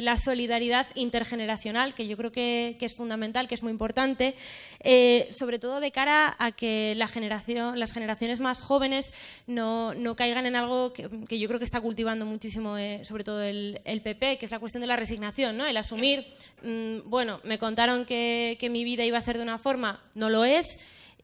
la solidaridad intergeneracional, que yo creo que, es fundamental, que es muy importante, eh, sobre todo de cara a que las generaciones más jóvenes no, caigan en algo que, yo creo que está cultivando muchísimo, eh, sobre todo el, PP, que es la cuestión de la resignación, ¿no? el asumir, mm, bueno, me contaron que mi vida iba a ser de una forma, no lo es.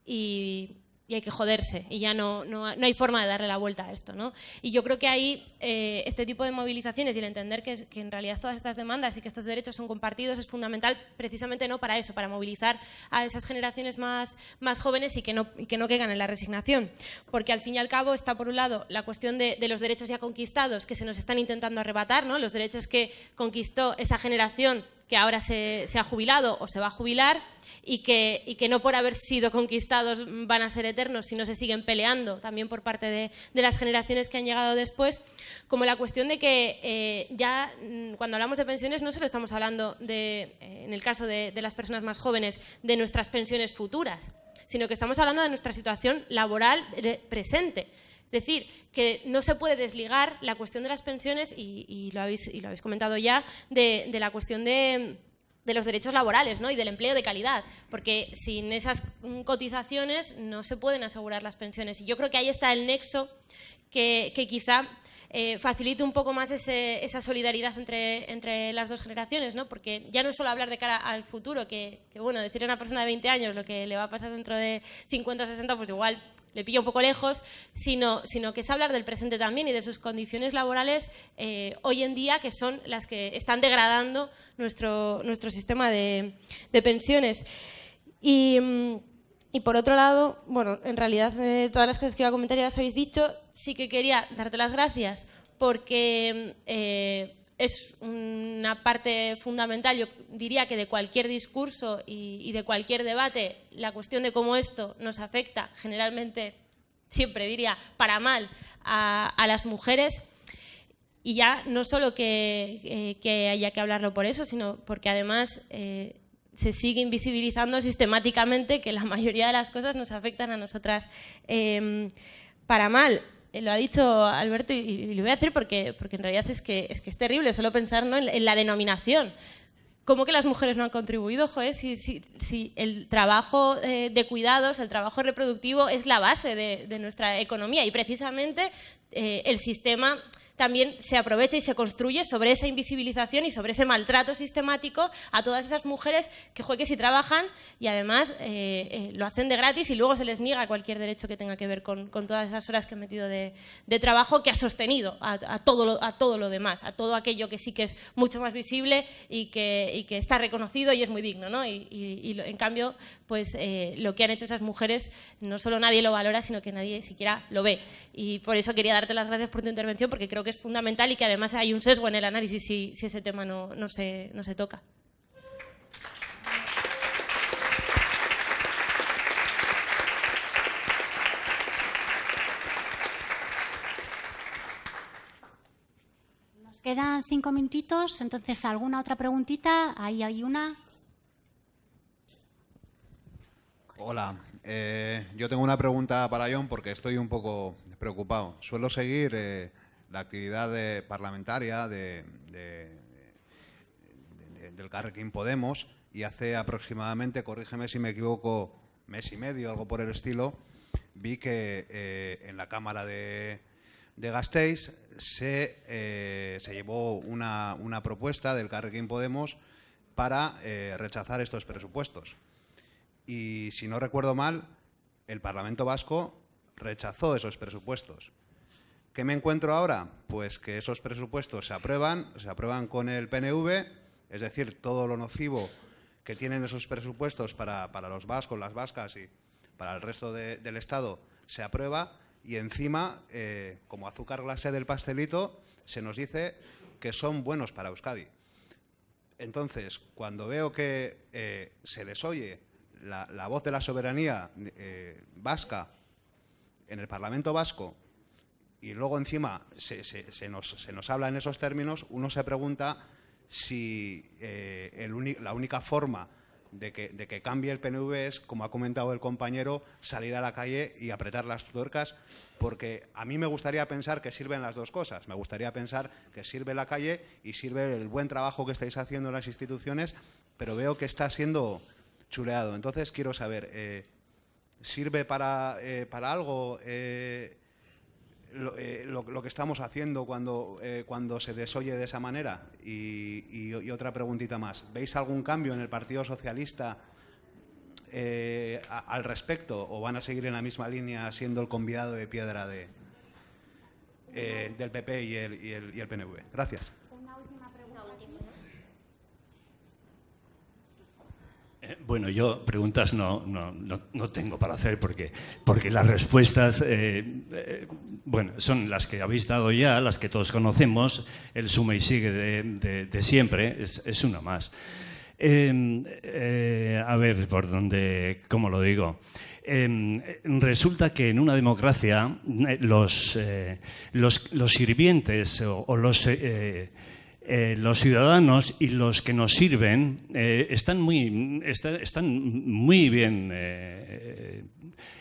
Y y hay que joderse y ya no, no, hay forma de darle la vuelta a esto. ¿no? Y yo creo que ahí eh, este tipo de movilizaciones y el entender que, en realidad todas estas demandas y que estos derechos son compartidos es fundamental precisamente no para eso, para movilizar a esas generaciones más, más jóvenes y que no, que no en la resignación. Porque al fin y al cabo está por un lado la cuestión de, los derechos ya conquistados que se nos están intentando arrebatar, ¿no? los derechos que conquistó esa generación que ahora se, ha jubilado o se va a jubilar y que, no por haber sido conquistados van a ser eternos, sino se siguen peleando también por parte de, las generaciones que han llegado después, como la cuestión de que eh, ya mm, cuando hablamos de pensiones no solo estamos hablando de, eh, en el caso de las personas más jóvenes, de nuestras pensiones futuras, sino que estamos hablando de nuestra situación laboral presente. Es decir que no se puede desligar la cuestión de las pensiones, y, lo, habéis, lo habéis comentado ya, de, la cuestión de, los derechos laborales ¿no? y del empleo de calidad, porque sin esas cotizaciones no se pueden asegurar las pensiones. Y yo creo que ahí está el nexo que, quizá eh, facilite un poco más esa solidaridad entre, las dos generaciones, ¿no? porque ya no es solo hablar de cara al futuro, que, bueno, decir a una persona de 20 años lo que le va a pasar dentro de 50 o 60, pues igual le pilla un poco lejos, sino, sino que es hablar del presente también y de sus condiciones laborales eh, hoy en día, que son las que están degradando nuestro, nuestro sistema de, pensiones. Y, por otro lado, bueno, en realidad eh, todas las cosas que iba a comentar ya las habéis dicho, sí que quería darte las gracias porque... Eh, es una parte fundamental, yo diría que de cualquier discurso y, de cualquier debate, la cuestión de cómo esto nos afecta, generalmente, siempre diría, para mal a, las mujeres. Y ya no solo eh, que, haya que hablarlo por eso, sino porque además eh, se sigue invisibilizando sistemáticamente que la mayoría de las cosas nos afectan a nosotras em, para mal. Eh, lo ha dicho Alberto y, lo voy a hacer porque, porque en realidad es que, es terrible solo pensar en, la denominación. ¿Cómo que las mujeres no han contribuido? Joder, si, el trabajo eh, de cuidados, el trabajo reproductivo es la base de, nuestra economía y precisamente eh, el sistema también se aprovecha y se construye sobre esa invisibilización y sobre ese maltrato sistemático a todas esas mujeres que, juegue que si trabajan y además eh, eh, lo hacen de gratis y luego se les niega cualquier derecho que tenga que ver con, todas esas horas que han metido de, trabajo que ha sostenido a, todo lo, a todo lo demás, a todo aquello que sí que es mucho más visible y que, está reconocido y es muy digno. ¿no? Y, en cambio, pues eh, lo que han hecho esas mujeres no solo nadie lo valora, sino que nadie siquiera lo ve. Y por eso quería darte las gracias por tu intervención porque creo que es fundamental y que además hay un sesgo en el análisis si, ese tema no, no, se, toca. Nos Quedan cinco minutitos, entonces alguna otra preguntita. Ahí hay una. Hola, eh, yo tengo una pregunta para John porque estoy un poco preocupado. Suelo seguir eh, la actividad parlamentaria del Carrequín Podemos y hace aproximadamente, corrígeme si me equivoco, mes y medio, algo por el estilo, vi que eh, en la Cámara de, de se, eh, se llevó una, una, propuesta del Carrequín Podemos para eh, rechazar estos presupuestos. Y si no recuerdo mal, el Parlamento Vasco rechazó esos presupuestos. ¿Qué me encuentro ahora? Pues que esos presupuestos se aprueban, se aprueban con el PNV, es decir, todo lo nocivo que tienen esos presupuestos para, los vascos, las vascas y para el resto del Estado se aprueba y encima, eh, como azúcar glase del pastelito, se nos dice que son buenos para Euskadi. Entonces, cuando veo que eh, se les oye la, voz de la soberanía eh, vasca en el Parlamento vasco y luego encima se, nos, habla en esos términos, uno se pregunta si eh, la única forma de que, cambie el PNV es, como ha comentado el compañero, salir a la calle y apretar las tuercas, porque a mí me gustaría pensar que sirven las dos cosas. Me gustaría pensar que sirve la calle y sirve el buen trabajo que estáis haciendo en las instituciones, pero veo que está siendo chuleado. Entonces quiero saber, eh, ¿sirve para, eh, para algo? Eh, lo, que estamos haciendo eh, cuando, se desoye de esa manera? Y, otra preguntita más. ¿Veis algún cambio en el Partido Socialista eh, al respecto o van a seguir en la misma línea siendo el convidado de piedra de, del PP y el, el PNV? Gracias. Eh, bueno, yo preguntas no, no, tengo para hacer porque, porque las respuestas eh, eh, bueno, son las que habéis dado ya, las que todos conocemos, el suma y sigue de, siempre, es, es, una más. Em, a ver, por dónde, ¿cómo lo digo? Em, resulta que en una democracia los, los, los sirvientes o, los, eh, los ciudadanos y los que nos sirven eh, están, muy, bien eh,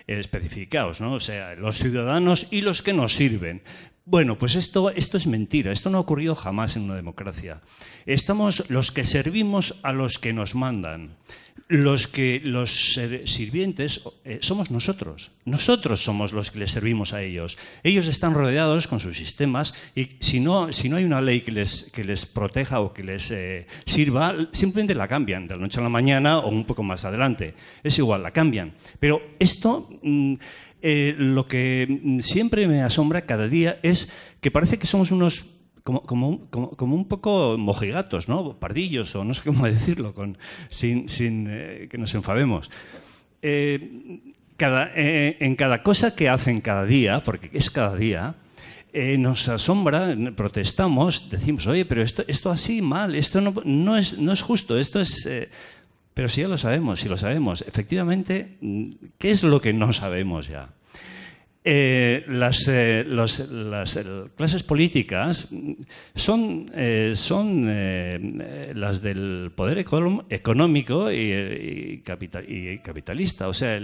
especificados, ¿no? O sea, los ciudadanos y los que nos sirven. Bueno, pues esto, esto es mentira, esto no ha ocurrido jamás en una democracia. Estamos los que servimos a los que nos mandan los que los sirvientes eh, somos nosotros. Nosotros somos los que les servimos a ellos. Ellos están rodeados con sus sistemas y si no, hay una ley que les, proteja o que les eh, sirva, simplemente la cambian de la noche a la mañana o un poco más adelante. Es igual, la cambian. Pero esto, mm, eh, lo que mm, siempre me asombra cada día es que parece que somos unos como, un poco mojigatos, ¿no? Pardillos o no sé cómo decirlo, sin, eh, que nos enfademos. Eh, eh, en cada cosa que hacen cada día, porque es cada día, nos asombra, protestamos, decimos, oye, pero esto, así mal, esto no, es, no es justo, esto es... pero si ya lo sabemos, si lo sabemos, efectivamente, mm, ¿qué es lo que no sabemos ya? Eh, las, eh, clases políticas son, eh, las del poder económico y, capitalista. O sea,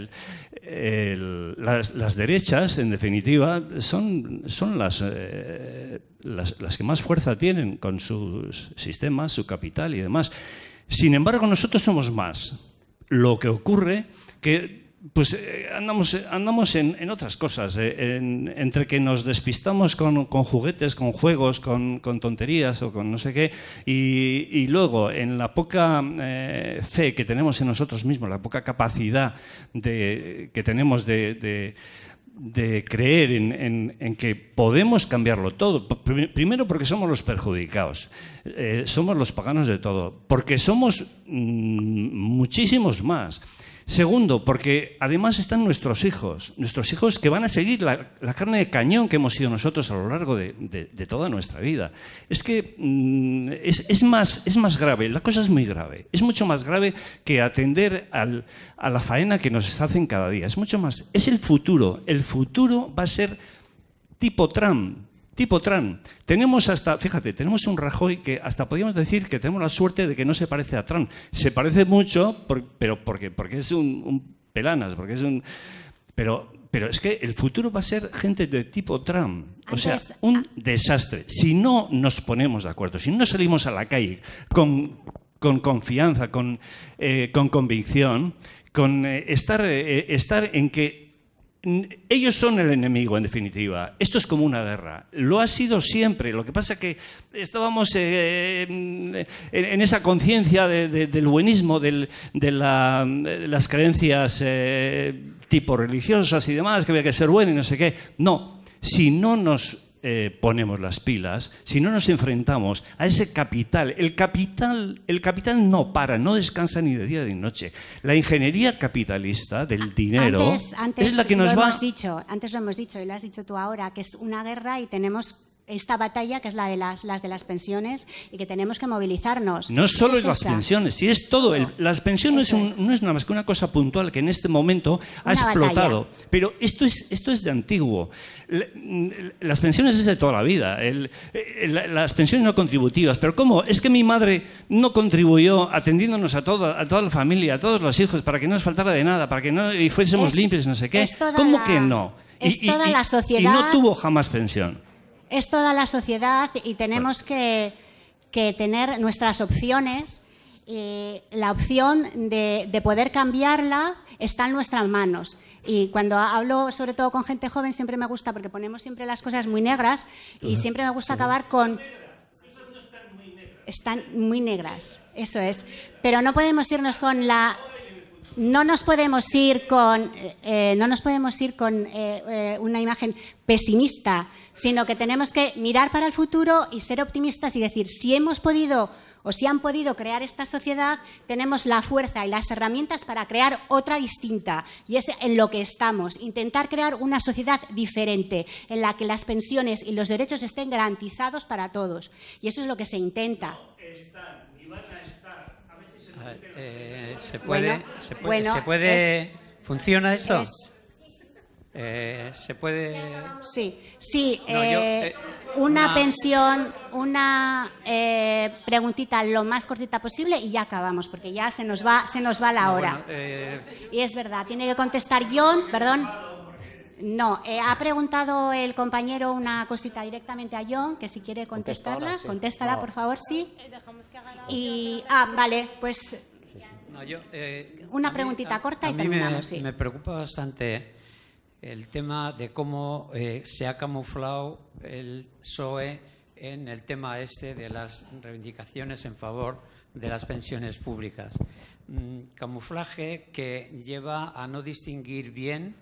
las, derechas, en definitiva, son, las, las, las que más fuerza tienen con sus sistemas, su capital y demás. Sin embargo, nosotros somos más. Lo que ocurre que pues eh, andamos, eh, en, otras cosas, eh, entre que nos despistamos con, juguetes, con juegos, con, tonterías o con no sé qué, y, luego en la poca fe que tenemos en nosotros mismos, la poca capacidad que tenemos de, creer en, que podemos cambiarlo todo. Primero porque somos los perjudicados, somos los paganos de todo, porque somos mm, muchísimos más. Segundo, porque además están nuestros hijos, nuestros hijos que van a seguir la, carne de cañón que hemos sido nosotros a lo largo de, toda nuestra vida. Es que mm, es, más, grave, la cosa es muy grave, es mucho más grave que atender a la faena que nos hacen cada día, es mucho más, es el futuro, el futuro va a ser tipo Trump, tipo Trump. Tenemos hasta, fíjate, tenemos un Rajoy que hasta podríamos decir que tenemos la suerte de que no se parece a Trump. Se parece mucho, por, pero porque, es un, pelanas, porque es un... Pero, es que el futuro va a ser gente de tipo Trump. O sea, un desastre. Si no nos ponemos de acuerdo, si no salimos a la calle con, confianza, eh, con, convicción, con eh, estar, eh, estar en que ellos son el enemigo, en definitiva. Esto es como una guerra. Lo ha sido siempre. Lo que pasa es que estábamos eh, en, esa conciencia del buenismo, de, las creencias eh, tipo religiosas y demás, que había que ser bueno y no sé qué. No, si no nos eh, ponemos las pilas, si no nos enfrentamos a ese capital, el capital, el capital no para, no descansa ni de día ni de noche. La ingeniería capitalista del dinero es la que nos lo dicho, antes lo hemos dicho y lo has dicho tú ahora, que es una guerra y tenemos esta batalla que es la de las, de las pensiones y que tenemos que movilizarnos. No solo es las pensiones, si es todo. El, las pensiones no es, nada más que una cosa puntual que en este momento ha explotado. Pero esto es, esto es de antiguo. Las pensiones es de toda la vida. las pensiones no contributivas. Pero ¿cómo? Es que mi madre no contribuyó atendiéndonos a, toda, a toda la familia, a todos los hijos, para que no nos faltara de nada, para que no y fuésemos limpios, no sé qué. ¿Cómo que no? la sociedad. Y no tuvo jamás pensión es toda la sociedad y tenemos que, tener nuestras opciones. la opción de, poder cambiarla está en nuestras manos. Y cuando hablo sobre todo con gente joven siempre me gusta, porque ponemos siempre las cosas muy negras y siempre me gusta acabar con... Están muy negras, eso es. Pero no podemos irnos con la no nos podemos ir con, eh, no nos podemos ir con eh, eh, una imagen pesimista, sino que tenemos que mirar para el futuro y ser optimistas y decir, si hemos podido o si han podido crear esta sociedad, tenemos la fuerza y las herramientas para crear otra distinta. Y es en lo que estamos, intentar crear una sociedad diferente, en la que las pensiones y los derechos estén garantizados para todos. Y eso es lo que se intenta. Eh, se puede, se puede, ¿funciona eso? Eh, se puede. Sí, sí. Eh, una, pensión, una preguntita lo más cortita posible y ya acabamos, porque ya se nos va, se nos va la hora. y es verdad, tiene que contestar John, perdón. No, eh, ha preguntado el compañero una cosita directamente a John, que si quiere contestarla, contéstala, por favor, sí. Eh, y, ah, vale, pues eh, Una preguntita corta y sí. Me preocupa bastante el tema de cómo se ha camuflado el PSOE en el tema este de las reivindicaciones en favor de las pensiones públicas. Mm, camuflaje que lleva a no distinguir bien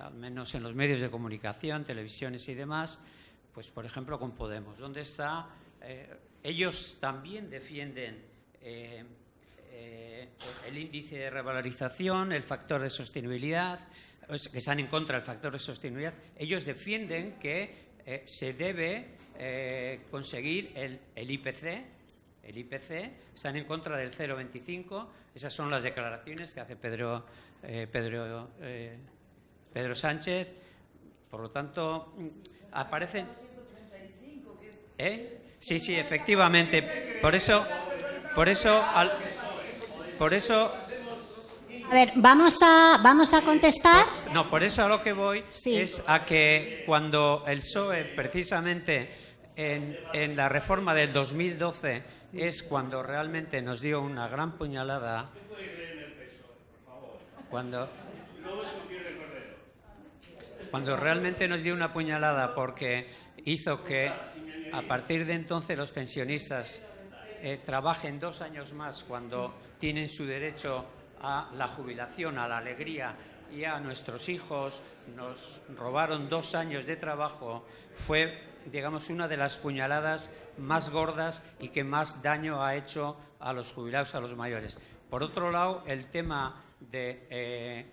al menos en los medios de comunicación, televisiones y demás, pues por ejemplo con Podemos, ¿Dónde está, eh, ellos también defienden eh, eh, el índice de revalorización, el factor de sostenibilidad, que están en contra del factor de sostenibilidad, ellos defienden que se debe conseguir el, IPC, el IPC, están en contra del 0,25. Esas son las declaraciones que hace Pedro, Pedro Sánchez, por lo tanto, aparecen... ¿Eh? Sí, sí, efectivamente. Por eso, por eso, por eso a ver, vamos a, vamos a contestar. No, por eso a lo que voy es a que cuando el SOE precisamente en, en, la reforma del 2012, es cuando realmente nos dio una gran puñalada. Cuando cuando realmente nos dio una puñalada porque hizo que a partir de entonces los pensionistas eh, trabajen dos años más cuando tienen su derecho a la jubilación, a la alegría y a nuestros hijos, nos robaron dos años de trabajo, fue, digamos, una de las puñaladas más gordas y que más daño ha hecho a los jubilados, a los mayores. Por otro lado, el tema de, eh,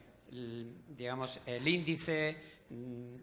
digamos, el índice Mm,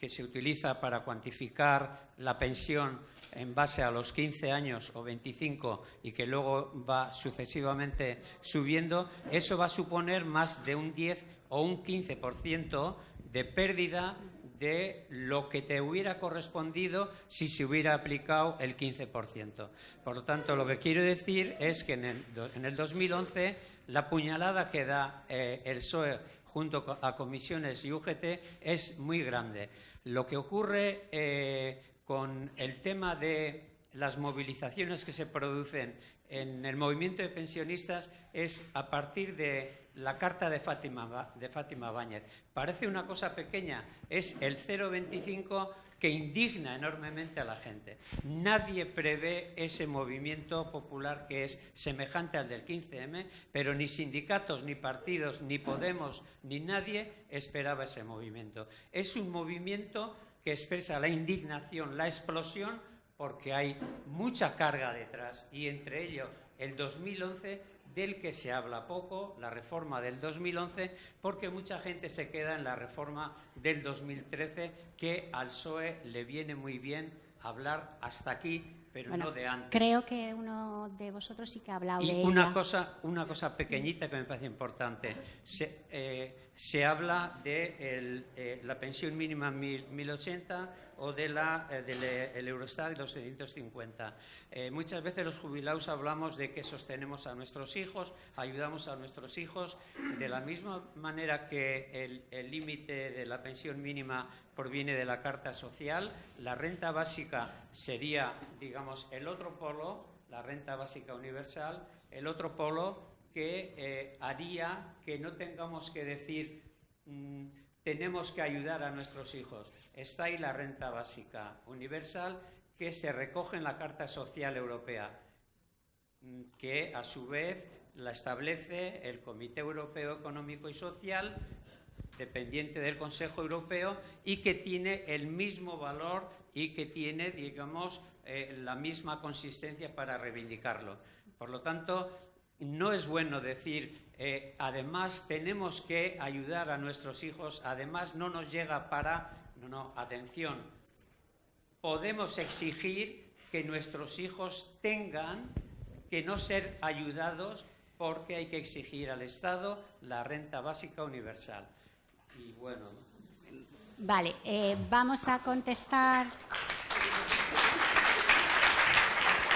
que se utiliza para cuantificar la pensión en base a los 15 años o 25 y que luego va sucesivamente subiendo, eso va a suponer más de un 10 o un 15% de pérdida de lo que te hubiera correspondido si se hubiera aplicado el 15%. Por lo tanto, lo que quiero decir es que en el, 2011 la puñalada que da eh, el soe junto a comisiones y UGT es muy grande. Lo que ocurre eh, con el tema de las movilizaciones que se producen en el movimiento de pensionistas es a partir de la carta de Fátima, de Fátima Báñez. Parece una cosa pequeña, es el 025 que indigna enormemente a la gente. Nadie prevé ese movimiento popular que es semejante al del 15M, pero ni sindicatos, ni partidos, ni Podemos, ni nadie esperaba ese movimiento. Es un movimiento que expresa la indignación, la explosión, porque hay mucha carga detrás y entre ello el 2011 del que se habla poco, la reforma del 2011, porque mucha gente se queda en la reforma del 2013, que al PSOE le viene muy bien hablar hasta aquí, pero no de antes. Creo que uno de vosotros sí que ha hablado de una Cosa, una cosa pequeñita que me parece importante. Eh, se habla de eh, la pensión mínima 1080 o eh, del eh, Eurostat de muchas veces los jubilados hablamos de que sostenemos a nuestros hijos, ayudamos a nuestros hijos. De la misma manera que el límite de la pensión mínima proviene de la Carta Social, la renta básica sería, digamos, el otro polo, la renta básica universal, el otro polo que eh, haría que no tengamos que decir mm, tenemos que ayudar a nuestros hijos. Está ahí la renta básica universal que se recoge en la Carta Social Europea, mm, que a su vez la establece el Comité Europeo Económico y Social, dependiente del Consejo Europeo, y que tiene el mismo valor y que tiene, digamos, eh, la misma consistencia para reivindicarlo. Por lo tanto, no es bueno decir, eh, además tenemos que ayudar a nuestros hijos, además no nos llega para, no, no, atención, podemos exigir que nuestros hijos tengan que no ser ayudados porque hay que exigir al Estado la renta básica universal. Y bueno. Vale, eh, vamos a contestar.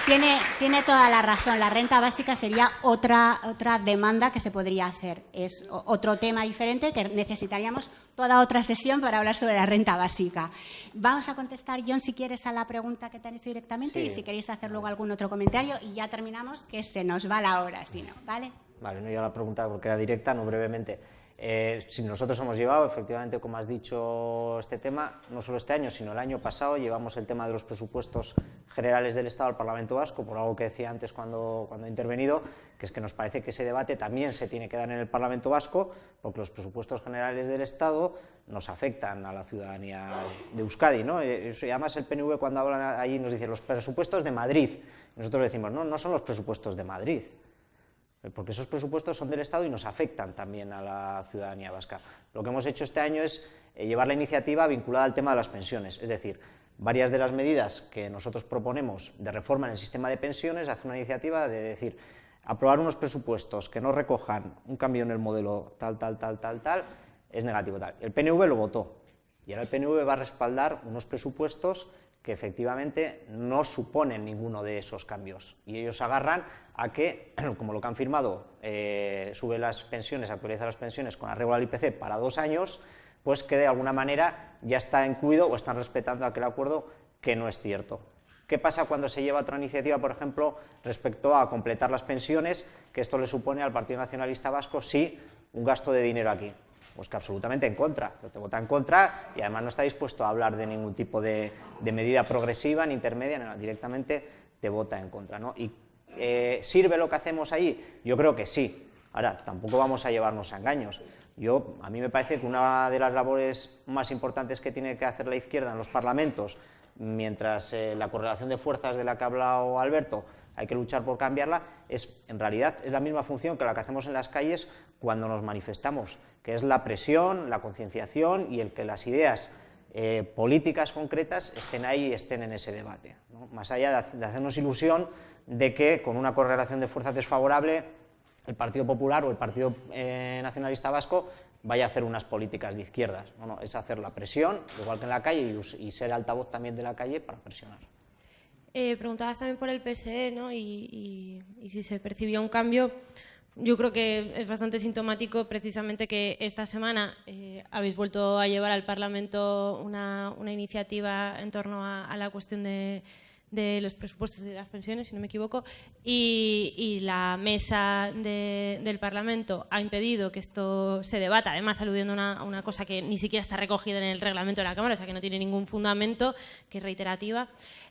Tiene, toda la razón. La renta básica sería otra, demanda que se podría hacer. Es otro tema diferente que necesitaríamos toda otra sesión para hablar sobre la renta básica. Vamos a contestar, John, si quieres, a la pregunta que te han hecho directamente y si queréis hacer luego algún otro comentario y ya terminamos, que se nos va la hora, si no, ¿vale? Vale, no, yo la pregunta porque era directa, no brevemente. Eh, si nosotros hemos llevado, efectivamente, como has dicho, este tema, no solo este año, sino el año pasado, llevamos el tema de los presupuestos generales del Estado al Parlamento Vasco, por algo que decía antes cuando, he intervenido, que es que nos parece que ese debate también se tiene que dar en el Parlamento Vasco, porque los presupuestos generales del Estado nos afectan a la ciudadanía de Euskadi. ¿no? Eh, y además el PNV cuando hablan allí nos dice los presupuestos de Madrid. Nosotros decimos, no, no son los presupuestos de Madrid. Eh, porque esos presupuestos son del Estado y nos afectan también a la ciudadanía vasca. Lo que hemos hecho este año es eh, llevar la iniciativa vinculada al tema de las pensiones, es decir, varias de las medidas que nosotros proponemos de reforma en el sistema de pensiones hace una iniciativa de decir aprobar unos presupuestos que no recojan un cambio en el modelo tal, tal, tal, tal, tal, es negativo tal. El PNV lo votó y ahora el PNV va a respaldar unos presupuestos que efectivamente no suponen ninguno de esos cambios y ellos agarran a que, como lo que han firmado, eh, sube las pensiones, actualiza las pensiones con arreglo al IPC para dos años, pues que de alguna manera ya está incluido o están respetando aquel acuerdo que no es cierto. ¿Qué pasa cuando se lleva otra iniciativa, por ejemplo, respecto a completar las pensiones, que esto le supone al Partido Nacionalista Vasco, sí, un gasto de dinero aquí? Pues que absolutamente en contra, te vota en contra y además no está dispuesto a hablar de ningún tipo de, medida progresiva ni intermedia, no, directamente te vota en contra. ¿no? Eh, ¿sirve lo que hacemos ahí? Yo creo que sí. Ahora, tampoco vamos a llevarnos a engaños. Yo, a mí me parece que una de las labores más importantes que tiene que hacer la izquierda en los parlamentos, mientras eh, la correlación de fuerzas de la que ha hablado Alberto, hay que luchar por cambiarla, es en realidad es la misma función que la que hacemos en las calles cuando nos manifestamos, que es la presión, la concienciación y el que las ideas eh, políticas concretas estén ahí y estén en ese debate. Más allá de, hacernos ilusión de que con una correlación de fuerzas desfavorable el Partido Popular o el Partido eh, Nacionalista Vasco vaya a hacer unas políticas de izquierdas. No, no, es hacer la presión, igual que en la calle, y, ser altavoz también de la calle para presionar. Eh, preguntabas también por el PSE y, y si se percibió un cambio yo creo que es bastante sintomático precisamente que esta semana eh, habéis vuelto a llevar al Parlamento una, iniciativa en torno a, la cuestión de, los presupuestos y de las pensiones, si no me equivoco, y, la mesa del Parlamento ha impedido que esto se debata, además aludiendo a una, cosa que ni siquiera está recogida en el reglamento de la Cámara, o sea que no tiene ningún fundamento, que es reiterativa,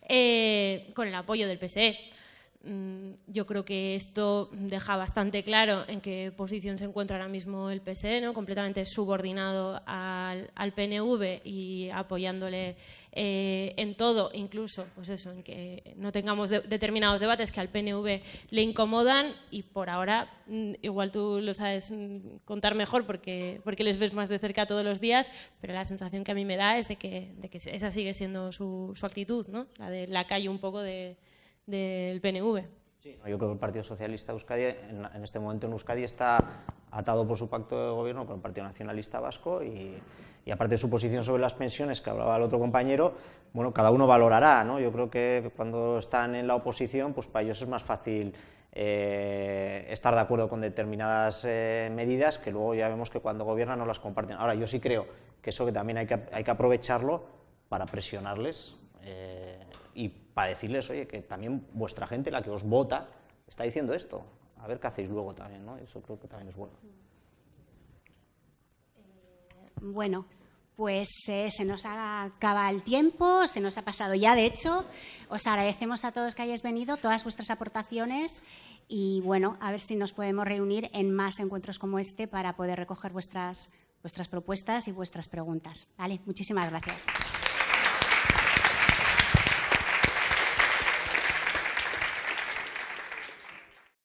eh, con el apoyo del PSE. Mm, yo creo que esto deja bastante claro en qué posición se encuentra ahora mismo el PSE, ¿no? completamente subordinado al, al, PNV y apoyándole eh, en todo, incluso pues eso, en que no tengamos determinados debates que al PNV le incomodan y por ahora, mm, igual tú lo sabes mm, contar mejor porque, porque les ves más de cerca todos los días, pero la sensación que a mí me da es de que, de que esa sigue siendo su, su actitud, ¿no? la de la calle un poco de del PNV. Sí, yo creo que el Partido Socialista de Euskadi en, este momento en Euskadi está atado por su pacto de gobierno con el Partido Nacionalista Vasco y, aparte de su posición sobre las pensiones que hablaba el otro compañero, bueno, cada uno valorará, ¿no? Yo creo que cuando están en la oposición, pues para ellos es más fácil eh, estar de acuerdo con determinadas eh, medidas que luego ya vemos que cuando gobiernan no las comparten. Ahora, yo sí creo que eso que también hay que, hay que aprovecharlo para presionarles eh, y para decirles, oye, que también vuestra gente, la que os vota, está diciendo esto. A ver qué hacéis luego también, ¿no? Eso creo que también es bueno. Eh, bueno, pues eh, se nos acaba el tiempo, se nos ha pasado ya, de hecho. Os agradecemos a todos que hayáis venido, todas vuestras aportaciones y bueno, a ver si nos podemos reunir en más encuentros como este para poder recoger vuestras, vuestras propuestas y vuestras preguntas. Vale, muchísimas gracias.